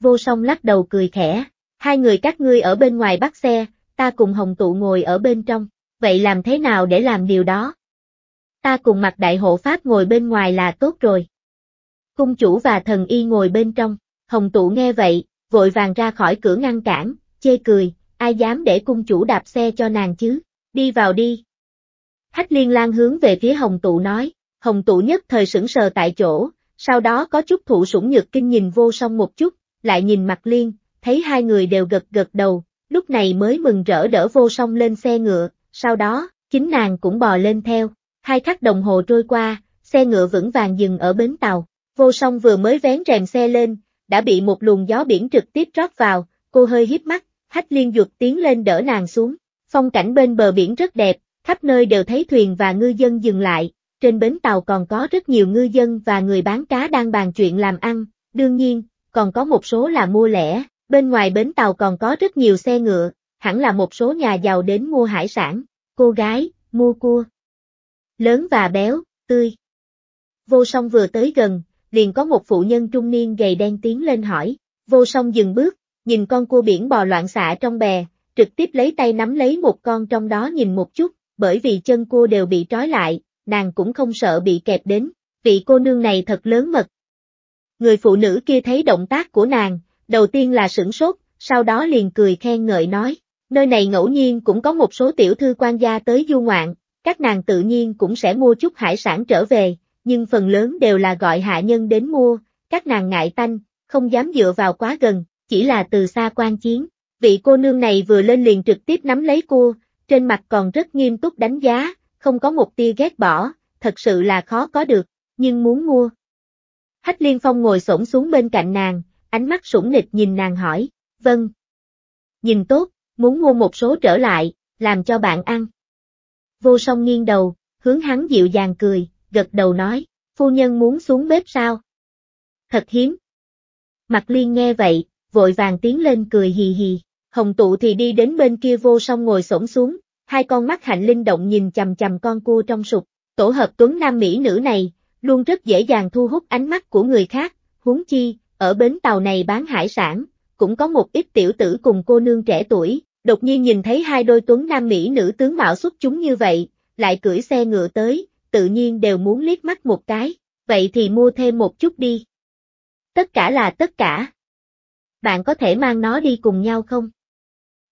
Vô song lắc đầu cười khẽ, hai người các ngươi ở bên ngoài bắt xe, ta cùng hồng tụ ngồi ở bên trong, vậy làm thế nào để làm điều đó? Ta cùng mặt đại hộ pháp ngồi bên ngoài là tốt rồi. Cung chủ và thần y ngồi bên trong, hồng tụ nghe vậy, vội vàng ra khỏi cửa ngăn cản, chê cười, ai dám để cung chủ đạp xe cho nàng chứ, đi vào đi. Hách liên lan hướng về phía hồng tụ nói, hồng tụ nhất thời sững sờ tại chỗ, sau đó có chút thụ sủng nhược kinh nhìn vô song một chút, lại nhìn mặt liên, thấy hai người đều gật gật đầu, lúc này mới mừng rỡ đỡ vô song lên xe ngựa, sau đó, chính nàng cũng bò lên theo, hai khắc đồng hồ trôi qua, xe ngựa vững vàng dừng ở bến tàu, vô song vừa mới vén rèm xe lên, đã bị một luồng gió biển trực tiếp rót vào, cô hơi hiếp mắt, hách liên duật tiến lên đỡ nàng xuống. Phong cảnh bên bờ biển rất đẹp, khắp nơi đều thấy thuyền và ngư dân dừng lại, trên bến tàu còn có rất nhiều ngư dân và người bán cá đang bàn chuyện làm ăn, đương nhiên, còn có một số là mua lẻ, bên ngoài bến tàu còn có rất nhiều xe ngựa, hẳn là một số nhà giàu đến mua hải sản, cô gái, mua cua. Lớn và béo, tươi. Vô song vừa tới gần, liền có một phụ nhân trung niên gầy đen tiến lên hỏi, vô song dừng bước, nhìn con cua biển bò loạn xạ trong bè, trực tiếp lấy tay nắm lấy một con trong đó nhìn một chút, bởi vì chân cua đều bị trói lại, nàng cũng không sợ bị kẹp đến, vị cô nương này thật lớn mật. Người phụ nữ kia thấy động tác của nàng, đầu tiên là sửng sốt, sau đó liền cười khen ngợi nói, nơi này ngẫu nhiên cũng có một số tiểu thư quan gia tới du ngoạn, các nàng tự nhiên cũng sẽ mua chút hải sản trở về, nhưng phần lớn đều là gọi hạ nhân đến mua, các nàng ngại tanh, không dám dựa vào quá gần, chỉ là từ xa quan chiến. Vị cô nương này vừa lên liền trực tiếp nắm lấy cua, trên mặt còn rất nghiêm túc đánh giá, không có một tia ghét bỏ, thật sự là khó có được, nhưng muốn mua. Hách Liên Phong ngồi xổm xuống bên cạnh nàng, ánh mắt sủng nịch nhìn nàng hỏi, vâng. Nhìn tốt, muốn mua một số trở lại, làm cho bạn ăn. Vô song nghiêng đầu, hướng hắn dịu dàng cười, gật đầu nói, phu nhân muốn xuống bếp sao? Thật hiếm. Mặt liên nghe vậy, vội vàng tiến lên cười hì hì, hồng tụ thì đi đến bên kia vô song ngồi xổm xuống, hai con mắt hạnh linh động nhìn chầm chầm con cua trong sụp, tổ hợp tuấn nam mỹ nữ này, luôn rất dễ dàng thu hút ánh mắt của người khác, huống chi, ở bến tàu này bán hải sản, cũng có một ít tiểu tử cùng cô nương trẻ tuổi, đột nhiên nhìn thấy hai đôi tuấn nam mỹ nữ tướng mạo xuất chúng như vậy, lại cưỡi xe ngựa tới, tự nhiên đều muốn liếc mắt một cái, vậy thì mua thêm một chút đi. Tất cả là tất cả. Bạn có thể mang nó đi cùng nhau không?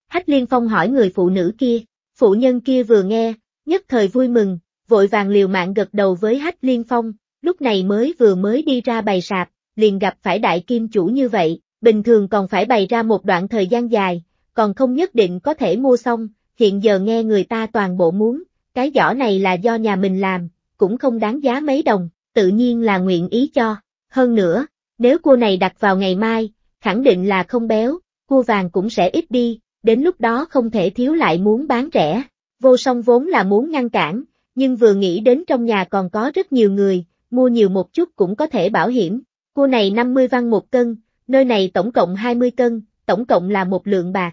Hách Liên Phong hỏi người phụ nữ kia, phụ nhân kia vừa nghe, nhất thời vui mừng, vội vàng liều mạng gật đầu với Hách Liên Phong, lúc này mới vừa mới đi ra bày sạp, liền gặp phải đại kim chủ như vậy, bình thường còn phải bày ra một đoạn thời gian dài, còn không nhất định có thể mua xong, hiện giờ nghe người ta toàn bộ muốn, cái giỏ này là do nhà mình làm, cũng không đáng giá mấy đồng, tự nhiên là nguyện ý cho. Hơn nữa, nếu cua này đặt vào ngày mai, khẳng định là không béo, cua vàng cũng sẽ ít đi, đến lúc đó không thể thiếu lại muốn bán rẻ. Vô song vốn là muốn ngăn cản, nhưng vừa nghĩ đến trong nhà còn có rất nhiều người, mua nhiều một chút cũng có thể bảo hiểm. Cua này 50 văn một cân, nơi này tổng cộng 20 cân, tổng cộng là một lượng bạc.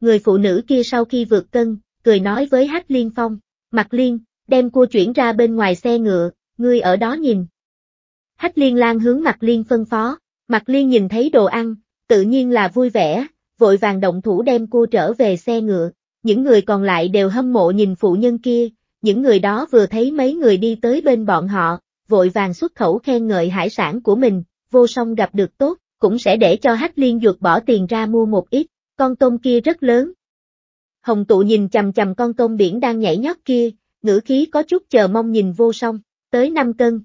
Người phụ nữ kia sau khi vượt cân, cười nói với Hắc Liên Phong, Mặc Liên, đem cua chuyển ra bên ngoài xe ngựa, ngươi ở đó nhìn. Hách Liên Lan hướng Mặc Liên phân phó, Mặc Liên nhìn thấy đồ ăn, tự nhiên là vui vẻ, vội vàng động thủ đem cua trở về xe ngựa, những người còn lại đều hâm mộ nhìn phụ nhân kia, những người đó vừa thấy mấy người đi tới bên bọn họ, vội vàng xuất khẩu khen ngợi hải sản của mình, vô song gặp được tốt, cũng sẽ để cho Hách Liên ruột bỏ tiền ra mua một ít, con tôm kia rất lớn, Hồng tụ nhìn chầm chầm con tôm biển đang nhảy nhót kia, ngữ khí có chút chờ mong nhìn vô song, tới 5 cân.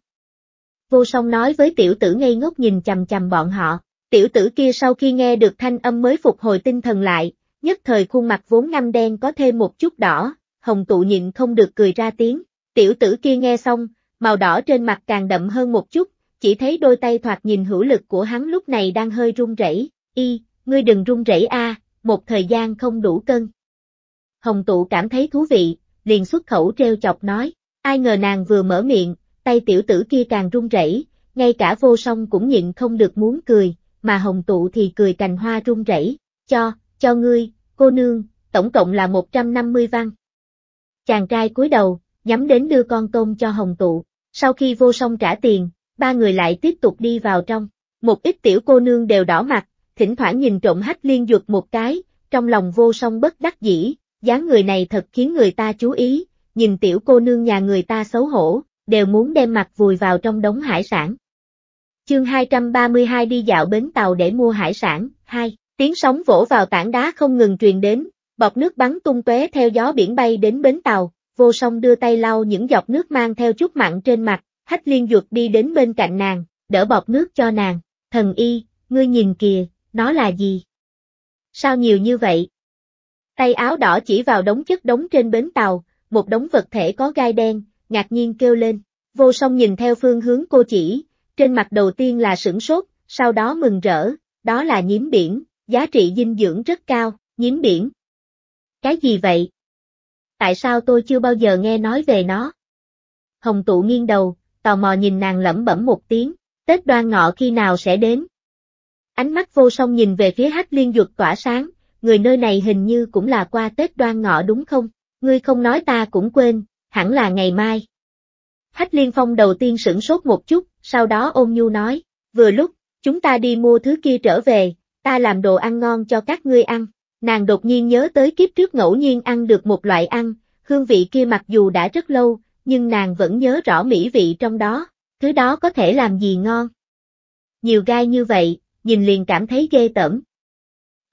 Vô song nói với tiểu tử ngây ngốc nhìn chầm chầm bọn họ, tiểu tử kia sau khi nghe được thanh âm mới phục hồi tinh thần lại, nhất thời khuôn mặt vốn ngăm đen có thêm một chút đỏ, hồng tụ nhịn không được cười ra tiếng, tiểu tử kia nghe xong, màu đỏ trên mặt càng đậm hơn một chút, chỉ thấy đôi tay thoạt nhìn hữu lực của hắn lúc này đang hơi run rẩy. y, ngươi đừng run rẩy a, một thời gian không đủ cân. Hồng tụ cảm thấy thú vị, liền xuất khẩu treo chọc nói, ai ngờ nàng vừa mở miệng, tay tiểu tử kia càng run rẩy, ngay cả vô song cũng nhịn không được muốn cười, mà hồng tụ thì cười cành hoa run rẩy, cho, cho ngươi, cô nương, tổng cộng là 150 văn. Chàng trai cúi đầu, nhắm đến đưa con tôm cho hồng tụ, sau khi vô song trả tiền, ba người lại tiếp tục đi vào trong, một ít tiểu cô nương đều đỏ mặt, thỉnh thoảng nhìn trộm hách liên duật một cái, trong lòng vô song bất đắc dĩ, dáng người này thật khiến người ta chú ý, nhìn tiểu cô nương nhà người ta xấu hổ, đều muốn đem mặt vùi vào trong đống hải sản. Chương 232 đi dạo bến tàu để mua hải sản, 2, tiếng sóng vỗ vào tảng đá không ngừng truyền đến, bọt nước bắn tung tóe theo gió biển bay đến bến tàu, vô song đưa tay lau những giọt nước mang theo chút mặn trên mặt, hách liên duật đi đến bên cạnh nàng, đỡ bọt nước cho nàng, thần y, ngươi nhìn kìa, nó là gì? Sao nhiều như vậy? Tay áo đỏ chỉ vào đống chất đống trên bến tàu, một đống vật thể có gai đen, ngạc nhiên kêu lên. Vô song nhìn theo phương hướng cô chỉ, trên mặt đầu tiên là sửng sốt, sau đó mừng rỡ, đó là nhiễm biển, giá trị dinh dưỡng rất cao, nhiễm biển. Cái gì vậy? Tại sao tôi chưa bao giờ nghe nói về nó? Hồng tụ nghiêng đầu, tò mò nhìn nàng lẩm bẩm một tiếng, Tết đoan ngọ khi nào sẽ đến? Ánh mắt vô song nhìn về phía hát liên dược tỏa sáng, người nơi này hình như cũng là qua Tết đoan ngọ đúng không? Ngươi không nói ta cũng quên, hẳn là ngày mai. Hách Liên Phong đầu tiên sửng sốt một chút, sau đó ôm nhu nói, vừa lúc, chúng ta đi mua thứ kia trở về, ta làm đồ ăn ngon cho các ngươi ăn. Nàng đột nhiên nhớ tới kiếp trước ngẫu nhiên ăn được một loại ăn, hương vị kia mặc dù đã rất lâu, nhưng nàng vẫn nhớ rõ mỹ vị trong đó, thứ đó có thể làm gì ngon. Nhiều gai như vậy, nhìn liền cảm thấy ghê tởm,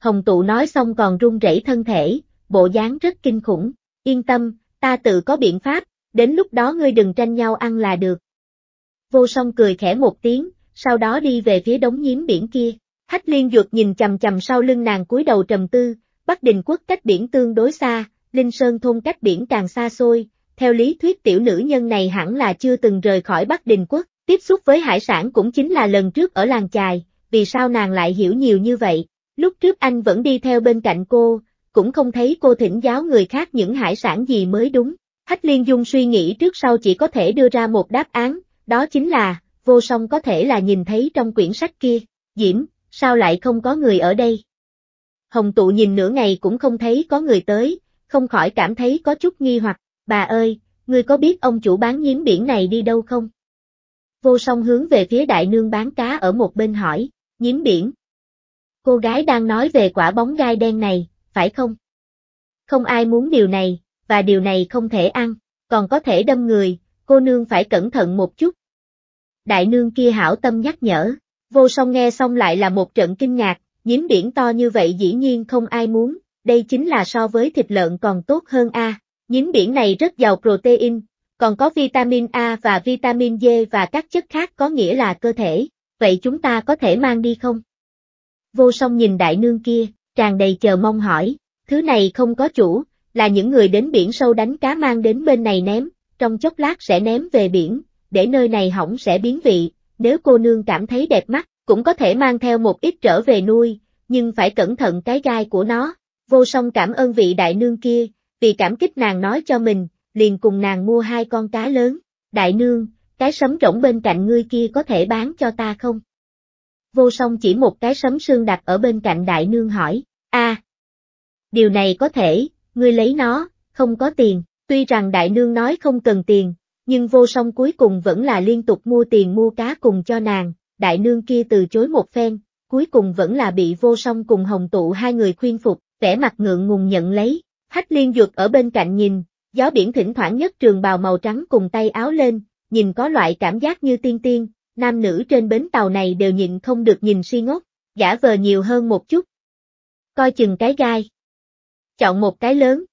Hồng tụ nói xong còn run rẩy thân thể, bộ dáng rất kinh khủng. Yên tâm, ta tự có biện pháp, đến lúc đó ngươi đừng tranh nhau ăn là được. Vô song cười khẽ một tiếng, sau đó đi về phía đống nhiếm biển kia. Hách liên dược nhìn chầm chầm sau lưng nàng cúi đầu trầm tư, Bắc Đình quốc cách biển tương đối xa, Linh Sơn thôn cách biển càng xa xôi, theo lý thuyết tiểu nữ nhân này hẳn là chưa từng rời khỏi Bắc Đình quốc, tiếp xúc với hải sản cũng chính là lần trước ở làng chài, vì sao nàng lại hiểu nhiều như vậy. Lúc trước anh vẫn đi theo bên cạnh cô, cũng không thấy cô thỉnh giáo người khác những hải sản gì mới đúng. Hách Liên Dung suy nghĩ trước sau chỉ có thể đưa ra một đáp án, đó chính là, vô song có thể là nhìn thấy trong quyển sách kia, Diễm, sao lại không có người ở đây? Hồng tụ nhìn nửa ngày cũng không thấy có người tới, không khỏi cảm thấy có chút nghi hoặc, bà ơi, ngươi có biết ông chủ bán nhiễm biển này đi đâu không? Vô song hướng về phía đại nương bán cá ở một bên hỏi, nhiễm biển, Cô gái đang nói về quả bóng gai đen này, phải không? Không ai muốn điều này, và điều này không thể ăn, còn có thể đâm người, cô nương phải cẩn thận một chút. Đại nương kia hảo tâm nhắc nhở, vô song nghe xong lại là một trận kinh ngạc, nhiễm biển to như vậy dĩ nhiên không ai muốn, đây chính là so với thịt lợn còn tốt hơn A, nhiễm biển này rất giàu protein, còn có vitamin A và vitamin D và các chất khác có nghĩa là cơ thể, vậy chúng ta có thể mang đi không? vô song nhìn đại nương kia, tràn đầy chờ mong hỏi, thứ này không có chủ, là những người đến biển sâu đánh cá mang đến bên này ném, trong chốc lát sẽ ném về biển, để nơi này hỏng sẽ biến vị, nếu cô nương cảm thấy đẹp mắt, cũng có thể mang theo một ít trở về nuôi, nhưng phải cẩn thận cái gai của nó. Vô song cảm ơn vị đại nương kia, vì cảm kích nàng nói cho mình, liền cùng nàng mua hai con cá lớn. Đại nương, cái sấm rỗng bên cạnh ngươi kia có thể bán cho ta không? vô song chỉ một cái sấm sương đặt ở bên cạnh đại nương hỏi, a à, điều này có thể, ngươi lấy nó, không có tiền, tuy rằng đại nương nói không cần tiền, nhưng vô song cuối cùng vẫn là liên tục mua tiền mua cá cùng cho nàng, đại nương kia từ chối một phen, cuối cùng vẫn là bị vô song cùng hồng tụ hai người khuyên phục, vẻ mặt ngượng ngùng nhận lấy, hách liên dược ở bên cạnh nhìn, gió biển thỉnh thoảng nhất trường bào màu trắng cùng tay áo lên, nhìn có loại cảm giác như tiên tiên, nam nữ trên bến tàu này đều nhịn không được nhìn suy ngốc, giả vờ nhiều hơn một chút. Coi chừng cái gai. Chọn một cái lớn.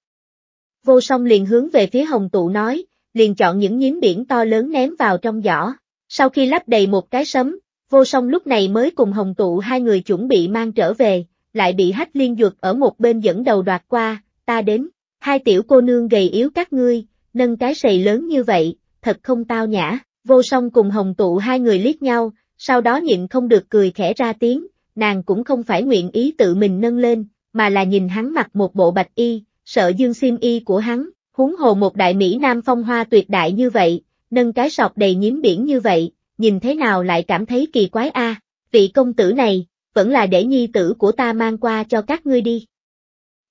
Vô song liền hướng về phía hồng tụ nói, liền chọn những nhím biển to lớn ném vào trong giỏ. Sau khi lắp đầy một cái sấm, vô song lúc này mới cùng hồng tụ hai người chuẩn bị mang trở về, lại bị hách liên dược ở một bên dẫn đầu đoạt qua, ta đến, hai tiểu cô nương gầy yếu các ngươi, nâng cái sầy lớn như vậy, thật không tao nhã. Vô song cùng hồng tụ hai người liếc nhau, sau đó nhịn không được cười khẽ ra tiếng, nàng cũng không phải nguyện ý tự mình nâng lên, mà là nhìn hắn mặc một bộ bạch y, sợ dương sim y của hắn, huống hồ một đại Mỹ Nam phong hoa tuyệt đại như vậy, nâng cái sọc đầy nhiễm biển như vậy, nhìn thế nào lại cảm thấy kỳ quái a vị công tử này, vẫn là để nhi tử của ta mang qua cho các ngươi đi.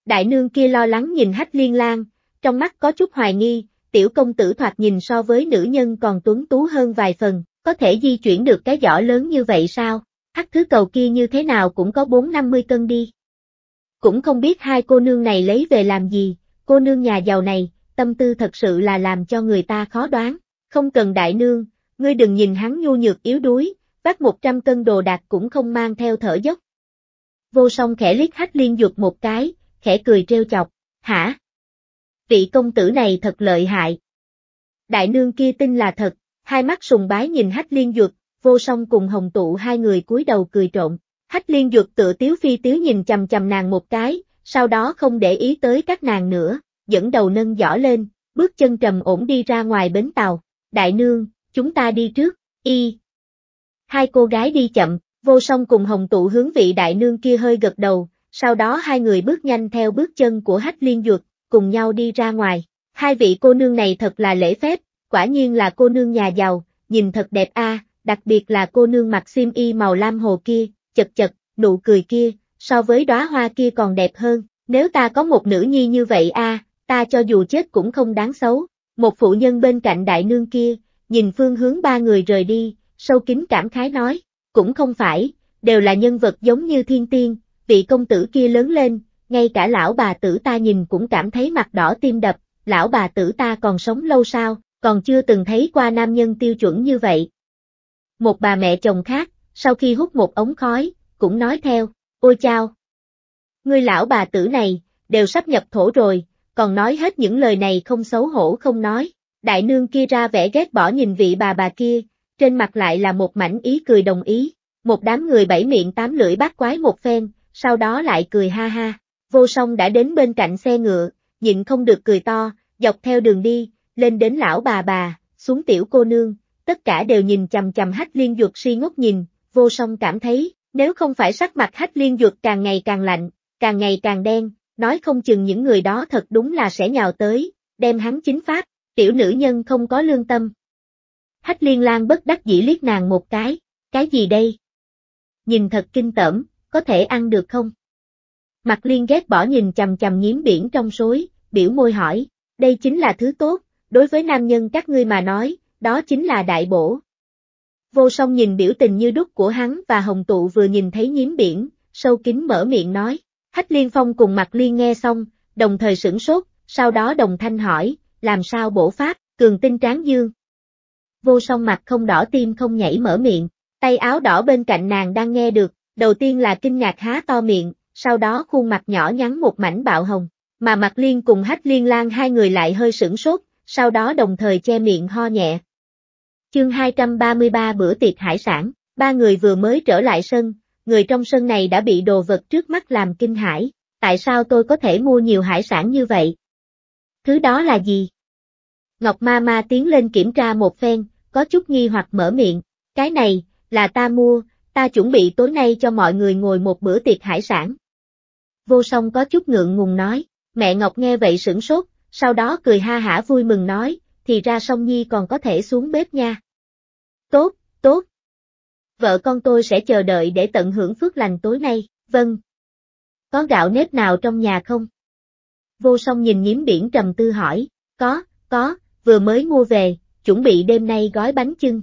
Đại nương kia lo lắng nhìn hách liên lang, trong mắt có chút hoài nghi, tiểu công tử thoạt nhìn so với nữ nhân còn tuấn tú hơn vài phần, có thể di chuyển được cái giỏ lớn như vậy sao? Hắc thứ cầu kia như thế nào cũng có bốn năm mươi cân đi. Cũng không biết hai cô nương này lấy về làm gì, cô nương nhà giàu này, tâm tư thật sự là làm cho người ta khó đoán, không cần đại nương, ngươi đừng nhìn hắn nhu nhược yếu đuối, vác một trăm cân đồ đạc cũng không mang theo thở dốc. Vô song khẽ liếc hách liên dục một cái, khẽ cười trêu chọc, hả, vị công tử này thật lợi hại. Đại nương kia tin là thật, hai mắt sùng bái nhìn hách liên duật, vô song cùng hồng tụ hai người cúi đầu cười trộn. Hách liên duật tựa tiếu phi tiếu nhìn chầm chầm nàng một cái, sau đó không để ý tới các nàng nữa, dẫn đầu nâng giỏ lên, bước chân trầm ổn đi ra ngoài bến tàu. Đại nương, chúng ta đi trước, y. Hai cô gái đi chậm, vô song cùng hồng tụ hướng vị đại nương kia hơi gật đầu, sau đó hai người bước nhanh theo bước chân của hách liên duật cùng nhau đi ra ngoài. Hai vị cô nương này thật là lễ phép, quả nhiên là cô nương nhà giàu, nhìn thật đẹp a, đặc biệt là cô nương mặc xiêm y màu lam hồ kia, chật chật, nụ cười kia, so với đóa hoa kia còn đẹp hơn, nếu ta có một nữ nhi như vậy a, ta cho dù chết cũng không đáng xấu. Một phụ nhân bên cạnh đại nương kia, nhìn phương hướng ba người rời đi, sâu kín cảm khái nói, cũng không phải, đều là nhân vật giống như thiên tiên, vị công tử kia lớn lên, ngay cả lão bà tử ta nhìn cũng cảm thấy mặt đỏ tim đập, lão bà tử ta còn sống lâu sao, còn chưa từng thấy qua nam nhân tiêu chuẩn như vậy. Một bà mẹ chồng khác, sau khi hút một ống khói, cũng nói theo, ôi chao. người lão bà tử này, đều sắp nhập thổ rồi, còn nói hết những lời này không xấu hổ không nói, đại nương kia ra vẻ ghét bỏ nhìn vị bà bà kia, trên mặt lại là một mảnh ý cười đồng ý, một đám người bảy miệng tám lưỡi bát quái một phen, sau đó lại cười ha ha vô song đã đến bên cạnh xe ngựa, nhịn không được cười to, dọc theo đường đi, lên đến lão bà bà, xuống tiểu cô nương, tất cả đều nhìn chầm chầm hách liên duật si ngốc nhìn, vô song cảm thấy, nếu không phải sắc mặt hách liên duật càng ngày càng lạnh, càng ngày càng đen, nói không chừng những người đó thật đúng là sẽ nhào tới, đem hắn chính pháp, tiểu nữ nhân không có lương tâm. Hách liên lan bất đắc dĩ liếc nàng một cái, cái gì đây? Nhìn thật kinh tởm, có thể ăn được không? Mặt liên ghét bỏ nhìn chầm chầm nhiễm biển trong suối, biểu môi hỏi, đây chính là thứ tốt, đối với nam nhân các ngươi mà nói, đó chính là đại bổ. Vô song nhìn biểu tình như đúc của hắn và hồng tụ vừa nhìn thấy nhiễm biển, sâu kín mở miệng nói, hách liên phong cùng mặt liên nghe xong, đồng thời sửng sốt, sau đó đồng thanh hỏi, làm sao bổ pháp, cường tinh tráng dương. Vô song mặt không đỏ tim không nhảy mở miệng, tay áo đỏ bên cạnh nàng đang nghe được, đầu tiên là kinh ngạc há to miệng, sau đó khuôn mặt nhỏ nhắn một mảnh bạo hồng, mà mặt liên cùng hách liên lang hai người lại hơi sửng sốt, sau đó đồng thời che miệng ho nhẹ. Chương 233 bữa tiệc hải sản, ba người vừa mới trở lại sân, người trong sân này đã bị đồ vật trước mắt làm kinh hãi, tại sao tôi có thể mua nhiều hải sản như vậy? Thứ đó là gì? Ngọc Ma Ma tiến lên kiểm tra một phen, có chút nghi hoặc mở miệng, cái này, là ta mua, ta chuẩn bị tối nay cho mọi người ngồi một bữa tiệc hải sản, vô song có chút ngượng ngùng nói, mẹ Ngọc nghe vậy sửng sốt, sau đó cười ha hả vui mừng nói, thì ra song nhi còn có thể xuống bếp nha. Tốt, tốt. Vợ con tôi sẽ chờ đợi để tận hưởng phước lành tối nay, vâng. Có gạo nếp nào trong nhà không? Vô song nhìn nhiễm biển trầm tư hỏi, có, có, vừa mới mua về, chuẩn bị đêm nay gói bánh chưng.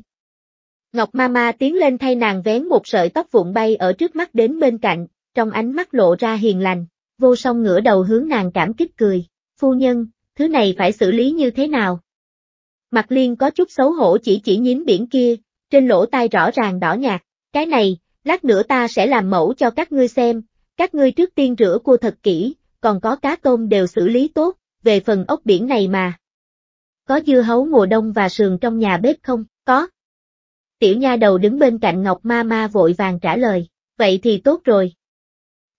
Ngọc Mama tiến lên thay nàng vén một sợi tóc vụn bay ở trước mắt đến bên cạnh, trong ánh mắt lộ ra hiền lành, vô song ngửa đầu hướng nàng cảm kích cười, phu nhân, thứ này phải xử lý như thế nào? Mặt liên có chút xấu hổ chỉ chỉ nhín biển kia, trên lỗ tai rõ ràng đỏ nhạt, cái này, lát nữa ta sẽ làm mẫu cho các ngươi xem, các ngươi trước tiên rửa cua thật kỹ, còn có cá tôm đều xử lý tốt, về phần ốc biển này mà. Có dưa hấu mùa đông và sườn trong nhà bếp không? Có. Tiểu nha đầu đứng bên cạnh Ngọc Ma Ma vội vàng trả lời, vậy thì tốt rồi.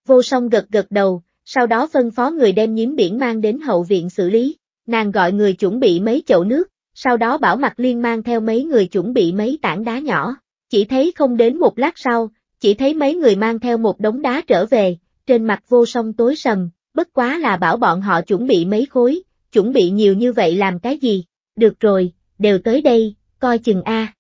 Vô song gật gật đầu, sau đó phân phó người đem nhiễm biển mang đến hậu viện xử lý, nàng gọi người chuẩn bị mấy chậu nước, sau đó bảo mặt liên mang theo mấy người chuẩn bị mấy tảng đá nhỏ, chỉ thấy không đến một lát sau, chỉ thấy mấy người mang theo một đống đá trở về, trên mặt vô song tối sầm, bất quá là bảo bọn họ chuẩn bị mấy khối, chuẩn bị nhiều như vậy làm cái gì, được rồi, đều tới đây, coi chừng a.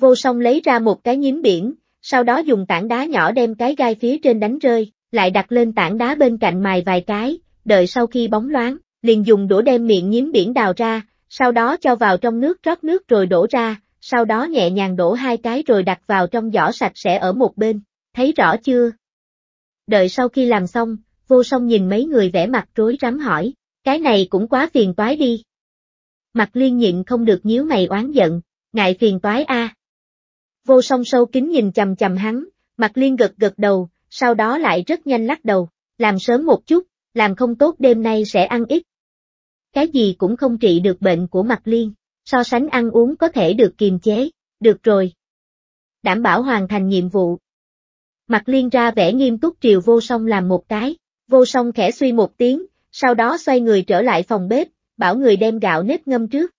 Vô song lấy ra một cái nhiễm biển, sau đó dùng tảng đá nhỏ đem cái gai phía trên đánh rơi, lại đặt lên tảng đá bên cạnh mài vài cái, đợi sau khi bóng loáng, liền dùng đũa đem miệng nhiễm biển đào ra, sau đó cho vào trong nước rót nước rồi đổ ra, sau đó nhẹ nhàng đổ hai cái rồi đặt vào trong giỏ sạch sẽ ở một bên, thấy rõ chưa? Đợi sau khi làm xong, vô song nhìn mấy người vẻ mặt rối rắm hỏi, cái này cũng quá phiền toái đi. Mặt liên nhịn không được nhíu mày oán giận, ngại phiền toái a. À vô song sâu kính nhìn chầm chầm hắn, mặt liên gật gật đầu, sau đó lại rất nhanh lắc đầu, làm sớm một chút, làm không tốt đêm nay sẽ ăn ít. Cái gì cũng không trị được bệnh của mặt liên, so sánh ăn uống có thể được kiềm chế, được rồi. Đảm bảo hoàn thành nhiệm vụ. Mặt liên ra vẻ nghiêm túc triều vô song làm một cái, vô song khẽ suy một tiếng, sau đó xoay người trở lại phòng bếp, bảo người đem gạo nếp ngâm trước.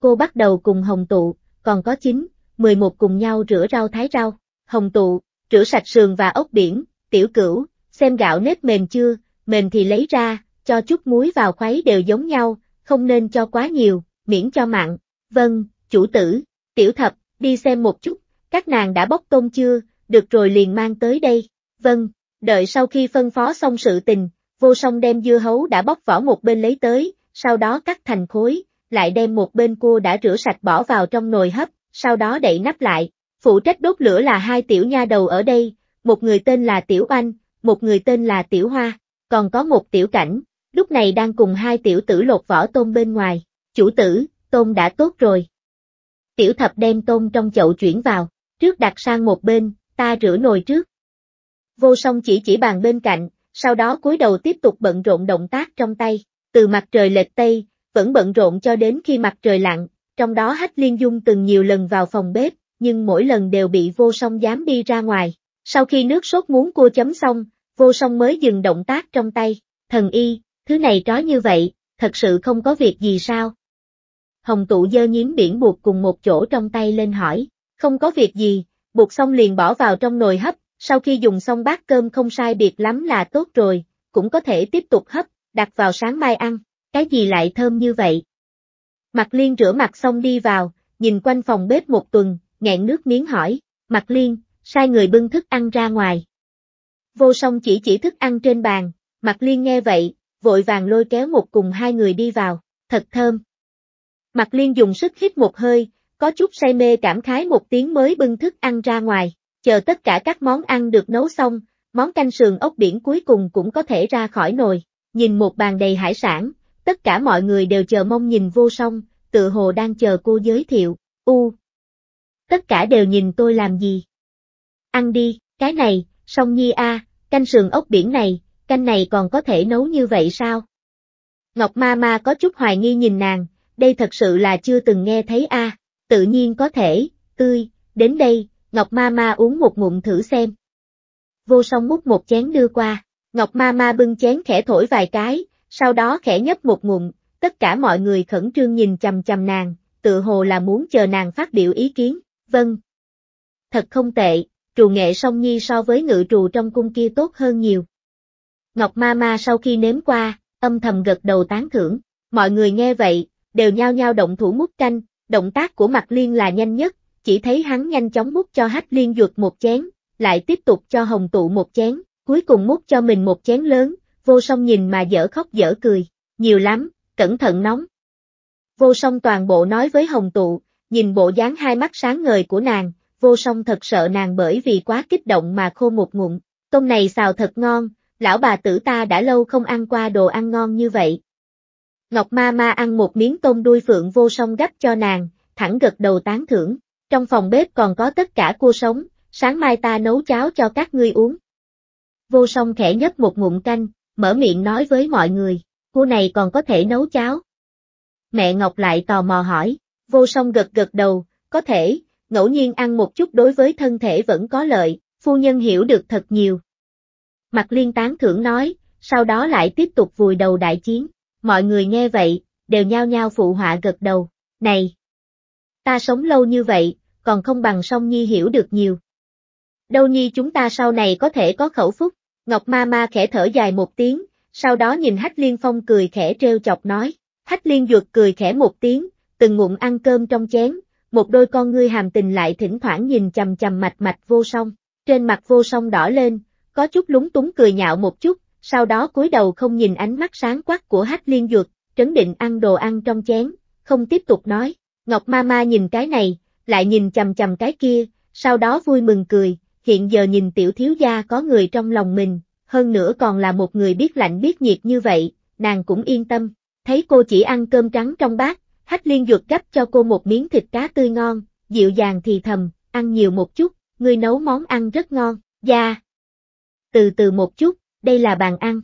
Cô bắt đầu cùng hồng tụ, còn có chính, 11 cùng nhau rửa rau thái rau, hồng tụ, rửa sạch sườn và ốc biển, tiểu cửu, xem gạo nếp mềm chưa, mềm thì lấy ra, cho chút muối vào khuấy đều giống nhau, không nên cho quá nhiều, miễn cho mặn. Vâng, chủ tử, tiểu thập, đi xem một chút, các nàng đã bóc tôm chưa, được rồi liền mang tới đây. Vâng, đợi sau khi phân phó xong sự tình, vô song đem dưa hấu đã bóc vỏ một bên lấy tới, sau đó cắt thành khối, lại đem một bên cua đã rửa sạch bỏ vào trong nồi hấp, sau đó đậy nắp lại, phụ trách đốt lửa là hai tiểu nha đầu ở đây, một người tên là Tiểu Oanh, một người tên là Tiểu Hoa, còn có một tiểu cảnh, lúc này đang cùng hai tiểu tử lột vỏ tôm bên ngoài, chủ tử, tôm đã tốt rồi. Tiểu thập đem tôm trong chậu chuyển vào, trước đặt sang một bên, ta rửa nồi trước. Vô song chỉ chỉ bàn bên cạnh, sau đó cúi đầu tiếp tục bận rộn động tác trong tay, từ mặt trời lệch tây, vẫn bận rộn cho đến khi mặt trời lặn, trong đó Hách Liên Dung từng nhiều lần vào phòng bếp, nhưng mỗi lần đều bị vô song dám đi ra ngoài. Sau khi nước sốt muốn cua chấm xong, vô song mới dừng động tác trong tay. Thần y, thứ này trói như vậy, thật sự không có việc gì sao? Hồng tụ dơ nhiếm biển buộc cùng một chỗ trong tay lên hỏi, không có việc gì, buộc xong liền bỏ vào trong nồi hấp, sau khi dùng xong bát cơm không sai biệt lắm là tốt rồi, cũng có thể tiếp tục hấp, đặt vào sáng mai ăn, cái gì lại thơm như vậy? Mặt Liên rửa mặt xong đi vào, nhìn quanh phòng bếp một tuần, nghẹn nước miếng hỏi, Mặt Liên, sai người bưng thức ăn ra ngoài. Vô song chỉ chỉ thức ăn trên bàn, Mặt Liên nghe vậy, vội vàng lôi kéo một cùng hai người đi vào, thật thơm. Mặt Liên dùng sức hít một hơi, có chút say mê cảm khái một tiếng mới bưng thức ăn ra ngoài, chờ tất cả các món ăn được nấu xong, món canh sườn ốc biển cuối cùng cũng có thể ra khỏi nồi, nhìn một bàn đầy hải sản, tất cả mọi người đều chờ mong nhìn vô song, tự hồ đang chờ cô giới thiệu, u. Tất cả đều nhìn tôi làm gì? Ăn đi, cái này, song nhi a, à, canh sườn ốc biển này, canh này còn có thể nấu như vậy sao? Ngọc ma ma có chút hoài nghi nhìn nàng, đây thật sự là chưa từng nghe thấy a, à, tự nhiên có thể, tươi, đến đây, Ngọc ma ma uống một ngụm thử xem. Vô song múc một chén đưa qua, Ngọc ma ma bưng chén khẽ thổi vài cái, sau đó khẽ nhấp một ngụm, tất cả mọi người khẩn trương nhìn chầm chầm nàng, tự hồ là muốn chờ nàng phát biểu ý kiến, vâng. Thật không tệ, trù nghệ song nhi so với ngự trù trong cung kia tốt hơn nhiều. Ngọc ma ma sau khi nếm qua, âm thầm gật đầu tán thưởng, mọi người nghe vậy, đều nhao nhao động thủ múc canh, động tác của mặt liên là nhanh nhất, chỉ thấy hắn nhanh chóng múc cho hách liên ruột một chén, lại tiếp tục cho hồng tụ một chén, cuối cùng múc cho mình một chén lớn, vô song nhìn mà dở khóc dở cười, nhiều lắm, cẩn thận nóng. Vô song toàn bộ nói với Hồng Tụ, nhìn bộ dáng hai mắt sáng ngời của nàng, vô song thật sợ nàng bởi vì quá kích động mà khô một ngụm, tôm này xào thật ngon, lão bà tử ta đã lâu không ăn qua đồ ăn ngon như vậy. Ngọc ma ma ăn một miếng tôm đuôi phượng vô song gấp cho nàng, thẳng gật đầu tán thưởng, trong phòng bếp còn có tất cả cua sống, sáng mai ta nấu cháo cho các ngươi uống. Vô song khẽ nhấp một ngụm canh, mở miệng nói với mọi người, cô này còn có thể nấu cháo. Mẹ Ngọc lại tò mò hỏi, vô song gật gật đầu, có thể, ngẫu nhiên ăn một chút đối với thân thể vẫn có lợi, phu nhân hiểu được thật nhiều. Mặt liên tán thưởng nói, sau đó lại tiếp tục vùi đầu đại chiến, mọi người nghe vậy, đều nhao nhao phụ họa gật đầu, này, ta sống lâu như vậy, còn không bằng song nhi hiểu được nhiều. Đâu nhi chúng ta sau này có thể có khẩu phúc. Ngọc ma ma khẽ thở dài một tiếng, sau đó nhìn Hách Liên Phong cười khẽ trêu chọc nói. Hách Liên Duật cười khẽ một tiếng, từng ngụm ăn cơm trong chén, một đôi con ngươi hàm tình lại thỉnh thoảng nhìn chầm chầm mạch mạch vô song. Trên mặt vô song đỏ lên, có chút lúng túng cười nhạo một chút, sau đó cúi đầu không nhìn ánh mắt sáng quắc của Hách Liên Duật, trấn định ăn đồ ăn trong chén, không tiếp tục nói. Ngọc ma ma nhìn cái này, lại nhìn chầm chầm cái kia, sau đó vui mừng cười, hiện giờ nhìn tiểu thiếu gia có người trong lòng mình, hơn nữa còn là một người biết lạnh biết nhiệt như vậy, nàng cũng yên tâm, thấy cô chỉ ăn cơm trắng trong bát, hách liên dược gấp cho cô một miếng thịt cá tươi ngon, dịu dàng thì thầm, ăn nhiều một chút, người nấu món ăn rất ngon, da. Từ từ một chút, đây là bàn ăn.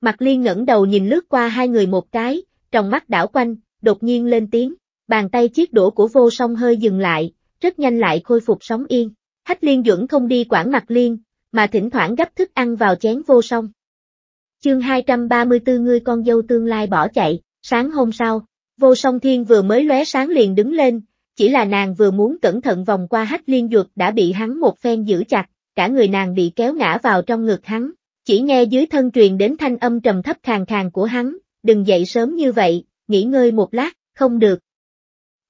Mặt liên ngẩng đầu nhìn lướt qua hai người một cái, trong mắt đảo quanh, đột nhiên lên tiếng, bàn tay chiếc đũa của vô song hơi dừng lại, rất nhanh lại khôi phục sóng yên. Hách liên dưỡng không đi quản mặt liên, mà thỉnh thoảng gấp thức ăn vào chén vô song. Chương 234 ngươi con dâu tương lai bỏ chạy, sáng hôm sau, vô song thiên vừa mới lóe sáng liền đứng lên, chỉ là nàng vừa muốn cẩn thận vòng qua hách liên duật đã bị hắn một phen giữ chặt, cả người nàng bị kéo ngã vào trong ngực hắn, chỉ nghe dưới thân truyền đến thanh âm trầm thấp khàn khàn của hắn, đừng dậy sớm như vậy, nghỉ ngơi một lát, không được.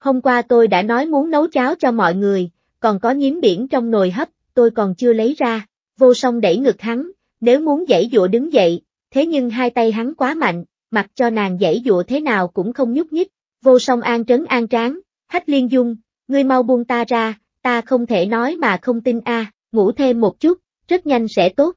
Hôm qua tôi đã nói muốn nấu cháo cho mọi người, còn có nhiếm biển trong nồi hấp, tôi còn chưa lấy ra, vô song đẩy ngực hắn, nếu muốn dãy dụa đứng dậy, thế nhưng hai tay hắn quá mạnh, mặc cho nàng dãy dụa thế nào cũng không nhúc nhích, vô song an trấn an tráng, hách liên dung, ngươi mau buông ta ra, ta không thể nói mà không tin a ngủ thêm một chút, rất nhanh sẽ tốt.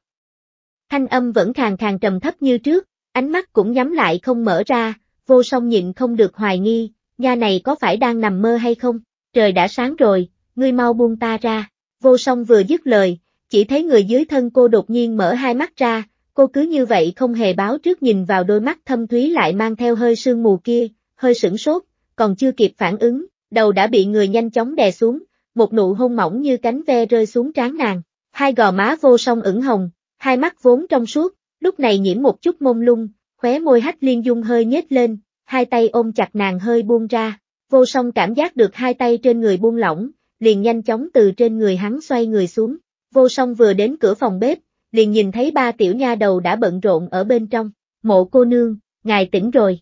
Thanh âm vẫn khàn khàn trầm thấp như trước, ánh mắt cũng nhắm lại không mở ra, vô song nhịn không được hoài nghi, nha này có phải đang nằm mơ hay không, trời đã sáng rồi, ngươi mau buông ta ra. Vô song vừa dứt lời, chỉ thấy người dưới thân cô đột nhiên mở hai mắt ra, cô cứ như vậy không hề báo trước nhìn vào đôi mắt thâm thúy lại mang theo hơi sương mù kia, hơi sửng sốt, còn chưa kịp phản ứng, đầu đã bị người nhanh chóng đè xuống, một nụ hôn mỏng như cánh ve rơi xuống trán nàng, hai gò má vô song ửng hồng, hai mắt vốn trong suốt, lúc này nhiễm một chút mông lung, khóe môi hách liên dung hơi nhếch lên, hai tay ôm chặt nàng hơi buông ra, vô song cảm giác được hai tay trên người buông lỏng, liền nhanh chóng từ trên người hắn xoay người xuống, vô song vừa đến cửa phòng bếp, liền nhìn thấy ba tiểu nha đầu đã bận rộn ở bên trong, mộ cô nương, ngài tỉnh rồi.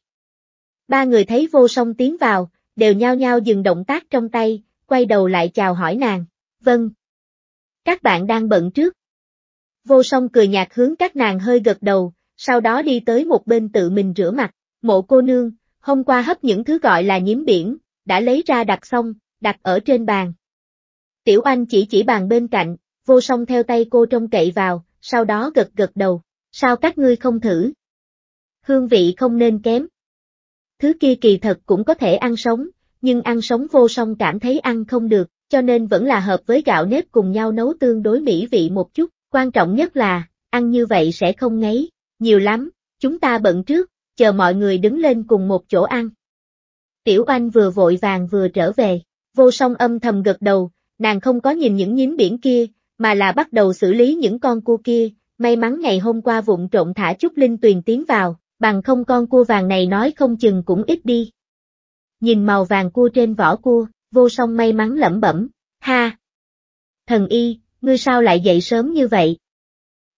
Ba người thấy vô song tiến vào, đều nhao nhao dừng động tác trong tay, quay đầu lại chào hỏi nàng, vâng. Các bạn đang bận trước. Vô song cười nhạt hướng các nàng hơi gật đầu, sau đó đi tới một bên tự mình rửa mặt, mộ cô nương, hôm qua hấp những thứ gọi là nhiễm biển, đã lấy ra đặt xong, đặt ở trên bàn, Tiểu Anh chỉ chỉ bàn bên cạnh, vô song theo tay cô trông cậy vào, sau đó gật gật đầu. Sao các ngươi không thử? Hương vị không nên kém. Thứ kia kỳ thật cũng có thể ăn sống, nhưng ăn sống vô song cảm thấy ăn không được, cho nên vẫn là hợp với gạo nếp cùng nhau nấu tương đối mỹ vị một chút. Quan trọng nhất là, ăn như vậy sẽ không ngấy, nhiều lắm, chúng ta bận trước, chờ mọi người đứng lên cùng một chỗ ăn. Tiểu Anh vừa vội vàng vừa trở về, vô song âm thầm gật đầu, nàng không có nhìn những nhím biển kia, mà là bắt đầu xử lý những con cua kia, may mắn ngày hôm qua vụn trộn thả chút linh tuyền tiến vào, bằng không con cua vàng này nói không chừng cũng ít đi. Nhìn màu vàng cua trên vỏ cua, vô song may mắn lẩm bẩm, ha! Thần y, ngươi sao lại dậy sớm như vậy?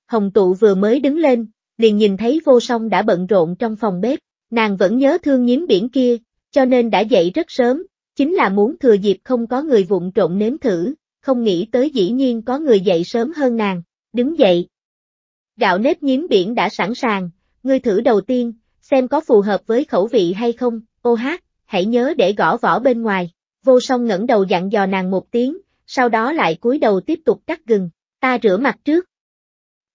Hồng tụ vừa mới đứng lên, liền nhìn thấy vô song đã bận rộn trong phòng bếp, nàng vẫn nhớ thương nhím biển kia, cho nên đã dậy rất sớm, chính là muốn thừa dịp không có người vụng trộn nếm thử, không nghĩ tới dĩ nhiên có người dậy sớm hơn nàng, đứng dậy. Gạo nếp nhím biển đã sẵn sàng, ngươi thử đầu tiên, xem có phù hợp với khẩu vị hay không, ô hát, hãy nhớ để gõ vỏ bên ngoài, vô song ngẩng đầu dặn dò nàng một tiếng, sau đó lại cúi đầu tiếp tục cắt gừng, ta rửa mặt trước.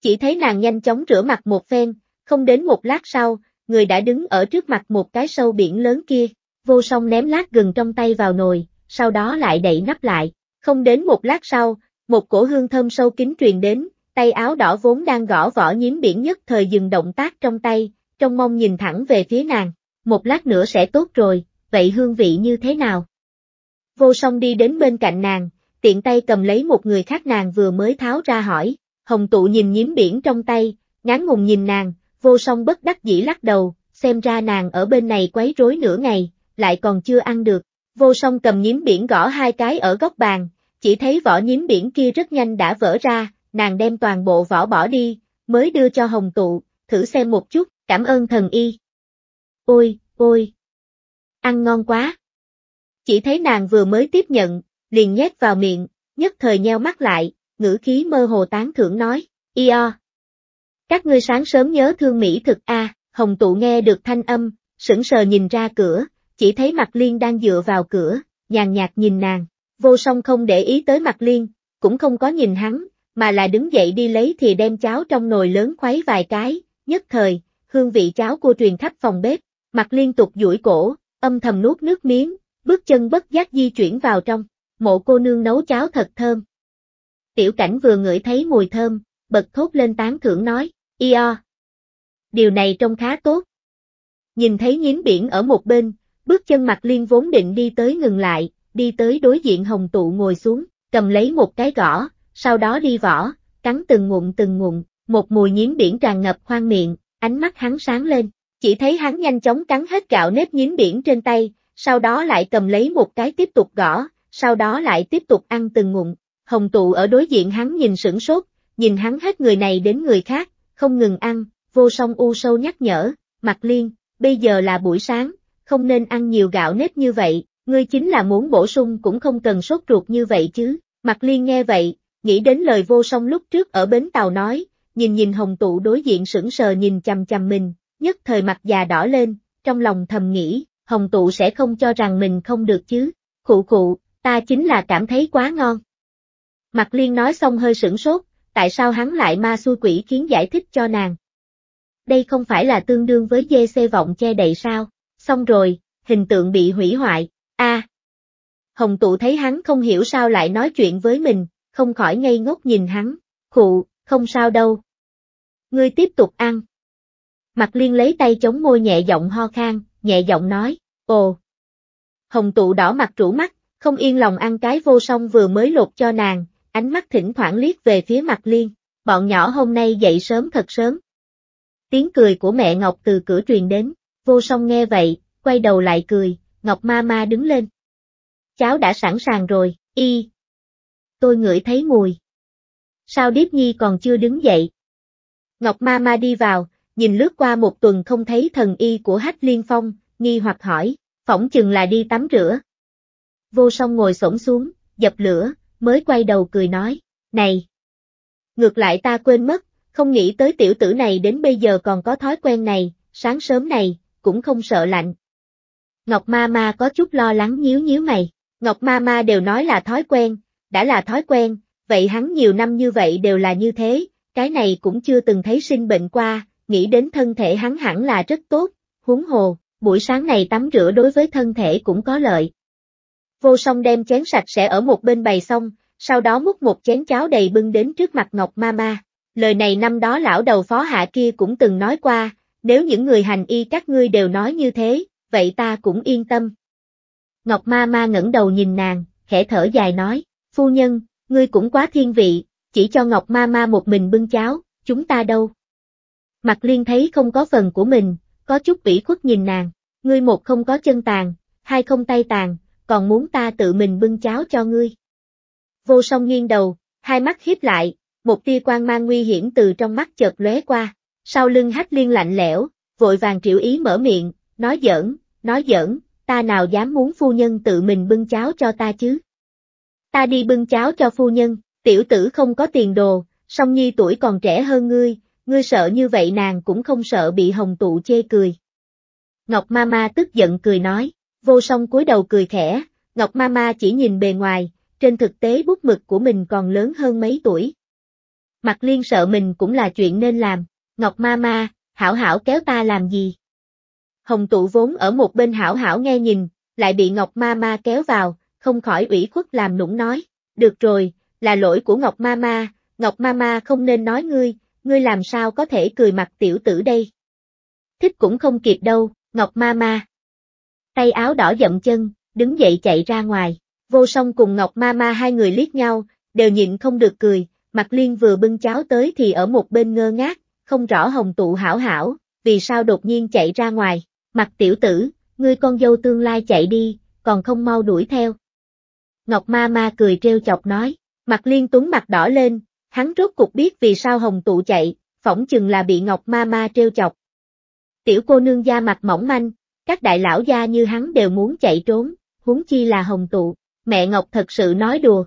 Chỉ thấy nàng nhanh chóng rửa mặt một phen, không đến một lát sau, người đã đứng ở trước mặt một cái sâu biển lớn kia, vô song ném lát gừng trong tay vào nồi, sau đó lại đậy nắp lại. Không đến một lát sau, một cổ hương thơm sâu kín truyền đến, tay áo đỏ vốn đang gõ vỏ nhiếm biển nhất thời dừng động tác trong tay, trong mong nhìn thẳng về phía nàng, một lát nữa sẽ tốt rồi, vậy hương vị như thế nào? Vô song đi đến bên cạnh nàng, tiện tay cầm lấy một người khác nàng vừa mới tháo ra hỏi, hồng tụ nhìn nhiếm biển trong tay, ngán ngùng nhìn nàng, vô song bất đắc dĩ lắc đầu, xem ra nàng ở bên này quấy rối nửa ngày, lại còn chưa ăn được. Vô song cầm nhím biển gõ hai cái ở góc bàn, chỉ thấy vỏ nhím biển kia rất nhanh đã vỡ ra, nàng đem toàn bộ vỏ bỏ đi, mới đưa cho hồng tụ, thử xem một chút, cảm ơn thần y. Ôi, ôi! Ăn ngon quá! Chỉ thấy nàng vừa mới tiếp nhận, liền nhét vào miệng, nhất thời nheo mắt lại, ngữ khí mơ hồ tán thưởng nói, Io! Các ngươi sáng sớm nhớ thương mỹ thực a hồng tụ nghe được thanh âm, sững sờ nhìn ra cửa, chỉ thấy mặt liên đang dựa vào cửa, nhàn nhạt nhìn nàng, vô song không để ý tới mặt liên, cũng không có nhìn hắn, mà là đứng dậy đi lấy thì đem cháo trong nồi lớn khuấy vài cái, nhất thời, hương vị cháo cô truyền khắp phòng bếp, mặt liên tục duỗi cổ, âm thầm nuốt nước miếng, bước chân bất giác di chuyển vào trong, mộ cô nương nấu cháo thật thơm. Tiểu cảnh vừa ngửi thấy mùi thơm, bật thốt lên tán thưởng nói, ia. Điều này trông khá tốt. Nhìn thấy nhín biển ở một bên, Bước chân mặt liên vốn định đi tới ngừng lại, đi tới đối diện hồng tụ ngồi xuống, cầm lấy một cái gõ, sau đó đi vỏ, cắn từng ngụm từng ngụm, một mùi nhiễm biển tràn ngập khoang miệng, ánh mắt hắn sáng lên, chỉ thấy hắn nhanh chóng cắn hết gạo nếp nhiễm biển trên tay, sau đó lại cầm lấy một cái tiếp tục gõ, sau đó lại tiếp tục ăn từng ngụm, hồng tụ ở đối diện hắn nhìn sửng sốt, nhìn hắn hết người này đến người khác, không ngừng ăn, vô song u sâu nhắc nhở, mặt liên, bây giờ là buổi sáng, không nên ăn nhiều gạo nếp như vậy, ngươi chính là muốn bổ sung cũng không cần sốt ruột như vậy chứ. Mặt liên nghe vậy, nghĩ đến lời vô song lúc trước ở bến tàu nói, nhìn nhìn hồng tụ đối diện sững sờ nhìn chằm chằm mình, nhất thời mặt già đỏ lên, trong lòng thầm nghĩ, hồng tụ sẽ không cho rằng mình không được chứ, khụ khụ, ta chính là cảm thấy quá ngon. Mặt liên nói xong hơi sửng sốt, tại sao hắn lại ma xui quỷ khiến giải thích cho nàng. Đây không phải là tương đương với dê xê vọng che đậy sao? xong rồi, hình tượng bị hủy hoại, a à, Hồng tụ thấy hắn không hiểu sao lại nói chuyện với mình, không khỏi ngây ngốc nhìn hắn, khụ, không sao đâu. Ngươi tiếp tục ăn. Mặt liên lấy tay chống môi nhẹ giọng ho khan, nhẹ giọng nói, ồ. Hồng tụ đỏ mặt rũ mắt, không yên lòng ăn cái vô song vừa mới lột cho nàng, ánh mắt thỉnh thoảng liếc về phía mặt liên, bọn nhỏ hôm nay dậy sớm thật sớm. Tiếng cười của mẹ Ngọc từ cửa truyền đến, Vô song nghe vậy, quay đầu lại cười, Ngọc Ma Ma đứng lên. Cháu đã sẵn sàng rồi, y. Tôi ngửi thấy mùi. Sao Điếp Nhi còn chưa đứng dậy? Ngọc Ma Ma đi vào, nhìn lướt qua một tuần không thấy thần y của Hách Liên Phong, nghi hoặc hỏi, phỏng chừng là đi tắm rửa. Vô song ngồi xổm xuống, dập lửa, mới quay đầu cười nói, này. Ngược lại ta quên mất, không nghĩ tới tiểu tử này đến bây giờ còn có thói quen này, sáng sớm này, cũng không sợ lạnh. Ngọc ma ma có chút lo lắng nhíu nhíu mày, Ngọc ma ma đều nói là thói quen, đã là thói quen, vậy hắn nhiều năm như vậy đều là như thế, cái này cũng chưa từng thấy sinh bệnh qua, nghĩ đến thân thể hắn hẳn là rất tốt, huống hồ, buổi sáng này tắm rửa đối với thân thể cũng có lợi. Vô song đem chén sạch sẽ ở một bên bày xong, sau đó múc một chén cháo đầy bưng đến trước mặt Ngọc Ma Ma. Lời này năm đó lão đầu phó hạ kia cũng từng nói qua, nếu những người hành y các ngươi đều nói như thế, vậy ta cũng yên tâm. Ngọc ma ma ngẩng đầu nhìn nàng, khẽ thở dài nói, phu nhân, ngươi cũng quá thiên vị, chỉ cho Ngọc ma ma một mình bưng cháo, chúng ta đâu. Mặt liên thấy không có phần của mình, có chút ủy khuất nhìn nàng, ngươi một không có chân tàn, hai không tay tàn, còn muốn ta tự mình bưng cháo cho ngươi. Vô song nghiêng đầu, hai mắt hiếp lại, một tia quang mang nguy hiểm từ trong mắt chợt lóe qua. Sau lưng hách liên lạnh lẽo, vội vàng triệu ý mở miệng, nói giỡn, nói giỡn, ta nào dám muốn phu nhân tự mình bưng cháo cho ta chứ. Ta đi bưng cháo cho phu nhân, tiểu tử không có tiền đồ, song nhi tuổi còn trẻ hơn ngươi, ngươi sợ như vậy nàng cũng không sợ bị hồng tụ chê cười. Ngọc Mama tức giận cười nói, vô song cúi đầu cười khẽ, Ngọc Mama chỉ nhìn bề ngoài, trên thực tế bút mực của mình còn lớn hơn mấy tuổi. Mặt liên sợ mình cũng là chuyện nên làm, Ngọc ma ma, hảo hảo kéo ta làm gì? Hồng tụ vốn ở một bên hảo hảo nghe nhìn, lại bị Ngọc ma ma kéo vào, không khỏi ủy khuất làm nũng nói, được rồi, là lỗi của Ngọc ma ma, Ngọc ma ma không nên nói ngươi, ngươi làm sao có thể cười mặt tiểu tử đây? Thích cũng không kịp đâu, Ngọc ma ma. Tay áo đỏ dậm chân, đứng dậy chạy ra ngoài, vô song cùng Ngọc ma ma hai người liếc nhau, đều nhịn không được cười, mặt liên vừa bưng cháo tới thì ở một bên ngơ ngác, không rõ hồng tụ hảo hảo, vì sao đột nhiên chạy ra ngoài, mặt tiểu tử, ngươi con dâu tương lai chạy đi, còn không mau đuổi theo. Ngọc ma ma cười trêu chọc nói, mặt liên tuấn mặt đỏ lên, hắn rốt cục biết vì sao hồng tụ chạy, phỏng chừng là bị Ngọc ma ma trêu chọc. Tiểu cô nương da mặt mỏng manh, các đại lão gia như hắn đều muốn chạy trốn, huống chi là hồng tụ, mẹ Ngọc thật sự nói đùa.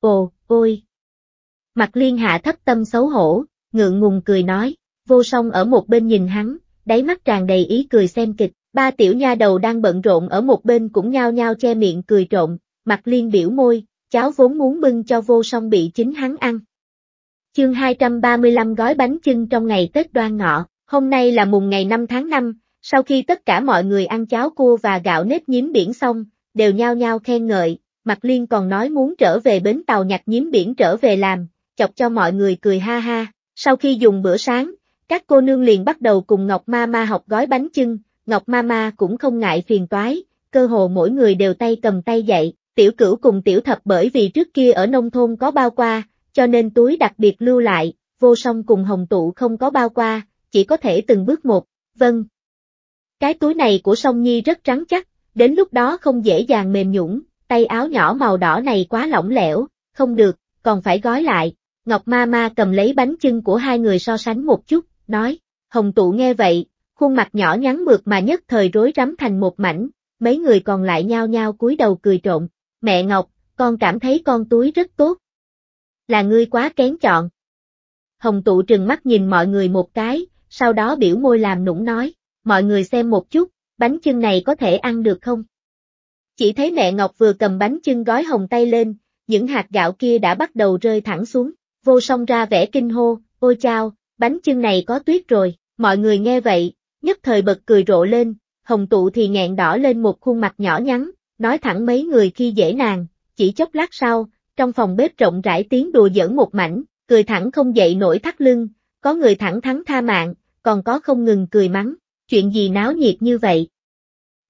Ồ, ôi! Mặt liên hạ thất tâm xấu hổ, ngượng ngùng cười nói, vô song ở một bên nhìn hắn, đáy mắt tràn đầy ý cười xem kịch, ba tiểu nha đầu đang bận rộn ở một bên cũng nhao nhao che miệng cười trộn, mặt liên biểu môi, cháu vốn muốn bưng cho vô song bị chính hắn ăn. Chương 235 gói bánh chưng trong ngày Tết đoan ngọ, hôm nay là mùng ngày 5 tháng 5, sau khi tất cả mọi người ăn cháo cua và gạo nếp nhím biển xong, đều nhao nhao khen ngợi, mặt Liên còn nói muốn trở về bến tàu nhặt nhím biển trở về làm, chọc cho mọi người cười ha ha. Sau khi dùng bữa sáng, các cô nương liền bắt đầu cùng Ngọc Mama học gói bánh chưng, Ngọc Mama cũng không ngại phiền toái, cơ hồ mỗi người đều tay cầm tay dậy, tiểu cửu cùng tiểu thập bởi vì trước kia ở nông thôn có bao qua, cho nên túi đặc biệt lưu lại, vô song cùng hồng tụ không có bao qua, chỉ có thể từng bước một, vâng. Cái túi này của song nhi rất trắng chắc, đến lúc đó không dễ dàng mềm nhũng, tay áo nhỏ màu đỏ này quá lỏng lẻo, không được, còn phải gói lại, Ngọc ma ma cầm lấy bánh chưng của hai người so sánh một chút, nói, Hồng tụ nghe vậy, khuôn mặt nhỏ nhắn mượt mà nhất thời rối rắm thành một mảnh, mấy người còn lại nhao nhao cúi đầu cười trộn, mẹ Ngọc, con cảm thấy con túi rất tốt. Là ngươi quá kén chọn. Hồng tụ trừng mắt nhìn mọi người một cái, sau đó biểu môi làm nũng nói, mọi người xem một chút, bánh chưng này có thể ăn được không? Chỉ thấy mẹ Ngọc vừa cầm bánh chưng gói hồng tay lên, những hạt gạo kia đã bắt đầu rơi thẳng xuống vô song ra vẻ kinh hô, ôi chao, bánh chưng này có tuyết rồi, mọi người nghe vậy, nhất thời bật cười rộ lên, hồng tụ thì nghẹn đỏ lên một khuôn mặt nhỏ nhắn, nói thẳng mấy người khi dễ nàng, chỉ chốc lát sau, trong phòng bếp rộng rãi tiếng đùa giỡn một mảnh, cười thẳng không dậy nổi thắt lưng, có người thẳng thắn tha mạng, còn có không ngừng cười mắng, chuyện gì náo nhiệt như vậy.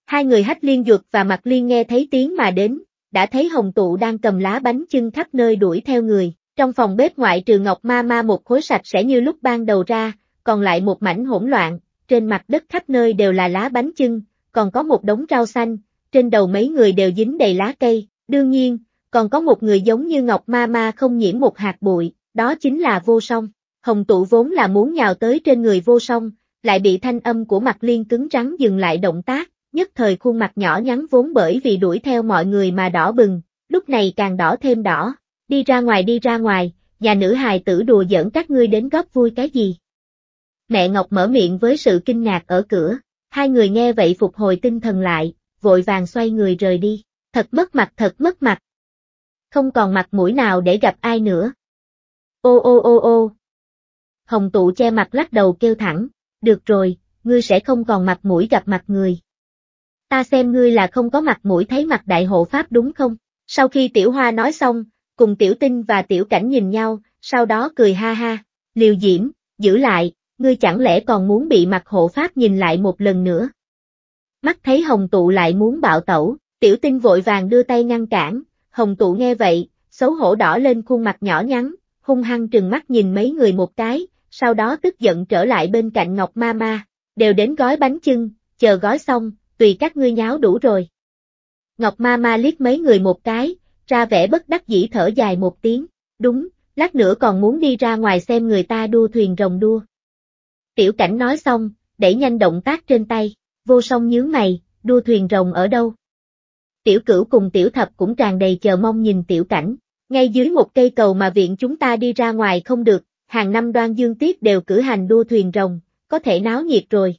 Hai người hách liên duật và mặt liên nghe thấy tiếng mà đến, đã thấy hồng tụ đang cầm lá bánh chưng khắp nơi đuổi theo người, trong phòng bếp ngoại trừ Ngọc Ma Ma một khối sạch sẽ như lúc ban đầu ra, còn lại một mảnh hỗn loạn, trên mặt đất khắp nơi đều là lá bánh chưng, còn có một đống rau xanh, trên đầu mấy người đều dính đầy lá cây, đương nhiên, còn có một người giống như Ngọc Ma Ma không nhiễm một hạt bụi, đó chính là vô song. Hồng tụ vốn là muốn nhào tới trên người vô song, lại bị thanh âm của mặt liên cứng rắn dừng lại động tác, nhất thời khuôn mặt nhỏ nhắn vốn bởi vì đuổi theo mọi người mà đỏ bừng, lúc này càng đỏ thêm đỏ, đi ra ngoài đi ra ngoài, nhà nữ hài tử đùa giỡn các ngươi đến góp vui cái gì. Mẹ Ngọc mở miệng với sự kinh ngạc ở cửa, hai người nghe vậy phục hồi tinh thần lại, vội vàng xoay người rời đi, thật mất mặt thật mất mặt. Không còn mặt mũi nào để gặp ai nữa. Ô ô ô ô. Hồng tụ che mặt lắc đầu kêu thẳng, được rồi, ngươi sẽ không còn mặt mũi gặp mặt người. Ta xem ngươi là không có mặt mũi thấy mặt đại hộ pháp đúng không? Sau khi tiểu hoa nói xong, Cùng tiểu tinh và tiểu cảnh nhìn nhau, sau đó cười ha ha, liều diễm, giữ lại, ngươi chẳng lẽ còn muốn bị mặt hộ pháp nhìn lại một lần nữa. Mắt thấy hồng tụ lại muốn bạo tẩu, tiểu tinh vội vàng đưa tay ngăn cản, hồng tụ nghe vậy, xấu hổ đỏ lên khuôn mặt nhỏ nhắn, hung hăng trừng mắt nhìn mấy người một cái, sau đó tức giận trở lại bên cạnh Ngọc Ma Ma, đều đến gói bánh chưng, chờ gói xong, tùy các ngươi nháo đủ rồi. Ngọc Ma Ma liếc mấy người một cái, ra vẻ bất đắc dĩ thở dài một tiếng, đúng, lát nữa còn muốn đi ra ngoài xem người ta đua thuyền rồng đua. Tiểu cảnh nói xong, đẩy nhanh động tác trên tay, vô song nhướng mày, đua thuyền rồng ở đâu? Tiểu cửu cùng tiểu thập cũng tràn đầy chờ mong nhìn tiểu cảnh, ngay dưới một cây cầu mà viện chúng ta đi ra ngoài không được, hàng năm đoan dương tiết đều cử hành đua thuyền rồng, có thể náo nhiệt rồi.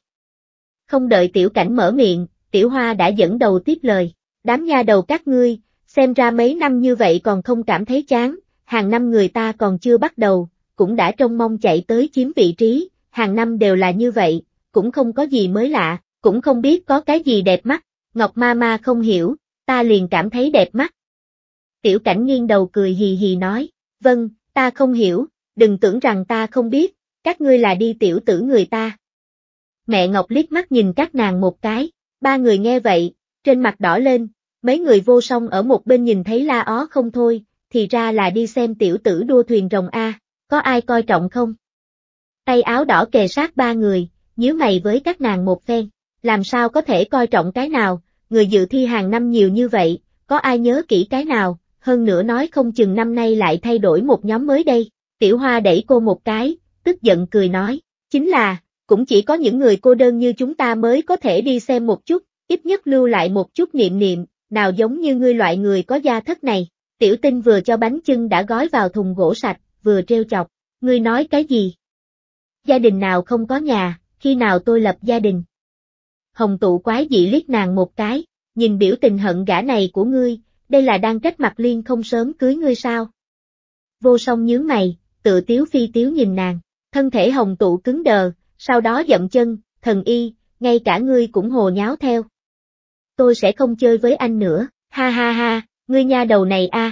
Không đợi tiểu cảnh mở miệng, tiểu hoa đã dẫn đầu tiếp lời, đám nha đầu các ngươi, Xem ra mấy năm như vậy còn không cảm thấy chán, hàng năm người ta còn chưa bắt đầu, cũng đã trông mong chạy tới chiếm vị trí, hàng năm đều là như vậy, cũng không có gì mới lạ, cũng không biết có cái gì đẹp mắt, Ngọc Ma Ma không hiểu, ta liền cảm thấy đẹp mắt. Tiểu cảnh nghiêng đầu cười hì hì nói, vâng, ta không hiểu, đừng tưởng rằng ta không biết, các ngươi là đi tiểu tử người ta. Mẹ Ngọc liếc mắt nhìn các nàng một cái, ba người nghe vậy, trên mặt đỏ lên, Mấy người vô song ở một bên nhìn thấy la ó không thôi, thì ra là đi xem tiểu tử đua thuyền rồng A, có ai coi trọng không? Tay áo đỏ kề sát ba người, nhíu mày với các nàng một phen, làm sao có thể coi trọng cái nào, người dự thi hàng năm nhiều như vậy, có ai nhớ kỹ cái nào, hơn nữa nói không chừng năm nay lại thay đổi một nhóm mới đây, tiểu hoa đẩy cô một cái, tức giận cười nói, chính là, cũng chỉ có những người cô đơn như chúng ta mới có thể đi xem một chút, ít nhất lưu lại một chút niệm niệm, nào giống như ngươi loại người có gia thất này, tiểu tinh vừa cho bánh chưng đã gói vào thùng gỗ sạch, vừa treo chọc, ngươi nói cái gì? Gia đình nào không có nhà, khi nào tôi lập gia đình? Hồng tụ quái dị liếc nàng một cái, nhìn biểu tình hận gã này của ngươi, đây là đang trách mặt liên không sớm cưới ngươi sao? Vô song nhớ mày, tự tiếu phi tiếu nhìn nàng, thân thể hồng tụ cứng đờ, sau đó dậm chân, thần y, ngay cả ngươi cũng hồ nháo theo tôi sẽ không chơi với anh nữa, ha ha ha, ngươi nha đầu này a.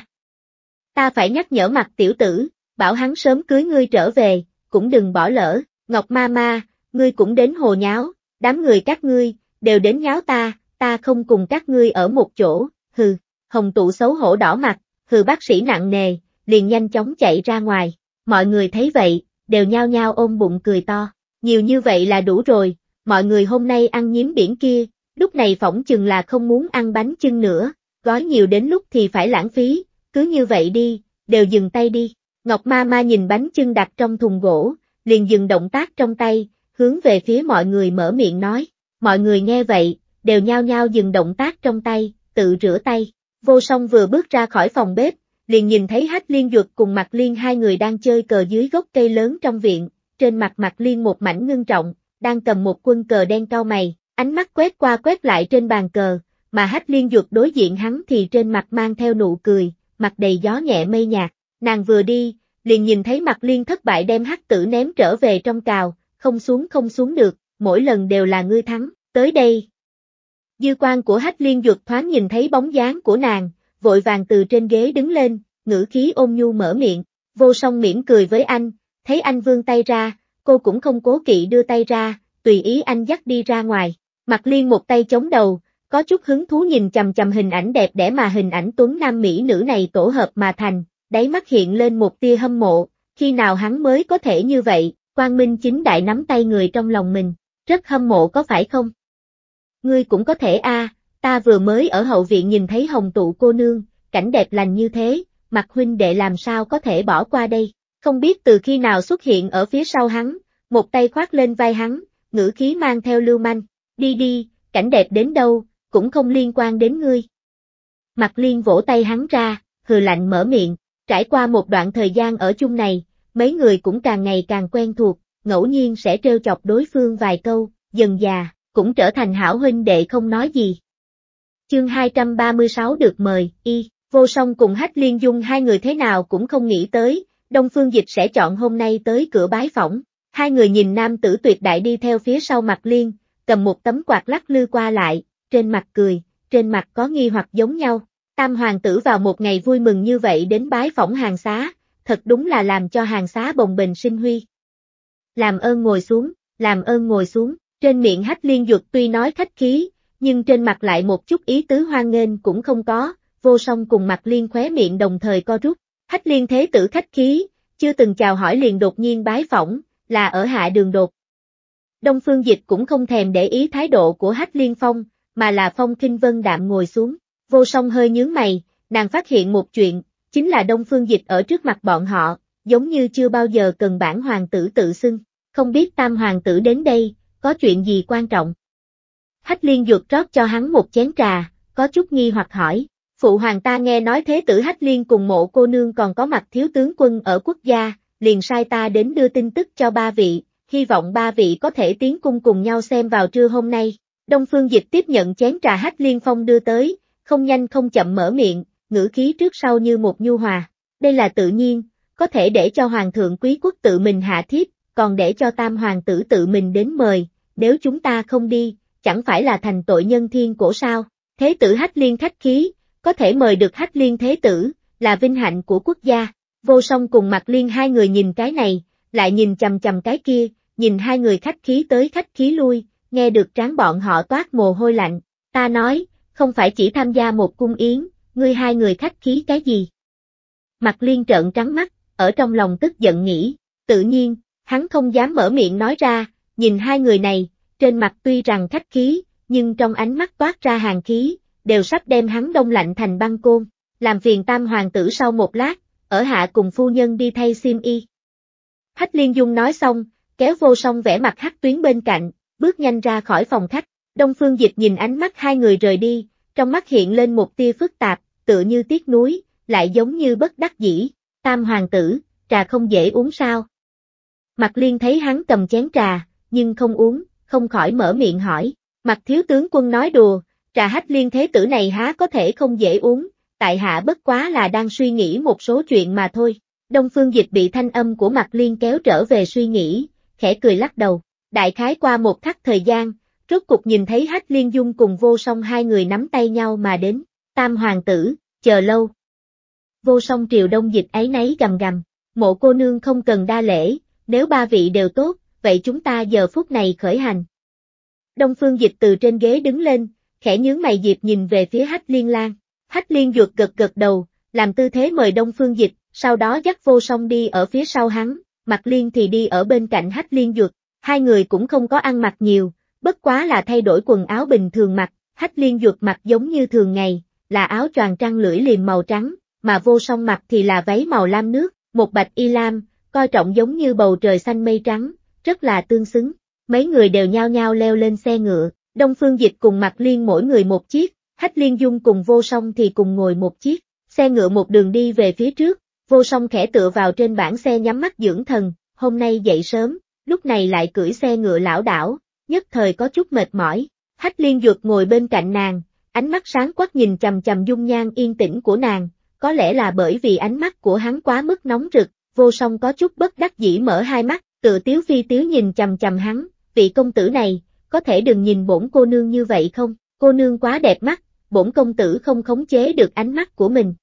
Ta phải nhắc nhở mặt tiểu tử, bảo hắn sớm cưới ngươi trở về, cũng đừng bỏ lỡ, Ngọc ma ma, ngươi cũng đến hồ nháo, đám người các ngươi, đều đến nháo ta, ta không cùng các ngươi ở một chỗ, hừ, hồng tụ xấu hổ đỏ mặt, hừ bác sĩ nặng nề, liền nhanh chóng chạy ra ngoài, mọi người thấy vậy, đều nhao nhao ôm bụng cười to, nhiều như vậy là đủ rồi, mọi người hôm nay ăn nhím biển kia, lúc này phỏng chừng là không muốn ăn bánh chưng nữa, gói nhiều đến lúc thì phải lãng phí, cứ như vậy đi, đều dừng tay đi. Ngọc ma ma nhìn bánh chưng đặt trong thùng gỗ, liền dừng động tác trong tay, hướng về phía mọi người mở miệng nói. Mọi người nghe vậy, đều nhao nhao dừng động tác trong tay, tự rửa tay. Vô song vừa bước ra khỏi phòng bếp, liền nhìn thấy hát liên duật cùng mặt liên hai người đang chơi cờ dưới gốc cây lớn trong viện, trên mặt mặt liên một mảnh ngưng trọng, đang cầm một quân cờ đen cao mày, Ánh mắt quét qua quét lại trên bàn cờ, mà hách liên dược đối diện hắn thì trên mặt mang theo nụ cười, mặt đầy gió nhẹ mây nhạt. Nàng vừa đi, liền nhìn thấy mặt liên thất bại đem hắc tử ném trở về trong cào, không xuống không xuống được, mỗi lần đều là ngươi thắng, tới đây. Dư quan của hách liên dược thoáng nhìn thấy bóng dáng của nàng, vội vàng từ trên ghế đứng lên, ngữ khí ôm nhu mở miệng, vô song mỉm cười với anh, thấy anh vươn tay ra, cô cũng không cố kỵ đưa tay ra, tùy ý anh dắt đi ra ngoài. Mặt liên một tay chống đầu, có chút hứng thú nhìn chầm chầm hình ảnh đẹp để mà hình ảnh tuấn nam mỹ nữ này tổ hợp mà thành, đáy mắt hiện lên một tia hâm mộ, khi nào hắn mới có thể như vậy, Quang Minh chính đại nắm tay người trong lòng mình, rất hâm mộ có phải không? Ngươi cũng có thể a, ta vừa mới ở hậu viện nhìn thấy hồng tụ cô nương, cảnh đẹp lành như thế, mặt huynh đệ làm sao có thể bỏ qua đây, không biết từ khi nào xuất hiện ở phía sau hắn, một tay khoát lên vai hắn, ngữ khí mang theo lưu manh đi đi, cảnh đẹp đến đâu, cũng không liên quan đến ngươi. Mặt liên vỗ tay hắn ra, hừ lạnh mở miệng, trải qua một đoạn thời gian ở chung này, mấy người cũng càng ngày càng quen thuộc, ngẫu nhiên sẽ trêu chọc đối phương vài câu, dần già, cũng trở thành hảo huynh đệ không nói gì. Chương 236 được mời, y, vô song cùng hách liên dung hai người thế nào cũng không nghĩ tới, Đông Phương Dịch sẽ chọn hôm nay tới cửa bái phỏng. Hai người nhìn nam tử tuyệt đại đi theo phía sau mặt liên, cầm một tấm quạt lắc lư qua lại, trên mặt cười, trên mặt có nghi hoặc giống nhau. Tam hoàng tử vào một ngày vui mừng như vậy đến bái phỏng hàng xá, thật đúng là làm cho hàng xá bồng bềnh sinh huy. Làm ơn ngồi xuống, làm ơn ngồi xuống, trên miệng hách liên dược tuy nói khách khí, nhưng trên mặt lại một chút ý tứ hoan nghênh cũng không có, vô song cùng mặt liên khóe miệng đồng thời co rút, hách liên thế tử khách khí, chưa từng chào hỏi liền đột nhiên bái phỏng, là ở hạ đường đột, Đông Phương Dịch cũng không thèm để ý thái độ của Hách Liên Phong, mà là Phong Kinh Vân đạm ngồi xuống. Vô song hơi nhướng mày, nàng phát hiện một chuyện, chính là Đông Phương Dịch ở trước mặt bọn họ, giống như chưa bao giờ cần bản hoàng tử tự xưng. Không biết tam hoàng tử đến đây, có chuyện gì quan trọng? Hách Liên Dược rót cho hắn một chén trà, có chút nghi hoặc hỏi. Phụ hoàng ta nghe nói thế tử Hách Liên cùng mộ cô nương còn có mặt thiếu tướng quân ở quốc gia, liền sai ta đến đưa tin tức cho ba vị, hy vọng ba vị có thể tiến cung cùng nhau xem vào trưa hôm nay. Đông Phương Dịch tiếp nhận chén trà hách liên phong đưa tới, không nhanh không chậm mở miệng, ngữ khí trước sau như một nhu hòa. Đây là tự nhiên, có thể để cho Hoàng thượng quý quốc tự mình hạ thiếp, còn để cho Tam Hoàng tử tự mình đến mời, nếu chúng ta không đi, chẳng phải là thành tội nhân thiên cổ sao. Thế tử hách liên khách khí, có thể mời được hách liên thế tử, là vinh hạnh của quốc gia. Vô song cùng mặt liên hai người nhìn cái này, lại nhìn chầm chầm cái kia, nhìn hai người khách khí tới khách khí lui, nghe được trán bọn họ toát mồ hôi lạnh, ta nói, không phải chỉ tham gia một cung yến, ngươi hai người khách khí cái gì? Mặt liên trợn trắng mắt, ở trong lòng tức giận nghĩ, tự nhiên, hắn không dám mở miệng nói ra, nhìn hai người này, trên mặt tuy rằng khách khí, nhưng trong ánh mắt toát ra hàng khí, đều sắp đem hắn đông lạnh thành băng côn, làm phiền tam hoàng tử sau một lát, ở hạ cùng phu nhân đi thay sim y. Hách liên dung nói xong, kéo vô song vẽ mặt hắc tuyến bên cạnh, bước nhanh ra khỏi phòng khách, Đông Phương Dịch nhìn ánh mắt hai người rời đi, trong mắt hiện lên một tia phức tạp, tựa như tiếc núi lại giống như bất đắc dĩ, tam hoàng tử, trà không dễ uống sao. Mặt liên thấy hắn cầm chén trà, nhưng không uống, không khỏi mở miệng hỏi, mặt thiếu tướng quân nói đùa, trà hách liên thế tử này há có thể không dễ uống, tại hạ bất quá là đang suy nghĩ một số chuyện mà thôi. Đông phương dịch bị thanh âm của mặt liên kéo trở về suy nghĩ, khẽ cười lắc đầu. Đại khái qua một khắc thời gian, rốt cục nhìn thấy Hách Liên Dung cùng vô song hai người nắm tay nhau mà đến, tam hoàng tử, chờ lâu. Vô song triều đông dịch ấy nấy gầm gầm, mộ cô nương không cần đa lễ, nếu ba vị đều tốt, vậy chúng ta giờ phút này khởi hành. Đông phương dịch từ trên ghế đứng lên, khẽ nhướng mày dịp nhìn về phía Hách Liên Lan, Hách Liên Duật gật gật đầu, làm tư thế mời Đông phương dịch, sau đó dắt vô song đi ở phía sau hắn, Mạc Liên thì đi ở bên cạnh Hách Liên Dược, hai người cũng không có ăn mặc nhiều, bất quá là thay đổi quần áo bình thường mặc, Hách Liên Dược mặc giống như thường ngày, là áo choàng trăng lưỡi liềm màu trắng, mà vô song mặc thì là váy màu lam nước, một bạch y lam, coi trọng giống như bầu trời xanh mây trắng, rất là tương xứng. Mấy người đều nhao nhao leo lên xe ngựa, Đông Phương Dịch cùng Mạc Liên mỗi người một chiếc, Hách Liên Dung cùng vô song thì cùng ngồi một chiếc, xe ngựa một đường đi về phía trước, Vô song khẽ tựa vào trên bảng xe nhắm mắt dưỡng thần, hôm nay dậy sớm, lúc này lại cưỡi xe ngựa lão đảo, nhất thời có chút mệt mỏi. Hách liên dược ngồi bên cạnh nàng, ánh mắt sáng quắc nhìn chầm chầm dung nhan yên tĩnh của nàng, có lẽ là bởi vì ánh mắt của hắn quá mức nóng rực, vô song có chút bất đắc dĩ mở hai mắt, tự tiếu phi tiếu nhìn chầm chầm hắn, vị công tử này, có thể đừng nhìn bổn cô nương như vậy không, cô nương quá đẹp mắt, bổn công tử không khống chế được ánh mắt của mình,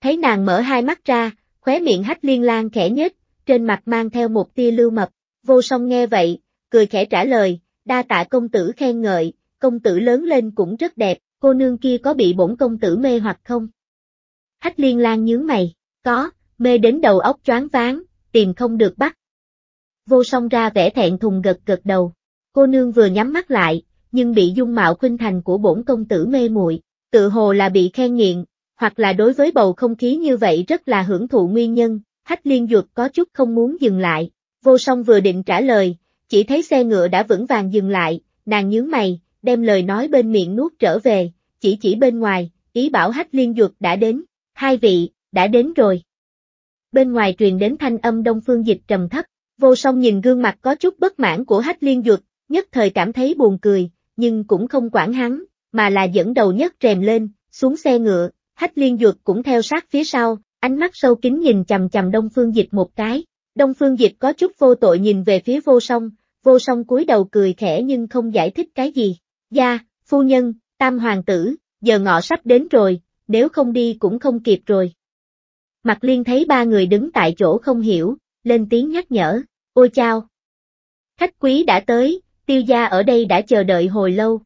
Thấy nàng mở hai mắt ra, khóe miệng hách liên lan khẽ nhếch, trên mặt mang theo một tia lưu mập, vô song nghe vậy, cười khẽ trả lời, đa tạ công tử khen ngợi, công tử lớn lên cũng rất đẹp, cô nương kia có bị bổn công tử mê hoặc không? Hách liên lan nhướng mày, có, mê đến đầu óc choáng váng, tìm không được bắt. Vô song ra vẻ thẹn thùng gật gật đầu, cô nương vừa nhắm mắt lại, nhưng bị dung mạo khuynh thành của bổn công tử mê muội, tự hồ là bị khen nghiện, hoặc là đối với bầu không khí như vậy rất là hưởng thụ nguyên nhân, hách liên duật có chút không muốn dừng lại, vô song vừa định trả lời, chỉ thấy xe ngựa đã vững vàng dừng lại, nàng nhướng mày, đem lời nói bên miệng nuốt trở về, chỉ chỉ bên ngoài, ý bảo hách liên duật đã đến, hai vị, đã đến rồi. Bên ngoài truyền đến thanh âm đông phương dịch trầm thấp, vô song nhìn gương mặt có chút bất mãn của hách liên duật, nhất thời cảm thấy buồn cười, nhưng cũng không quản hắn, mà là dẫn đầu nhất rèm lên, xuống xe ngựa, Hách liên dược cũng theo sát phía sau, ánh mắt sâu kín nhìn chầm chầm đông phương dịch một cái. Đông phương dịch có chút vô tội nhìn về phía vô song, vô song cúi đầu cười khẽ nhưng không giải thích cái gì. Gia, phu nhân, tam hoàng tử, giờ ngọ sắp đến rồi, nếu không đi cũng không kịp rồi. Mặt liên thấy ba người đứng tại chỗ không hiểu, lên tiếng nhắc nhở, ôi chao. Khách quý đã tới, tiêu gia ở đây đã chờ đợi hồi lâu.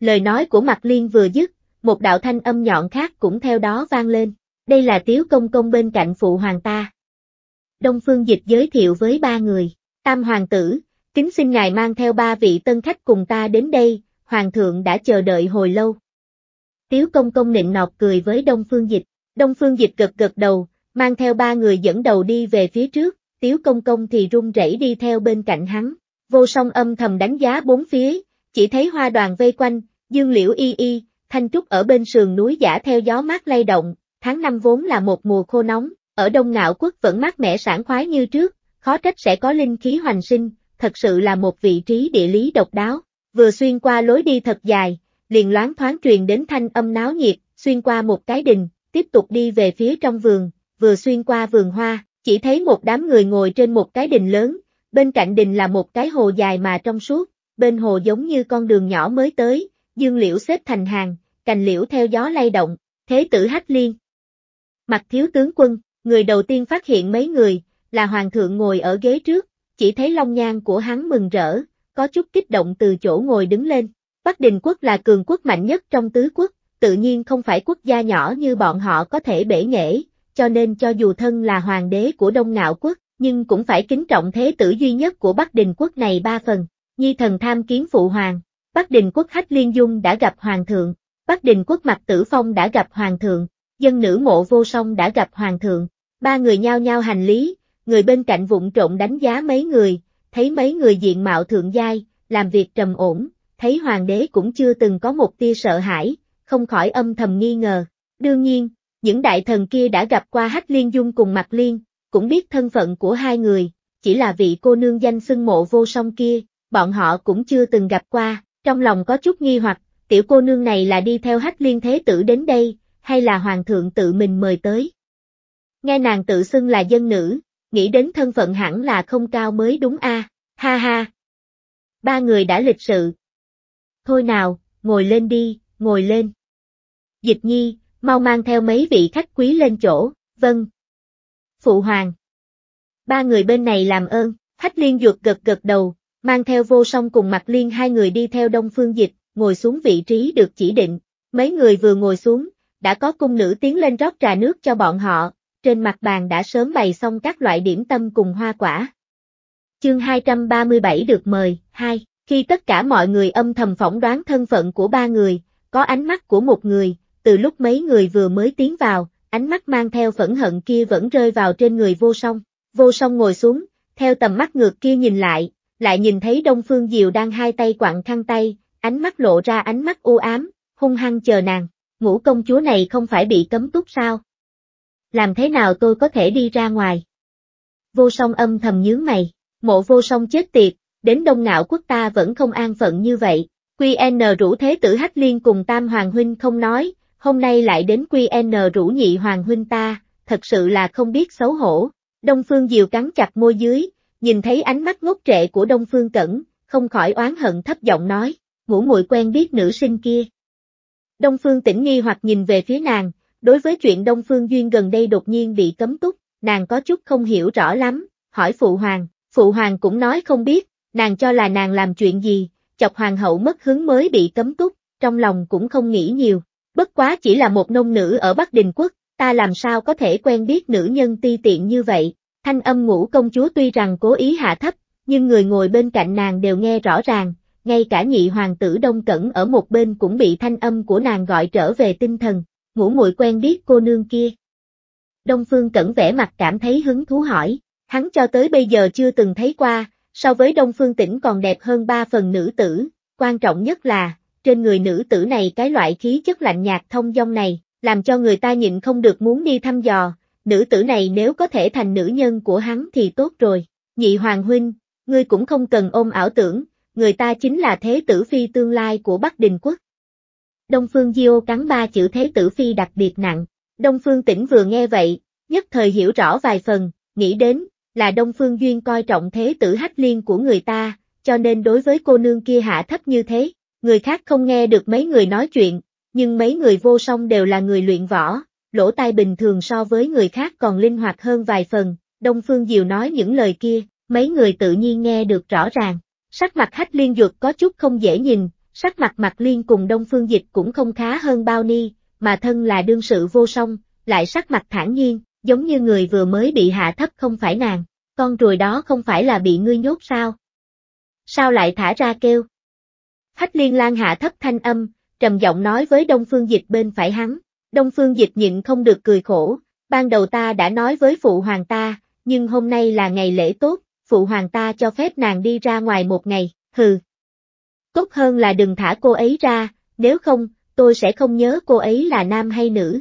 Lời nói của mặt liên vừa dứt, một đạo thanh âm nhọn khác cũng theo đó vang lên, đây là tiếu công công bên cạnh phụ hoàng ta. Đông Phương Dịch giới thiệu với ba người, tam hoàng tử, kính xin ngài mang theo ba vị tân khách cùng ta đến đây, hoàng thượng đã chờ đợi hồi lâu. Tiếu công công nịnh nọt cười với Đông Phương Dịch, Đông Phương Dịch gật gật đầu, mang theo ba người dẫn đầu đi về phía trước, Tiếu Công Công thì run rẩy đi theo bên cạnh hắn. Vô song âm thầm đánh giá bốn phía, chỉ thấy hoa đoàn vây quanh, dương liễu y y, Thanh trúc ở bên sườn núi giả theo gió mát lay động, tháng năm vốn là một mùa khô nóng, ở đông ngạo quốc vẫn mát mẻ sảng khoái như trước, khó trách sẽ có linh khí hoành sinh, thật sự là một vị trí địa lý độc đáo. Vừa xuyên qua lối đi thật dài, liền loáng thoáng truyền đến thanh âm náo nhiệt, xuyên qua một cái đình, tiếp tục đi về phía trong vườn, vừa xuyên qua vườn hoa, chỉ thấy một đám người ngồi trên một cái đình lớn, bên cạnh đình là một cái hồ dài mà trong suốt, bên hồ giống như con đường nhỏ mới tới, dương liễu xếp thành hàng, cành liễu theo gió lay động, thế tử hách liên. Mặt thiếu tướng quân, người đầu tiên phát hiện mấy người, là hoàng thượng ngồi ở ghế trước, chỉ thấy long nhan của hắn mừng rỡ, có chút kích động từ chỗ ngồi đứng lên. Bắc Đình quốc là cường quốc mạnh nhất trong tứ quốc, tự nhiên không phải quốc gia nhỏ như bọn họ có thể bể nghệ, cho nên cho dù thân là hoàng đế của Đông Ngạo quốc, nhưng cũng phải kính trọng thế tử duy nhất của Bắc Đình quốc này ba phần. Nhi thần tham kiến phụ hoàng, Bắc Đình quốc Hách Liên Dung đã gặp hoàng thượng, Bắc Đình quốc mặt tử phong đã gặp hoàng thượng, dân nữ mộ vô song đã gặp hoàng thượng, ba người nhao nhao hành lý, người bên cạnh vụng trộn đánh giá mấy người, thấy mấy người diện mạo thượng giai, làm việc trầm ổn, thấy hoàng đế cũng chưa từng có một tia sợ hãi, không khỏi âm thầm nghi ngờ. Đương nhiên, những đại thần kia đã gặp qua Hách Liên Dung cùng mặt Liên, cũng biết thân phận của hai người, chỉ là vị cô nương danh xưng mộ vô song kia, bọn họ cũng chưa từng gặp qua, trong lòng có chút nghi hoặc, tiểu cô nương này là đi theo hách liên thế tử đến đây, hay là hoàng thượng tự mình mời tới. Nghe nàng tự xưng là dân nữ, nghĩ đến thân phận hẳn là không cao mới đúng a. ha ha. Ba người đã lịch sự. Thôi nào, ngồi lên đi, ngồi lên. Dịch nhi, mau mang theo mấy vị khách quý lên chỗ, vâng. Phụ hoàng. Ba người bên này làm ơn, hách liên dược gật gật đầu, mang theo vô song cùng mặt liên hai người đi theo đông phương dịch, ngồi xuống vị trí được chỉ định. Mấy người vừa ngồi xuống, đã có cung nữ tiến lên rót trà nước cho bọn họ, trên mặt bàn đã sớm bày xong các loại điểm tâm cùng hoa quả. Chương 237 được mời, 2, khi tất cả mọi người âm thầm phỏng đoán thân phận của ba người, có ánh mắt của một người, từ lúc mấy người vừa mới tiến vào, ánh mắt mang theo phẫn hận kia vẫn rơi vào trên người vô song. Vô song ngồi xuống, theo tầm mắt ngược kia nhìn lại, lại nhìn thấy Đông Phương Diều đang hai tay quặn khăn tay, ánh mắt lộ ra ánh mắt u ám, hung hăng chờ nàng, ngũ công chúa này không phải bị cấm túc sao? Làm thế nào tôi có thể đi ra ngoài? Vô song âm thầm nhớ mày, mộ vô song chết tiệt, đến đông ngạo quốc ta vẫn không an phận như vậy, QN rủ thế tử hách liên cùng tam hoàng huynh không nói, hôm nay lại đến QN rủ nhị hoàng huynh ta, thật sự là không biết xấu hổ. Đông Phương Diều cắn chặt môi dưới, nhìn thấy ánh mắt ngốc trệ của Đông Phương Cẩn, không khỏi oán hận thấp giọng nói, Ngũ muội quen biết nữ sinh kia. Đông Phương tỉnh nghi hoặc nhìn về phía nàng, đối với chuyện Đông Phương Duyên gần đây đột nhiên bị cấm túc, nàng có chút không hiểu rõ lắm, hỏi Phụ Hoàng, Phụ Hoàng cũng nói không biết, nàng cho là nàng làm chuyện gì, chọc Hoàng hậu mất hứng mới bị cấm túc, trong lòng cũng không nghĩ nhiều, bất quá chỉ là một nông nữ ở Bắc Đình Quốc, ta làm sao có thể quen biết nữ nhân ti tiện như vậy, thanh âm ngũ công chúa tuy rằng cố ý hạ thấp, nhưng người ngồi bên cạnh nàng đều nghe rõ ràng, ngay cả nhị hoàng tử Đông Cẩn ở một bên cũng bị thanh âm của nàng gọi trở về tinh thần, ngủ muội quen biết cô nương kia. Đông Phương Cẩn vẻ mặt cảm thấy hứng thú hỏi, hắn cho tới bây giờ chưa từng thấy qua, so với Đông Phương Tĩnh còn đẹp hơn ba phần nữ tử, quan trọng nhất là, trên người nữ tử này cái loại khí chất lạnh nhạt thông dong này, làm cho người ta nhịn không được muốn đi thăm dò, nữ tử này nếu có thể thành nữ nhân của hắn thì tốt rồi, nhị hoàng huynh, ngươi cũng không cần ôm ảo tưởng, người ta chính là thế tử phi tương lai của Bắc Đình Quốc. Đông Phương Diêu cắn ba chữ thế tử phi đặc biệt nặng, Đông Phương Tĩnh vừa nghe vậy, nhất thời hiểu rõ vài phần, nghĩ đến, là Đông Phương Duyên coi trọng thế tử hách liên của người ta, cho nên đối với cô nương kia hạ thấp như thế, người khác không nghe được mấy người nói chuyện, nhưng mấy người vô song đều là người luyện võ, lỗ tai bình thường so với người khác còn linh hoạt hơn vài phần, Đông Phương Diều nói những lời kia, mấy người tự nhiên nghe được rõ ràng. Sắc mặt hách liên dược có chút không dễ nhìn, sắc mặt mặt liên cùng đông phương dịch cũng không khá hơn bao ni, mà thân là đương sự vô song, lại sắc mặt thản nhiên, giống như người vừa mới bị hạ thấp không phải nàng, con ruồi đó không phải là bị ngươi nhốt sao? Sao lại thả ra kêu? Hách liên lan hạ thấp thanh âm, trầm giọng nói với đông phương dịch bên phải hắn, đông phương dịch nhịn không được cười khổ, ban đầu ta đã nói với phụ hoàng ta, nhưng hôm nay là ngày lễ tốt, phụ hoàng ta cho phép nàng đi ra ngoài một ngày, hừ. Tốt hơn là đừng thả cô ấy ra, nếu không, tôi sẽ không nhớ cô ấy là nam hay nữ.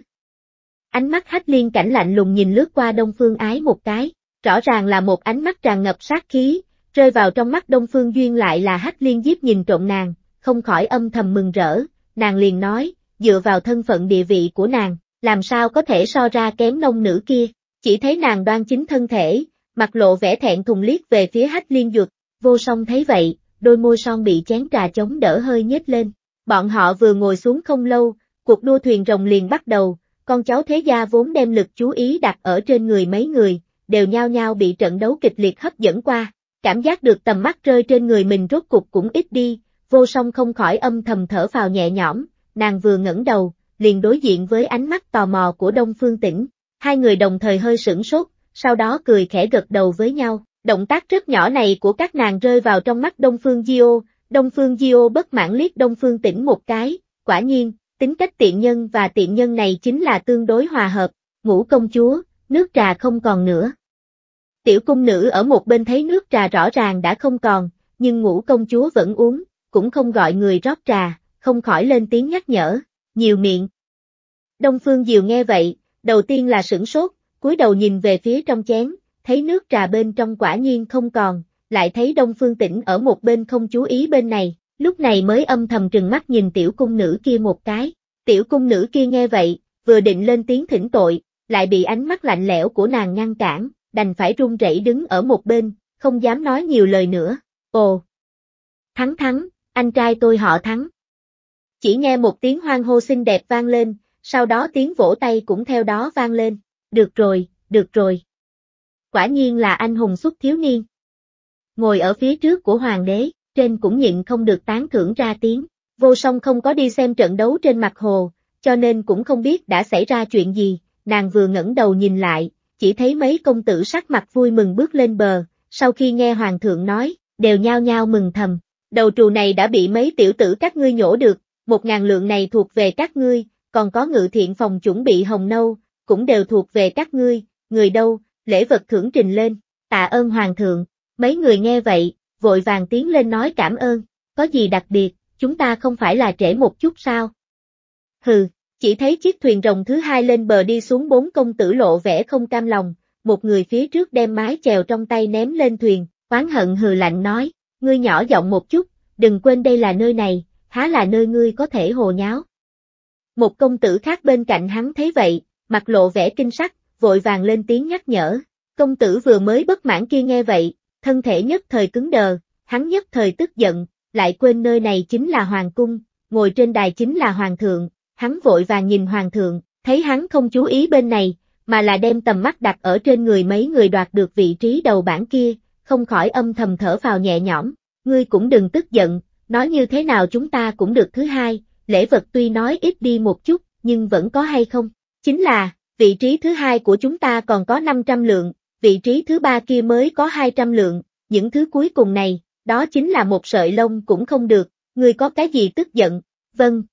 Ánh mắt hách liên cảnh lạnh lùng nhìn lướt qua đông phương ái một cái, rõ ràng là một ánh mắt tràn ngập sát khí, rơi vào trong mắt đông phương duyên lại là hách liên diếp nhìn trộn nàng, không khỏi âm thầm mừng rỡ, nàng liền nói, dựa vào thân phận địa vị của nàng, làm sao có thể so ra kém nông nữ kia, chỉ thấy nàng đoan chính thân thể, mặt lộ vẻ thẹn thùng liếc về phía hách liên dược, vô song thấy vậy, đôi môi son bị chén trà chống đỡ hơi nhếch lên. Bọn họ vừa ngồi xuống không lâu, cuộc đua thuyền rồng liền bắt đầu, con cháu thế gia vốn đem lực chú ý đặt ở trên người mấy người, đều nhao nhao bị trận đấu kịch liệt hấp dẫn qua, cảm giác được tầm mắt rơi trên người mình rốt cục cũng ít đi, vô song không khỏi âm thầm thở phào nhẹ nhõm, nàng vừa ngẩng đầu, liền đối diện với ánh mắt tò mò của Đông Phương Tĩnh, hai người đồng thời hơi sửng sốt, sau đó cười khẽ gật đầu với nhau. Động tác rất nhỏ này của các nàng rơi vào trong mắt Đông Phương Diêu, Đông Phương Diêu bất mãn liếc Đông Phương Tĩnh một cái, quả nhiên, tính cách tiện nhân và tiện nhân này chính là tương đối hòa hợp, ngũ công chúa, nước trà không còn nữa. Tiểu cung nữ ở một bên thấy nước trà rõ ràng đã không còn, nhưng ngũ công chúa vẫn uống, cũng không gọi người rót trà, không khỏi lên tiếng nhắc nhở, nhiều miệng. Đông Phương Diều nghe vậy, đầu tiên là sửng sốt, cúi đầu nhìn về phía trong chén, thấy nước trà bên trong quả nhiên không còn, lại thấy Đông Phương Tĩnh ở một bên không chú ý bên này, lúc này mới âm thầm trừng mắt nhìn tiểu cung nữ kia một cái. Tiểu cung nữ kia nghe vậy, vừa định lên tiếng thỉnh tội, lại bị ánh mắt lạnh lẽo của nàng ngăn cản, đành phải run rẩy đứng ở một bên, không dám nói nhiều lời nữa. Ồ! Thắng thắng, anh trai tôi họ thắng. Chỉ nghe một tiếng hoang hô xinh đẹp vang lên, sau đó tiếng vỗ tay cũng theo đó vang lên, được rồi, được rồi. Quả nhiên là anh hùng xuất thiếu niên. Ngồi ở phía trước của hoàng đế, trên cũng nhịn không được tán thưởng ra tiếng, vô song không có đi xem trận đấu trên mặt hồ, cho nên cũng không biết đã xảy ra chuyện gì, nàng vừa ngẩng đầu nhìn lại, chỉ thấy mấy công tử sắc mặt vui mừng bước lên bờ, sau khi nghe hoàng thượng nói, đều nhao nhao mừng thầm, đầu trù này đã bị mấy tiểu tử các ngươi nhổ được, một ngàn lượng này thuộc về các ngươi, còn có ngự thiện phòng chuẩn bị hồng nâu, cũng đều thuộc về các ngươi, người đâu, lễ vật thưởng trình lên, tạ ơn hoàng thượng, mấy người nghe vậy, vội vàng tiến lên nói cảm ơn, có gì đặc biệt, chúng ta không phải là trễ một chút sao? Hừ, chỉ thấy chiếc thuyền rồng thứ hai lên bờ đi xuống bốn công tử lộ vẻ không cam lòng, một người phía trước đem mái chèo trong tay ném lên thuyền, oán hận hừ lạnh nói, ngươi nhỏ giọng một chút, đừng quên đây là nơi này, há là nơi ngươi có thể hồ nháo. Một công tử khác bên cạnh hắn thấy vậy, mặt lộ vẻ kinh sắc, vội vàng lên tiếng nhắc nhở. Công tử vừa mới bất mãn kia nghe vậy, thân thể nhất thời cứng đờ, hắn nhất thời tức giận, lại quên nơi này chính là hoàng cung, ngồi trên đài chính là hoàng thượng, hắn vội vàng nhìn hoàng thượng, thấy hắn không chú ý bên này, mà là đem tầm mắt đặt ở trên người mấy người đoạt được vị trí đầu bảng kia, không khỏi âm thầm thở vào nhẹ nhõm, ngươi cũng đừng tức giận, nói như thế nào chúng ta cũng được thứ hai, lễ vật tuy nói ít đi một chút, nhưng vẫn có hay không, Chính là, vị trí thứ hai của chúng ta còn có 500 lượng, vị trí thứ ba kia mới có 200 lượng, những thứ cuối cùng này, đó chính là một sợi lông cũng không được, ngươi có cái gì tức giận, vâng.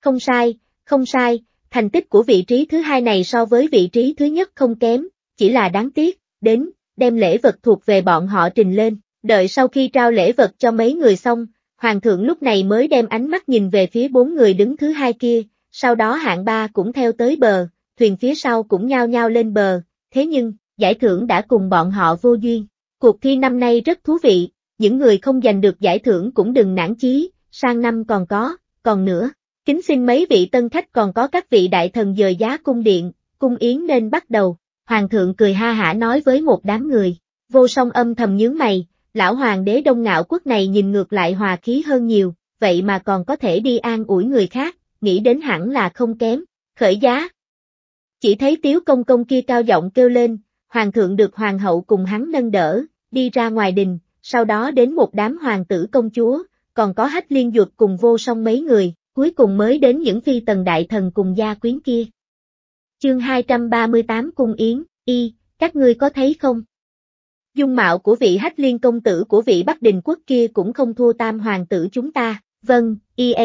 Không sai, không sai, thành tích của vị trí thứ hai này so với vị trí thứ nhất không kém, chỉ là đáng tiếc, đến, đem lễ vật thuộc về bọn họ trình lên, đợi sau khi trao lễ vật cho mấy người xong, hoàng thượng lúc này mới đem ánh mắt nhìn về phía bốn người đứng thứ hai kia, sau đó hạng ba cũng theo tới bờ, thuyền phía sau cũng nhao nhao lên bờ, thế nhưng, giải thưởng đã cùng bọn họ vô duyên. Cuộc thi năm nay rất thú vị, những người không giành được giải thưởng cũng đừng nản chí, sang năm còn có, còn nữa. Kính xin mấy vị tân khách còn có các vị đại thần dời giá cung điện, cung yến nên bắt đầu. Hoàng thượng cười ha hả nói với một đám người, vô song âm thầm nhướng mày, lão hoàng đế đông ngạo quốc này nhìn ngược lại hòa khí hơn nhiều, vậy mà còn có thể đi an ủi người khác, nghĩ đến hẳn là không kém, khởi giá. Chỉ thấy tiếu công công kia cao giọng kêu lên, hoàng thượng được hoàng hậu cùng hắn nâng đỡ, đi ra ngoài đình, sau đó đến một đám hoàng tử công chúa, còn có hách liên dược cùng vô song mấy người, cuối cùng mới đến những phi tần đại thần cùng gia quyến kia. Chương 238 Cung Yến, Y, các ngươi có thấy không? Dung mạo của vị hách liên công tử của vị Bắc Đình quốc kia cũng không thua tam hoàng tử chúng ta, vâng, y a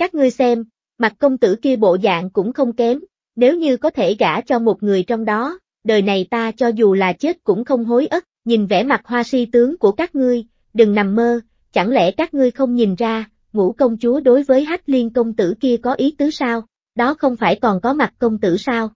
các ngươi xem, mặt công tử kia bộ dạng cũng không kém, nếu như có thể gả cho một người trong đó, đời này ta cho dù là chết cũng không hối ức, nhìn vẻ mặt hoa si tướng của các ngươi, đừng nằm mơ, chẳng lẽ các ngươi không nhìn ra, ngũ công chúa đối với hách liên công tử kia có ý tứ sao, đó không phải còn có mặt công tử sao?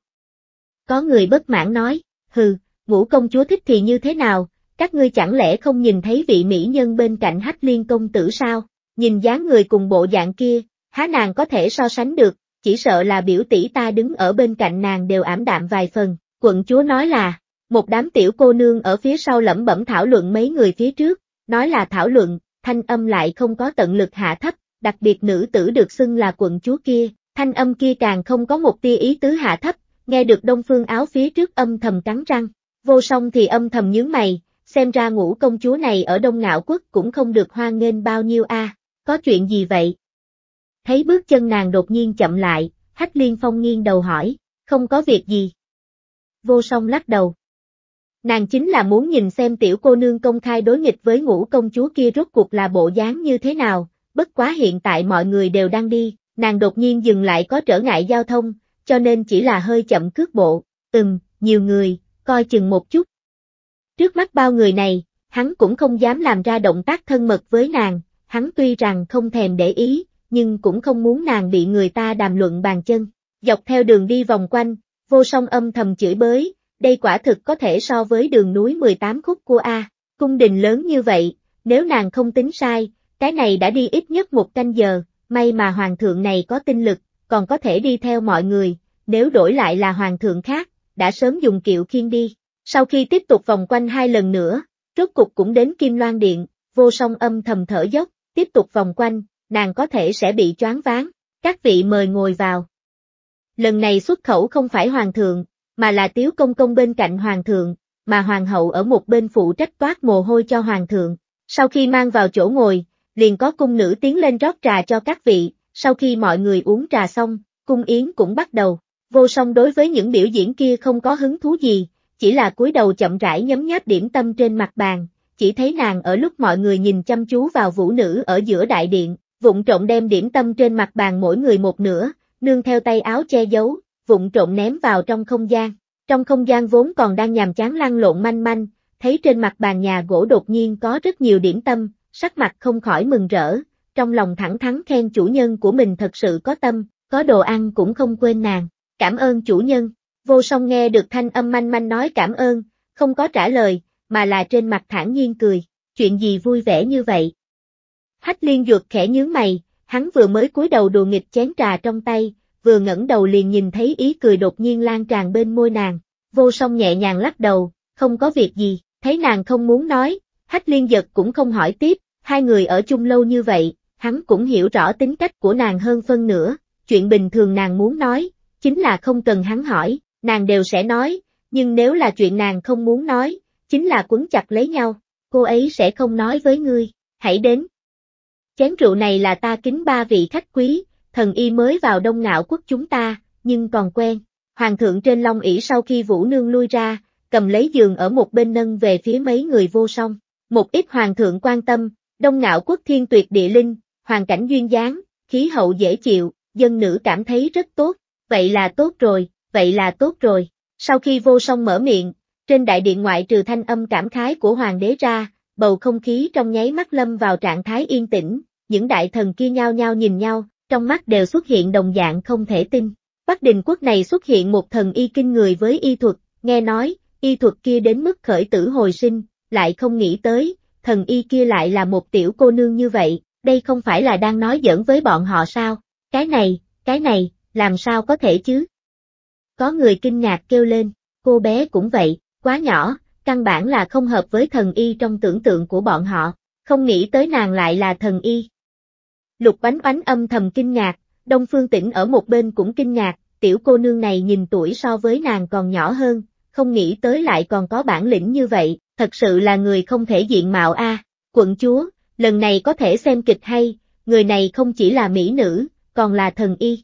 Có người bất mãn nói, hừ, ngũ công chúa thích thì như thế nào, các ngươi chẳng lẽ không nhìn thấy vị mỹ nhân bên cạnh hách liên công tử sao, nhìn dáng người cùng bộ dạng kia, há nàng có thể so sánh được, chỉ sợ là biểu tỷ ta đứng ở bên cạnh nàng đều ảm đạm vài phần, quận chúa nói là, một đám tiểu cô nương ở phía sau lẩm bẩm thảo luận mấy người phía trước, nói là thảo luận, thanh âm lại không có tận lực hạ thấp, đặc biệt nữ tử được xưng là quận chúa kia, thanh âm kia càng không có một tia ý tứ hạ thấp, nghe được đông phương áo phía trước âm thầm cắn răng, vô song thì âm thầm nhướng mày, xem ra ngũ công chúa này ở đông ngạo quốc cũng không được hoan nghênh bao nhiêu a có chuyện gì vậy? Thấy bước chân nàng đột nhiên chậm lại, Hách Liên Phong nghiêng đầu hỏi, không có việc gì. Vô song lắc đầu. Nàng chính là muốn nhìn xem tiểu cô nương công khai đối nghịch với ngũ công chúa kia rốt cuộc là bộ dáng như thế nào, bất quá hiện tại mọi người đều đang đi, nàng đột nhiên dừng lại có trở ngại giao thông, cho nên chỉ là hơi chậm cước bộ, ừm, nhiều người, coi chừng một chút. Trước mắt bao người này, hắn cũng không dám làm ra động tác thân mật với nàng, hắn tuy rằng không thèm để ý, nhưng cũng không muốn nàng bị người ta đàm luận bàn chân. Dọc theo đường đi vòng quanh, vô song âm thầm chửi bới, đây quả thực có thể so với đường núi 18 khúc của A, cung đình lớn như vậy, nếu nàng không tính sai, cái này đã đi ít nhất một canh giờ, may mà hoàng thượng này có tinh lực, còn có thể đi theo mọi người, nếu đổi lại là hoàng thượng khác, đã sớm dùng kiệu khiên đi. Sau khi tiếp tục vòng quanh hai lần nữa, rốt cục cũng đến Kim Loan Điện, vô song âm thầm thở dốc, tiếp tục vòng quanh, nàng có thể sẽ bị choáng váng. Các vị mời ngồi vào. Lần này xuất khẩu không phải hoàng thượng, mà là tiếu công công bên cạnh hoàng thượng, mà hoàng hậu ở một bên phụ trách toát mồ hôi cho hoàng thượng. Sau khi mang vào chỗ ngồi, liền có cung nữ tiến lên rót trà cho các vị, sau khi mọi người uống trà xong, cung yến cũng bắt đầu. Vô song đối với những biểu diễn kia không có hứng thú gì, chỉ là cúi đầu chậm rãi nhấm nháp điểm tâm trên mặt bàn, chỉ thấy nàng ở lúc mọi người nhìn chăm chú vào vũ nữ ở giữa đại điện, vụng trộm đem điểm tâm trên mặt bàn mỗi người một nửa, nương theo tay áo che giấu, vụng trộm ném vào trong không gian. Trong không gian vốn còn đang nhàm chán lăn lộn manh manh, thấy trên mặt bàn nhà gỗ đột nhiên có rất nhiều điểm tâm, sắc mặt không khỏi mừng rỡ, trong lòng thẳng thắn khen chủ nhân của mình thật sự có tâm, có đồ ăn cũng không quên nàng, cảm ơn chủ nhân. Vô song nghe được thanh âm manh manh nói cảm ơn, không có trả lời, mà là trên mặt thản nhiên cười, chuyện gì vui vẻ như vậy, Hách liên dược khẽ nhướng mày, hắn vừa mới cúi đầu đùa nghịch chén trà trong tay, vừa ngẩng đầu liền nhìn thấy ý cười đột nhiên lan tràn bên môi nàng, vô song nhẹ nhàng lắc đầu, không có việc gì, thấy nàng không muốn nói, hách liên giật cũng không hỏi tiếp, hai người ở chung lâu như vậy, hắn cũng hiểu rõ tính cách của nàng hơn phân nữa. chuyện bình thường nàng muốn nói, chính là không cần hắn hỏi, nàng đều sẽ nói, nhưng nếu là chuyện nàng không muốn nói, chính là quấn chặt lấy nhau, cô ấy sẽ không nói với ngươi, hãy đến, Chén rượu này là ta kính ba vị khách quý, thần y mới vào đông ngạo quốc chúng ta, nhưng còn quen. Hoàng thượng trên long ỷ sau khi Vũ Nương lui ra, cầm lấy giường ở một bên nâng về phía mấy người vô song. Một ít hoàng thượng quan tâm, đông ngạo quốc thiên tuyệt địa linh, hoàn cảnh duyên dáng, khí hậu dễ chịu, dân nữ cảm thấy rất tốt, vậy là tốt rồi, vậy là tốt rồi. Sau khi vô song mở miệng, trên đại điện ngoại trừ thanh âm cảm khái của hoàng đế ra, bầu không khí trong nháy mắt lâm vào trạng thái yên tĩnh, những đại thần kia nhao nhao nhìn nhau, trong mắt đều xuất hiện đồng dạng không thể tin. Bắc đình quốc này xuất hiện một thần y kinh người với y thuật, nghe nói, y thuật kia đến mức khởi tử hồi sinh, lại không nghĩ tới, thần y kia lại là một tiểu cô nương như vậy, đây không phải là đang nói giỡn với bọn họ sao, cái này, cái này, làm sao có thể chứ? Có người kinh ngạc kêu lên, cô bé cũng vậy, quá nhỏ, căn bản là không hợp với thần y trong tưởng tượng của bọn họ, không nghĩ tới nàng lại là thần y. Lục bánh Bánh âm thầm kinh ngạc, Đông Phương Tĩnh ở một bên cũng kinh ngạc, tiểu cô nương này nhìn tuổi so với nàng còn nhỏ hơn, không nghĩ tới lại còn có bản lĩnh như vậy, thật sự là người không thể diện mạo a. quận chúa, lần này có thể xem kịch hay, người này không chỉ là mỹ nữ, còn là thần y.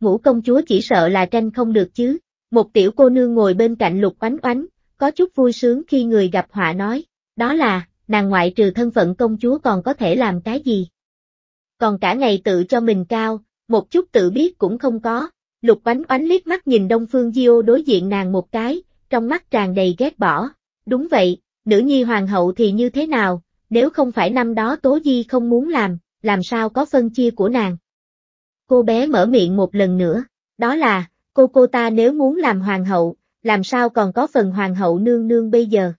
Ngũ công chúa chỉ sợ là tranh không được chứ, một tiểu cô nương ngồi bên cạnh lục oánh oánh, có chút vui sướng khi người gặp họa nói, đó là, nàng ngoại trừ thân phận công chúa còn có thể làm cái gì. Còn cả ngày tự cho mình cao, một chút tự biết cũng không có, lục Bánh oánh liếc mắt nhìn Đông Phương Diêu đối diện nàng một cái, trong mắt tràn đầy ghét bỏ, đúng vậy, nữ nhi hoàng hậu thì như thế nào, nếu không phải năm đó Tố Di không muốn làm, làm sao có phân chia của nàng. Cô bé mở miệng một lần nữa, đó là, cô cô ta nếu muốn làm hoàng hậu, làm sao còn có phần hoàng hậu nương nương bây giờ.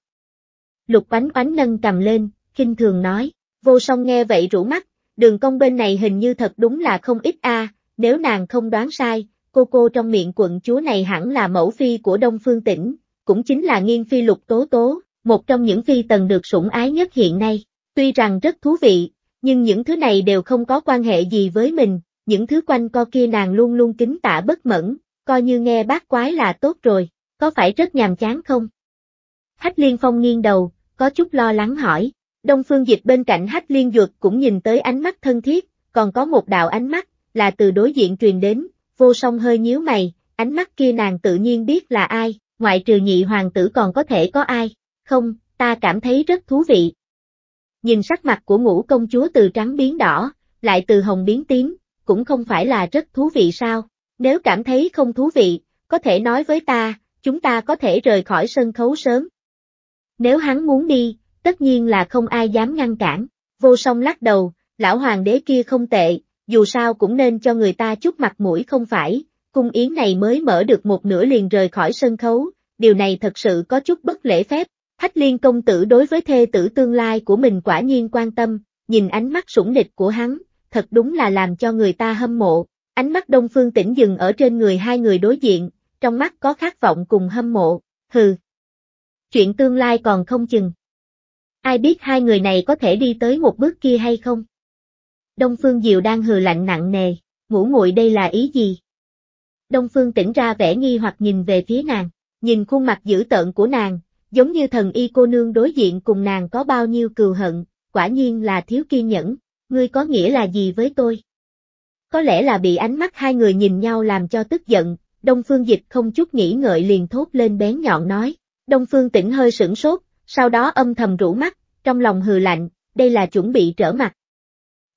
Lục bánh bánh nâng cầm lên, khinh thường nói, vô song nghe vậy rủ mắt, đường công bên này hình như thật đúng là không ít a nếu nàng không đoán sai, cô cô trong miệng quận chúa này hẳn là mẫu phi của Đông Phương Tĩnh, cũng chính là nghiên phi lục tố tố, một trong những phi tần được sủng ái nhất hiện nay, tuy rằng rất thú vị, nhưng những thứ này đều không có quan hệ gì với mình, những thứ quanh co kia nàng luôn luôn kính tả bất mẫn, coi như nghe bác quái là tốt rồi, có phải rất nhàm chán không? Hách Liên Phong nghiêng đầu, có chút lo lắng hỏi. Đông Phương Dịch bên cạnh Hách Liên Duật cũng nhìn tới ánh mắt thân thiết, còn có một đạo ánh mắt, là từ đối diện truyền đến, vô song hơi nhíu mày, ánh mắt kia nàng tự nhiên biết là ai, ngoại trừ nhị hoàng tử còn có thể có ai, không, ta cảm thấy rất thú vị. Nhìn sắc mặt của ngũ công chúa từ trắng biến đỏ, lại từ hồng biến tím, cũng không phải là rất thú vị sao, nếu cảm thấy không thú vị, có thể nói với ta, chúng ta có thể rời khỏi sân khấu sớm. Nếu hắn muốn đi, tất nhiên là không ai dám ngăn cản, vô song lắc đầu, lão hoàng đế kia không tệ, dù sao cũng nên cho người ta chút mặt mũi không phải, cung yến này mới mở được một nửa liền rời khỏi sân khấu, điều này thật sự có chút bất lễ phép, Thách liên công tử đối với thê tử tương lai của mình quả nhiên quan tâm, nhìn ánh mắt sủng địch của hắn, thật đúng là làm cho người ta hâm mộ, ánh mắt đông phương tỉnh dừng ở trên người hai người đối diện, trong mắt có khát vọng cùng hâm mộ, hừ. Chuyện tương lai còn không chừng. Ai biết hai người này có thể đi tới một bước kia hay không? Đông Phương Diệu đang hừ lạnh nặng nề, ngủ muội đây là ý gì? Đông Phương tỉnh ra vẻ nghi hoặc nhìn về phía nàng, nhìn khuôn mặt dữ tợn của nàng, giống như thần y cô nương đối diện cùng nàng có bao nhiêu cừu hận, quả nhiên là thiếu kiên nhẫn, ngươi có nghĩa là gì với tôi? Có lẽ là bị ánh mắt hai người nhìn nhau làm cho tức giận, Đông Phương Dịch không chút nghĩ ngợi liền thốt lên bén nhọn nói. Đông Phương tỉnh hơi sửng sốt, sau đó âm thầm rũ mắt, trong lòng hừ lạnh, đây là chuẩn bị trở mặt.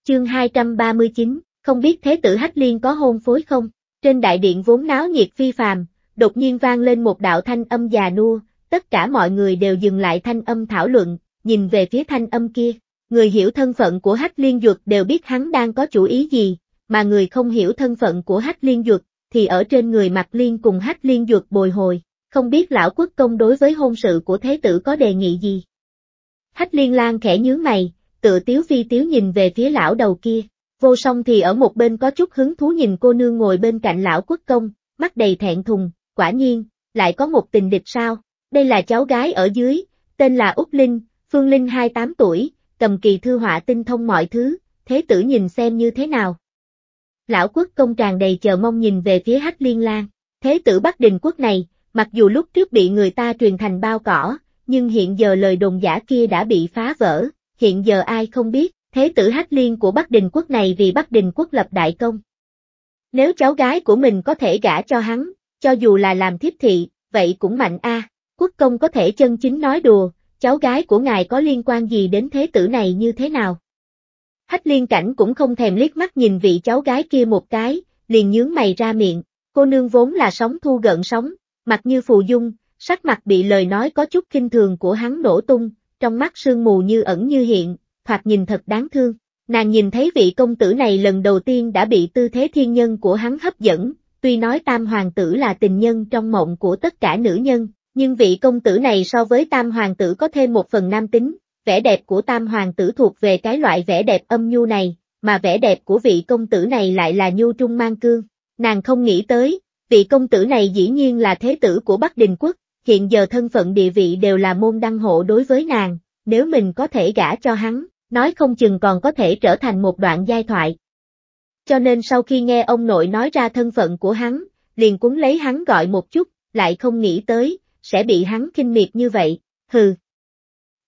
Chương 239, không biết Thế tử Hách Liên có hôn phối không? Trên đại điện vốn náo nhiệt phi phàm, đột nhiên vang lên một đạo thanh âm già nua, tất cả mọi người đều dừng lại thanh âm thảo luận, nhìn về phía thanh âm kia. Người hiểu thân phận của Hách Liên Duật đều biết hắn đang có chủ ý gì, mà người không hiểu thân phận của Hách Liên Duật thì ở trên người mặt Liên cùng hát liên dược bồi hồi, không biết lão quốc công đối với hôn sự của thế tử có đề nghị gì. Hách liên lan khẽ nhướng mày, tựa tiếu phi tiếu nhìn về phía lão đầu kia, vô song thì ở một bên có chút hứng thú nhìn cô nương ngồi bên cạnh lão quốc công, mắt đầy thẹn thùng, quả nhiên, lại có một tình địch sao, đây là cháu gái ở dưới, tên là Úc Linh, Phương Linh 28 tuổi, cầm kỳ thư họa tinh thông mọi thứ, thế tử nhìn xem như thế nào lão quốc công tràn đầy chờ mong nhìn về phía Hách Liên Lan. Thế tử Bắc Đình quốc này, mặc dù lúc trước bị người ta truyền thành bao cỏ, nhưng hiện giờ lời đồn giả kia đã bị phá vỡ, hiện giờ ai không biết, thế tử Hách Liên của Bắc Đình quốc này vì Bắc Đình quốc lập đại công. Nếu cháu gái của mình có thể gả cho hắn, cho dù là làm thiếp thị, vậy cũng mạnh a. À. Quốc công có thể chân chính nói đùa, cháu gái của ngài có liên quan gì đến thế tử này như thế nào? Hách liên cảnh cũng không thèm liếc mắt nhìn vị cháu gái kia một cái, liền nhướng mày ra miệng, cô nương vốn là sóng thu gợn sóng, mặt như phù dung, sắc mặt bị lời nói có chút kinh thường của hắn nổ tung, trong mắt sương mù như ẩn như hiện, thoạt nhìn thật đáng thương. Nàng nhìn thấy vị công tử này lần đầu tiên đã bị tư thế thiên nhân của hắn hấp dẫn, tuy nói tam hoàng tử là tình nhân trong mộng của tất cả nữ nhân, nhưng vị công tử này so với tam hoàng tử có thêm một phần nam tính, vẻ đẹp của tam hoàng tử thuộc về cái loại vẻ đẹp âm nhu này, mà vẻ đẹp của vị công tử này lại là nhu trung mang cương. Nàng không nghĩ tới, vị công tử này dĩ nhiên là thế tử của Bắc Đình Quốc, hiện giờ thân phận địa vị đều là môn đăng hộ đối với nàng, nếu mình có thể gả cho hắn, nói không chừng còn có thể trở thành một đoạn giai thoại. Cho nên sau khi nghe ông nội nói ra thân phận của hắn, liền cuốn lấy hắn gọi một chút, lại không nghĩ tới, sẽ bị hắn kinh miệt như vậy, hừ.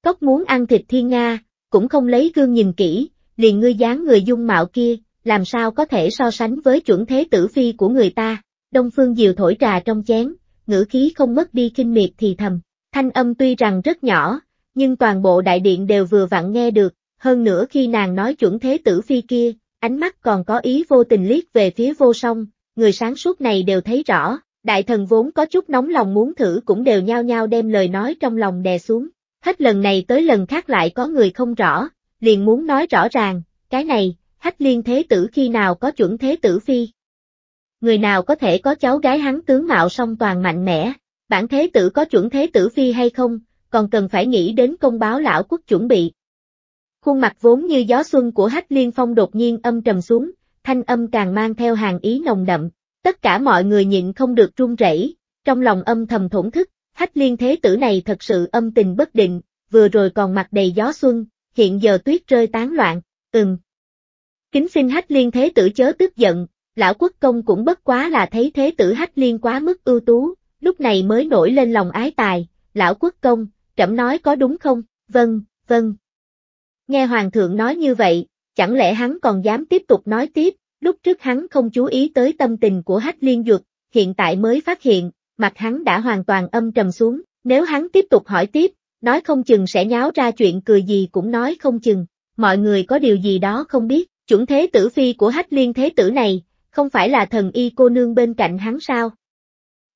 Cóc muốn ăn thịt thiên Nga, cũng không lấy gương nhìn kỹ, liền ngươi dáng người dung mạo kia, làm sao có thể so sánh với chuẩn thế tử phi của người ta. Đông Phương Diều thổi trà trong chén, ngữ khí không mất đi kinh miệt thì thầm. Thanh âm tuy rằng rất nhỏ, nhưng toàn bộ đại điện đều vừa vặn nghe được, hơn nữa khi nàng nói chuẩn thế tử phi kia, ánh mắt còn có ý vô tình liếc về phía vô song, người sáng suốt này đều thấy rõ, đại thần vốn có chút nóng lòng muốn thử cũng đều nhao nhao đem lời nói trong lòng đè xuống hết lần này tới lần khác lại có người không rõ, liền muốn nói rõ ràng, cái này, hách liên thế tử khi nào có chuẩn thế tử phi. Người nào có thể có cháu gái hắn tướng mạo song toàn mạnh mẽ, bản thế tử có chuẩn thế tử phi hay không, còn cần phải nghĩ đến công báo lão quốc chuẩn bị. Khuôn mặt vốn như gió xuân của hách liên phong đột nhiên âm trầm xuống, thanh âm càng mang theo hàng ý nồng đậm, tất cả mọi người nhịn không được run rẩy, trong lòng âm thầm thổn thức, Hách liên thế tử này thật sự âm tình bất định, vừa rồi còn mặt đầy gió xuân, hiện giờ tuyết rơi tán loạn, ừm. Kính xin hách liên thế tử chớ tức giận, lão quốc công cũng bất quá là thấy thế tử hách liên quá mức ưu tú, lúc này mới nổi lên lòng ái tài, lão quốc công, trẫm nói có đúng không, vâng, vâng. Nghe hoàng thượng nói như vậy, chẳng lẽ hắn còn dám tiếp tục nói tiếp, lúc trước hắn không chú ý tới tâm tình của hách liên dược, hiện tại mới phát hiện, mặt hắn đã hoàn toàn âm trầm xuống, nếu hắn tiếp tục hỏi tiếp, nói không chừng sẽ nháo ra chuyện cười gì cũng nói không chừng, mọi người có điều gì đó không biết, chuẩn thế tử phi của hách liên thế tử này, không phải là thần y cô nương bên cạnh hắn sao?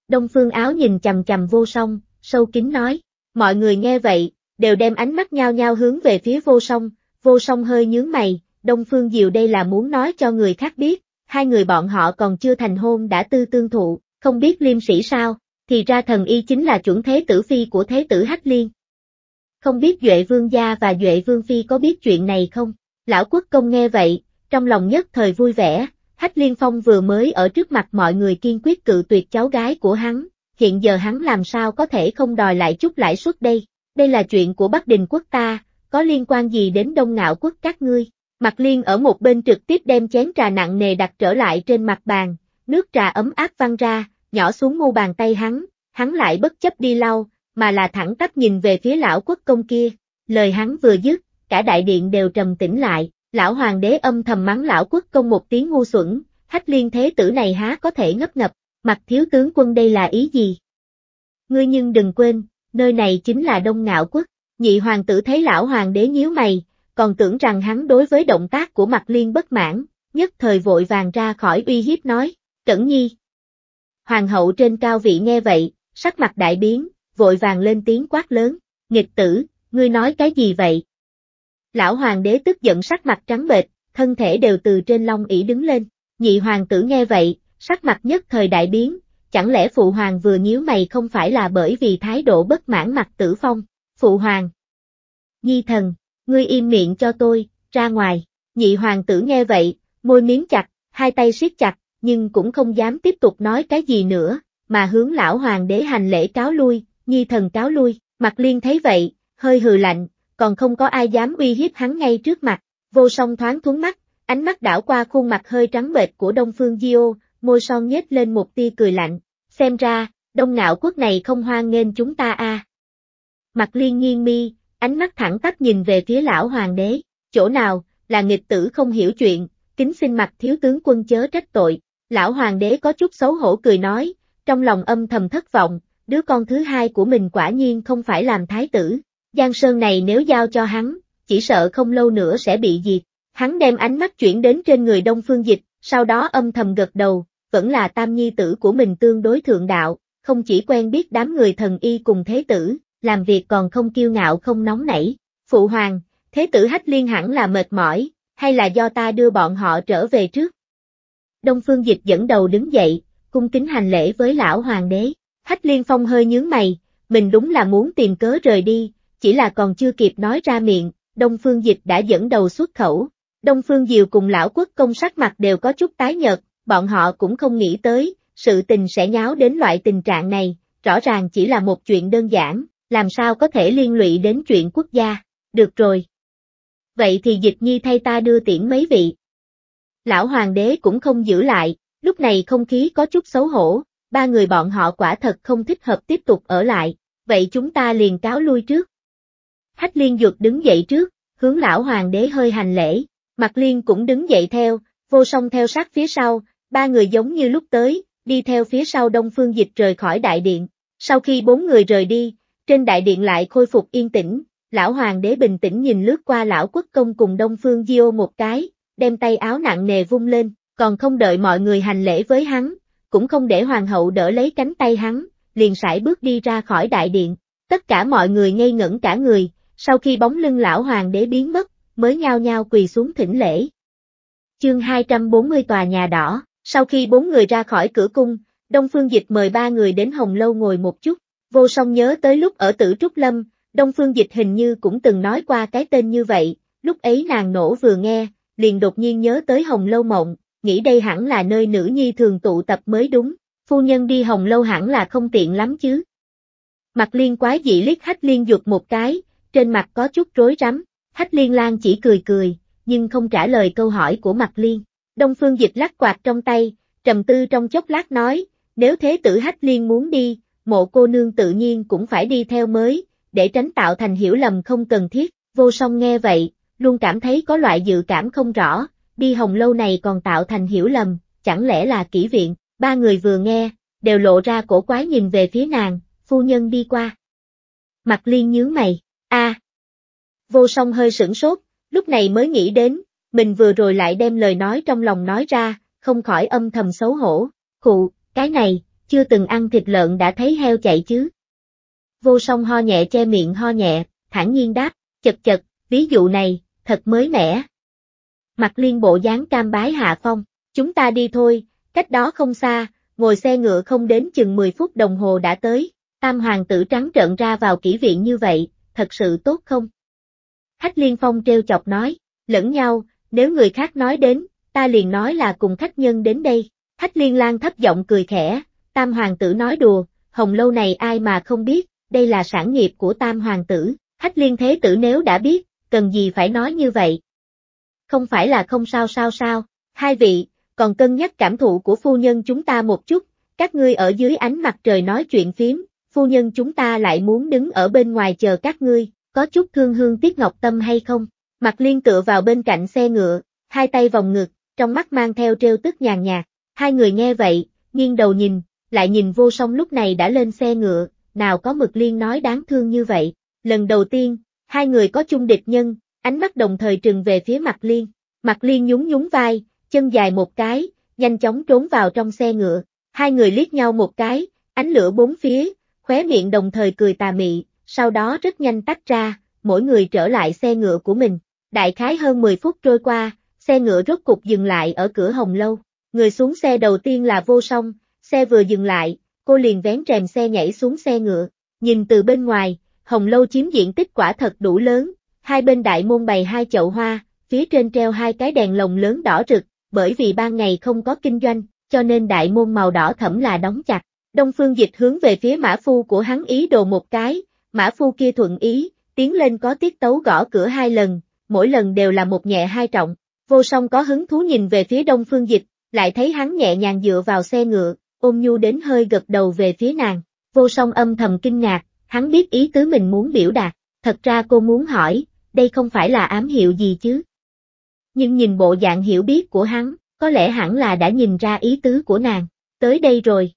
Đông phương áo nhìn chầm chầm vô song, sâu kín nói, mọi người nghe vậy, đều đem ánh mắt nhao nhao hướng về phía vô song, vô song hơi nhướng mày, Đông Phương Diệu đây là muốn nói cho người khác biết, hai người bọn họ còn chưa thành hôn đã tư tương thụ, không biết liêm sĩ sao, thì ra thần y chính là chuẩn thế tử phi của thế tử Hách Liên. Không biết Duệ Vương Gia và Duệ Vương Phi có biết chuyện này không? Lão quốc công nghe vậy, trong lòng nhất thời vui vẻ, Hách Liên Phong vừa mới ở trước mặt mọi người kiên quyết cự tuyệt cháu gái của hắn, hiện giờ hắn làm sao có thể không đòi lại chút lãi suất đây, đây là chuyện của Bắc Đình quốc ta, có liên quan gì đến đông ngạo quốc các ngươi. Mặt liên ở một bên trực tiếp đem chén trà nặng nề đặt trở lại trên mặt bàn, nước trà ấm áp văng ra, nhỏ xuống mu bàn tay hắn, hắn lại bất chấp đi lau, mà là thẳng tắp nhìn về phía lão quốc công kia. Lời hắn vừa dứt, cả đại điện đều trầm tĩnh lại, lão hoàng đế âm thầm mắng lão quốc công một tiếng ngu xuẩn, hách liên thế tử này há có thể ngấp ngập, mặt thiếu tướng quân đây là ý gì? Ngươi nhưng đừng quên, nơi này chính là đông ngạo quốc, nhị hoàng tử thấy lão hoàng đế nhíu mày, còn tưởng rằng hắn đối với động tác của mặt liên bất mãn, nhất thời vội vàng ra khỏi uy hiếp nói, cẩn nhi, Hoàng hậu trên cao vị nghe vậy, sắc mặt đại biến, vội vàng lên tiếng quát lớn, nghịch tử, ngươi nói cái gì vậy? Lão hoàng đế tức giận sắc mặt trắng bệch, thân thể đều từ trên long ỷ đứng lên, nhị hoàng tử nghe vậy, sắc mặt nhất thời đại biến, chẳng lẽ phụ hoàng vừa nhíu mày không phải là bởi vì thái độ bất mãn mặt tử phong, phụ hoàng. Nhi thần, ngươi im miệng cho tôi, ra ngoài, nhị hoàng tử nghe vậy, môi miếng chặt, hai tay siết chặt, nhưng cũng không dám tiếp tục nói cái gì nữa, mà hướng lão hoàng đế hành lễ cáo lui, nhi thần cáo lui, mặt liên thấy vậy, hơi hừ lạnh, còn không có ai dám uy hiếp hắn ngay trước mặt, vô song thoáng thuấn mắt, ánh mắt đảo qua khuôn mặt hơi trắng bệch của Đông Phương Diêu, môi son nhếch lên một tia cười lạnh, xem ra, đông ngạo quốc này không hoan nghênh chúng ta a. À. Mặt liên nghiêng mi, ánh mắt thẳng tắp nhìn về phía lão hoàng đế, chỗ nào, là nghịch tử không hiểu chuyện, kính xin mặt thiếu tướng quân chớ trách tội, Lão hoàng đế có chút xấu hổ cười nói, trong lòng âm thầm thất vọng, đứa con thứ hai của mình quả nhiên không phải làm thái tử. Giang Sơn này nếu giao cho hắn, chỉ sợ không lâu nữa sẽ bị diệt. Hắn đem ánh mắt chuyển đến trên người Đông Phương Dịch, sau đó âm thầm gật đầu, vẫn là tam nhi tử của mình tương đối thượng đạo, không chỉ quen biết đám người thần y cùng thế tử, làm việc còn không kiêu ngạo không nóng nảy. Phụ hoàng, thế tử hách liên hẳn là mệt mỏi, hay là do ta đưa bọn họ trở về trước? Đông Phương Dịch dẫn đầu đứng dậy, cung kính hành lễ với lão hoàng đế. Hách Liên Phong hơi nhướng mày, mình đúng là muốn tìm cớ rời đi, chỉ là còn chưa kịp nói ra miệng, Đông Phương Dịch đã dẫn đầu xuất khẩu. Đông Phương Diều cùng lão quốc công sắc mặt đều có chút tái nhợt, bọn họ cũng không nghĩ tới, sự tình sẽ nháo đến loại tình trạng này, rõ ràng chỉ là một chuyện đơn giản, làm sao có thể liên lụy đến chuyện quốc gia, được rồi. Vậy thì Dịch Nhi thay ta đưa tiễn mấy vị. Lão hoàng đế cũng không giữ lại, lúc này không khí có chút xấu hổ, ba người bọn họ quả thật không thích hợp tiếp tục ở lại, vậy chúng ta liền cáo lui trước. Hách liên dược đứng dậy trước, hướng lão hoàng đế hơi hành lễ, mặt liên cũng đứng dậy theo, vô song theo sát phía sau, ba người giống như lúc tới, đi theo phía sau đông phương dịch rời khỏi đại điện. Sau khi bốn người rời đi, trên đại điện lại khôi phục yên tĩnh, lão hoàng đế bình tĩnh nhìn lướt qua lão quốc công cùng đông phương diêu một cái, đem tay áo nặng nề vung lên, còn không đợi mọi người hành lễ với hắn, cũng không để hoàng hậu đỡ lấy cánh tay hắn, liền sải bước đi ra khỏi đại điện. Tất cả mọi người ngây ngẩn cả người, sau khi bóng lưng lão hoàng đế biến mất, mới nhao nhao quỳ xuống thỉnh lễ. Chương 240 Tòa nhà đỏ, sau khi bốn người ra khỏi cửa cung, Đông Phương Dịch mời ba người đến Hồng Lâu ngồi một chút, vô song nhớ tới lúc ở tử Trúc Lâm, Đông Phương Dịch hình như cũng từng nói qua cái tên như vậy, lúc ấy nàng nổ vừa nghe, liền đột nhiên nhớ tới Hồng Lâu Mộng, nghĩ đây hẳn là nơi nữ nhi thường tụ tập mới đúng, phu nhân đi Hồng Lâu hẳn là không tiện lắm chứ. Mặt liên quái dị liếc hách liên dục một cái, trên mặt có chút rối rắm, hách liên lan chỉ cười cười, nhưng không trả lời câu hỏi của mặt liên. Đông phương dịch lắc quạt trong tay, trầm tư trong chốc lát nói, nếu thế tử hách liên muốn đi, mộ cô nương tự nhiên cũng phải đi theo mới, để tránh tạo thành hiểu lầm không cần thiết, vô song nghe vậy, luôn cảm thấy có loại dự cảm không rõ, đi hồng lâu này còn tạo thành hiểu lầm, chẳng lẽ là kỹ viện, ba người vừa nghe, đều lộ ra cổ quái nhìn về phía nàng, phu nhân đi qua. Mặt liên nhíu mày, a Vô song hơi sửng sốt, lúc này mới nghĩ đến, mình vừa rồi lại đem lời nói trong lòng nói ra, không khỏi âm thầm xấu hổ, khụ, cái này, chưa từng ăn thịt lợn đã thấy heo chạy chứ. Vô song ho nhẹ che miệng ho nhẹ, thản nhiên đáp, chật chật, ví dụ này, thật mới mẻ. Mặt liên bộ dáng cam bái hạ phong, chúng ta đi thôi, cách đó không xa, ngồi xe ngựa không đến chừng 10 phút đồng hồ đã tới, tam hoàng tử trắng trợn ra vào kỹ viện như vậy, thật sự tốt không? khách liên phong treo chọc nói, lẫn nhau, nếu người khác nói đến, ta liền nói là cùng khách nhân đến đây, khách liên lang thấp giọng cười khẽ, tam hoàng tử nói đùa, hồng lâu này ai mà không biết, đây là sản nghiệp của tam hoàng tử, khách liên thế tử nếu đã biết, cần gì phải nói như vậy. Không phải là không sao sao sao, hai vị, còn cân nhắc cảm thụ của phu nhân chúng ta một chút, các ngươi ở dưới ánh mặt trời nói chuyện phiếm, phu nhân chúng ta lại muốn đứng ở bên ngoài chờ các ngươi, có chút thương hương tiếc ngọc tâm hay không? Mặt liên tựa vào bên cạnh xe ngựa, hai tay vòng ngực, trong mắt mang theo trêu tức nhàn nhạt, hai người nghe vậy, nghiêng đầu nhìn, lại nhìn vô song lúc này đã lên xe ngựa, nào có mực liên nói đáng thương như vậy, lần đầu tiên, hai người có chung địch nhân, ánh mắt đồng thời trừng về phía mặt liên. Mặt liên nhún nhún vai, chân dài một cái, nhanh chóng trốn vào trong xe ngựa, hai người liếc nhau một cái, ánh lửa bốn phía, khóe miệng đồng thời cười tà mị, sau đó rất nhanh tách ra, mỗi người trở lại xe ngựa của mình. Đại khái hơn 10 phút trôi qua, xe ngựa rốt cục dừng lại ở cửa Hồng Lâu. Người xuống xe đầu tiên là vô song, xe vừa dừng lại, cô liền vén rèm xe nhảy xuống xe ngựa, nhìn từ bên ngoài, Hồng lâu chiếm diện tích quả thật đủ lớn, hai bên đại môn bày hai chậu hoa, phía trên treo hai cái đèn lồng lớn đỏ rực, bởi vì ban ngày không có kinh doanh, cho nên đại môn màu đỏ thẫm là đóng chặt. Đông Phương Dịch hướng về phía mã phu của hắn ý đồ một cái, mã phu kia thuận ý, tiến lên có tiết tấu gõ cửa hai lần, mỗi lần đều là một nhẹ hai trọng. Vô song có hứng thú nhìn về phía Đông Phương Dịch, lại thấy hắn nhẹ nhàng dựa vào xe ngựa, ôm nhu đến hơi gật đầu về phía nàng. Vô song âm thầm kinh ngạc, Hắn biết ý tứ mình muốn biểu đạt, thật ra cô muốn hỏi, đây không phải là ám hiệu gì chứ. Nhưng nhìn bộ dạng hiểu biết của hắn, có lẽ hẳn là đã nhìn ra ý tứ của nàng, tới đây rồi.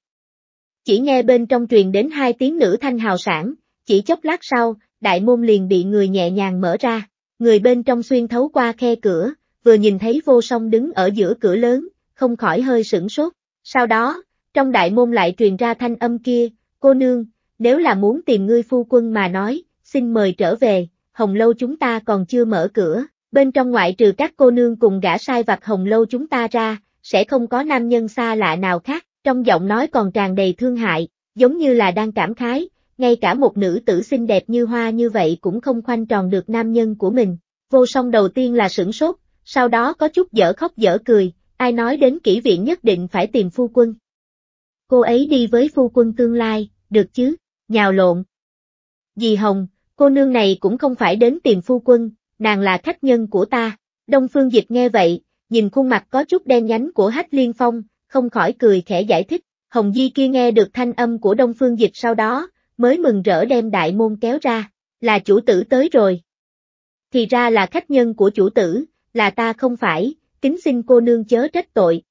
Chỉ nghe bên trong truyền đến hai tiếng nữ thanh hào sản, chỉ chốc lát sau, đại môn liền bị người nhẹ nhàng mở ra, người bên trong xuyên thấu qua khe cửa, vừa nhìn thấy vô song đứng ở giữa cửa lớn, không khỏi hơi sửng sốt. Sau đó, trong đại môn lại truyền ra thanh âm kia, cô nương, nếu là muốn tìm ngươi phu quân mà nói, xin mời trở về, hồng lâu chúng ta còn chưa mở cửa, bên trong ngoại trừ các cô nương cùng gã sai vặt hồng lâu chúng ta ra, sẽ không có nam nhân xa lạ nào khác, trong giọng nói còn tràn đầy thương hại, giống như là đang cảm khái, ngay cả một nữ tử xinh đẹp như hoa như vậy cũng không khoanh tròn được nam nhân của mình. Vô song đầu tiên là sửng sốt, sau đó có chút dở khóc dở cười, ai nói đến kỹ viện nhất định phải tìm phu quân. Cô ấy đi với phu quân tương lai, được chứ? nhào lộn. Dì Hồng, cô nương này cũng không phải đến tìm phu quân, nàng là khách nhân của ta. Đông Phương Dịch nghe vậy, nhìn khuôn mặt có chút đen nhánh của Hách Liên Phong, không khỏi cười khẽ giải thích. Hồng Di kia nghe được thanh âm của Đông Phương Dịch sau đó, mới mừng rỡ đem đại môn kéo ra, là chủ tử tới rồi. Thì ra là khách nhân của chủ tử, là ta không phải, kính xin cô nương chớ trách tội.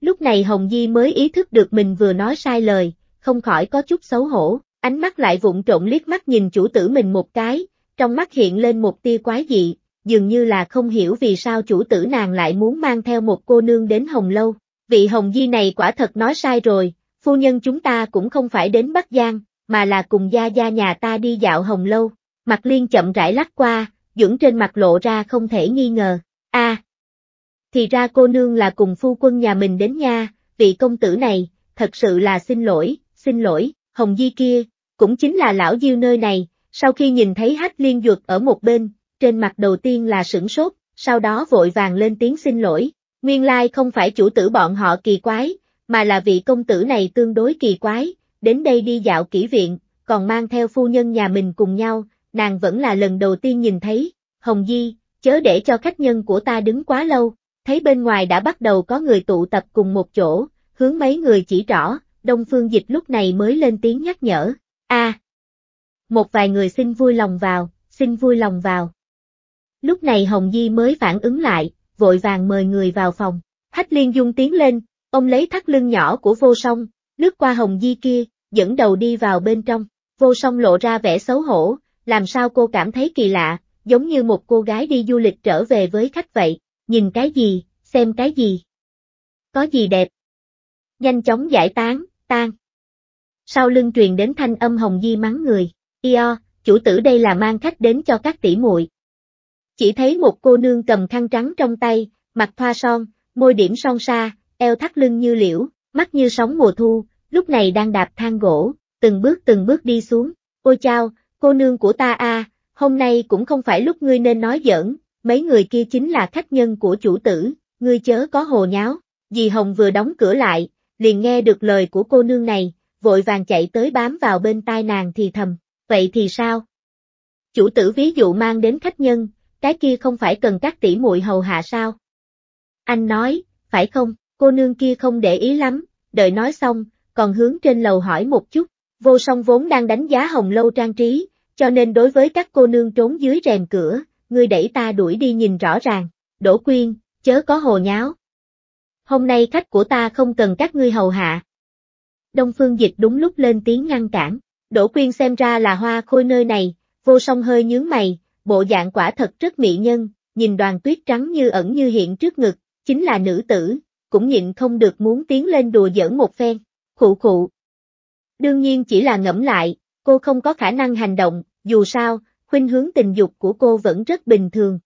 Lúc này Hồng Di mới ý thức được mình vừa nói sai lời, không khỏi có chút xấu hổ, ánh mắt lại vụng trộn liếc mắt nhìn chủ tử mình một cái, trong mắt hiện lên một tia quái dị, dường như là không hiểu vì sao chủ tử nàng lại muốn mang theo một cô nương đến Hồng Lâu. Vị Hồng Di này quả thật nói sai rồi, phu nhân chúng ta cũng không phải đến Bắc Giang, mà là cùng gia gia nhà ta đi dạo Hồng Lâu. Mặt liên chậm rãi lắc qua, dưỡng trên mặt lộ ra không thể nghi ngờ. a thì ra cô nương là cùng phu quân nhà mình đến nha, vị công tử này, thật sự là xin lỗi, xin lỗi, Hồng Di kia, cũng chính là lão Diêu nơi này, sau khi nhìn thấy Hách Liên Duật ở một bên, trên mặt đầu tiên là sửng sốt, sau đó vội vàng lên tiếng xin lỗi, nguyên lai không phải chủ tử bọn họ kỳ quái, mà là vị công tử này tương đối kỳ quái, đến đây đi dạo kỹ viện, còn mang theo phu nhân nhà mình cùng nhau, nàng vẫn là lần đầu tiên nhìn thấy, Hồng Di, chớ để cho khách nhân của ta đứng quá lâu, thấy bên ngoài đã bắt đầu có người tụ tập cùng một chỗ, hướng mấy người chỉ rõ, Đông Phương Dịch lúc này mới lên tiếng nhắc nhở, a Một vài người xin vui lòng vào, xin vui lòng vào. Lúc này Hồng Di mới phản ứng lại, vội vàng mời người vào phòng, Hách Liên Dung tiến lên, ông lấy thắt lưng nhỏ của vô song, lướt qua Hồng Di kia, dẫn đầu đi vào bên trong, vô song lộ ra vẻ xấu hổ, làm sao cô cảm thấy kỳ lạ, giống như một cô gái đi du lịch trở về với khách vậy, nhìn cái gì, xem cái gì. Có gì đẹp. Nhanh chóng giải tán, tan. Sau lưng truyền đến thanh âm Hồng Di mắng người, Io, chủ tử đây là mang khách đến cho các tỷ muội. Chỉ thấy một cô nương cầm khăn trắng trong tay, mặt thoa son, môi điểm son sa, eo thắt lưng như liễu, mắt như sóng mùa thu, lúc này đang đạp thang gỗ, từng bước từng bước đi xuống. Ôi chao, cô nương của ta a, hôm nay cũng không phải lúc ngươi nên nói giỡn, mấy người kia chính là khách nhân của chủ tử, ngươi chớ có hồ nháo. Dì Hồng vừa đóng cửa lại, liền nghe được lời của cô nương này, vội vàng chạy tới bám vào bên tai nàng thì thầm, vậy thì sao? Chủ tử ví dụ mang đến khách nhân, cái kia không phải cần các tỷ muội hầu hạ sao? Anh nói, phải không, cô nương kia không để ý lắm, đợi nói xong, còn hướng trên lầu hỏi một chút, vô song vốn đang đánh giá hồng lâu trang trí, cho nên đối với các cô nương trốn dưới rèm cửa, ngươi đẩy ta đuổi đi nhìn rõ ràng, đổ quyên, chớ có hồ nháo hôm nay khách của ta không cần các ngươi hầu hạ. Đông Phương Dịch đúng lúc lên tiếng ngăn cản, Đỗ Quyên xem ra là hoa khôi nơi này, vô song hơi nhướng mày, bộ dạng quả thật rất mỹ nhân, nhìn đoàn tuyết trắng như ẩn như hiện trước ngực, chính là nữ tử, cũng nhịn không được muốn tiến lên đùa giỡn một phen, khụ khụ. Đương nhiên chỉ là ngẫm lại, cô không có khả năng hành động, dù sao, khuynh hướng tình dục của cô vẫn rất bình thường,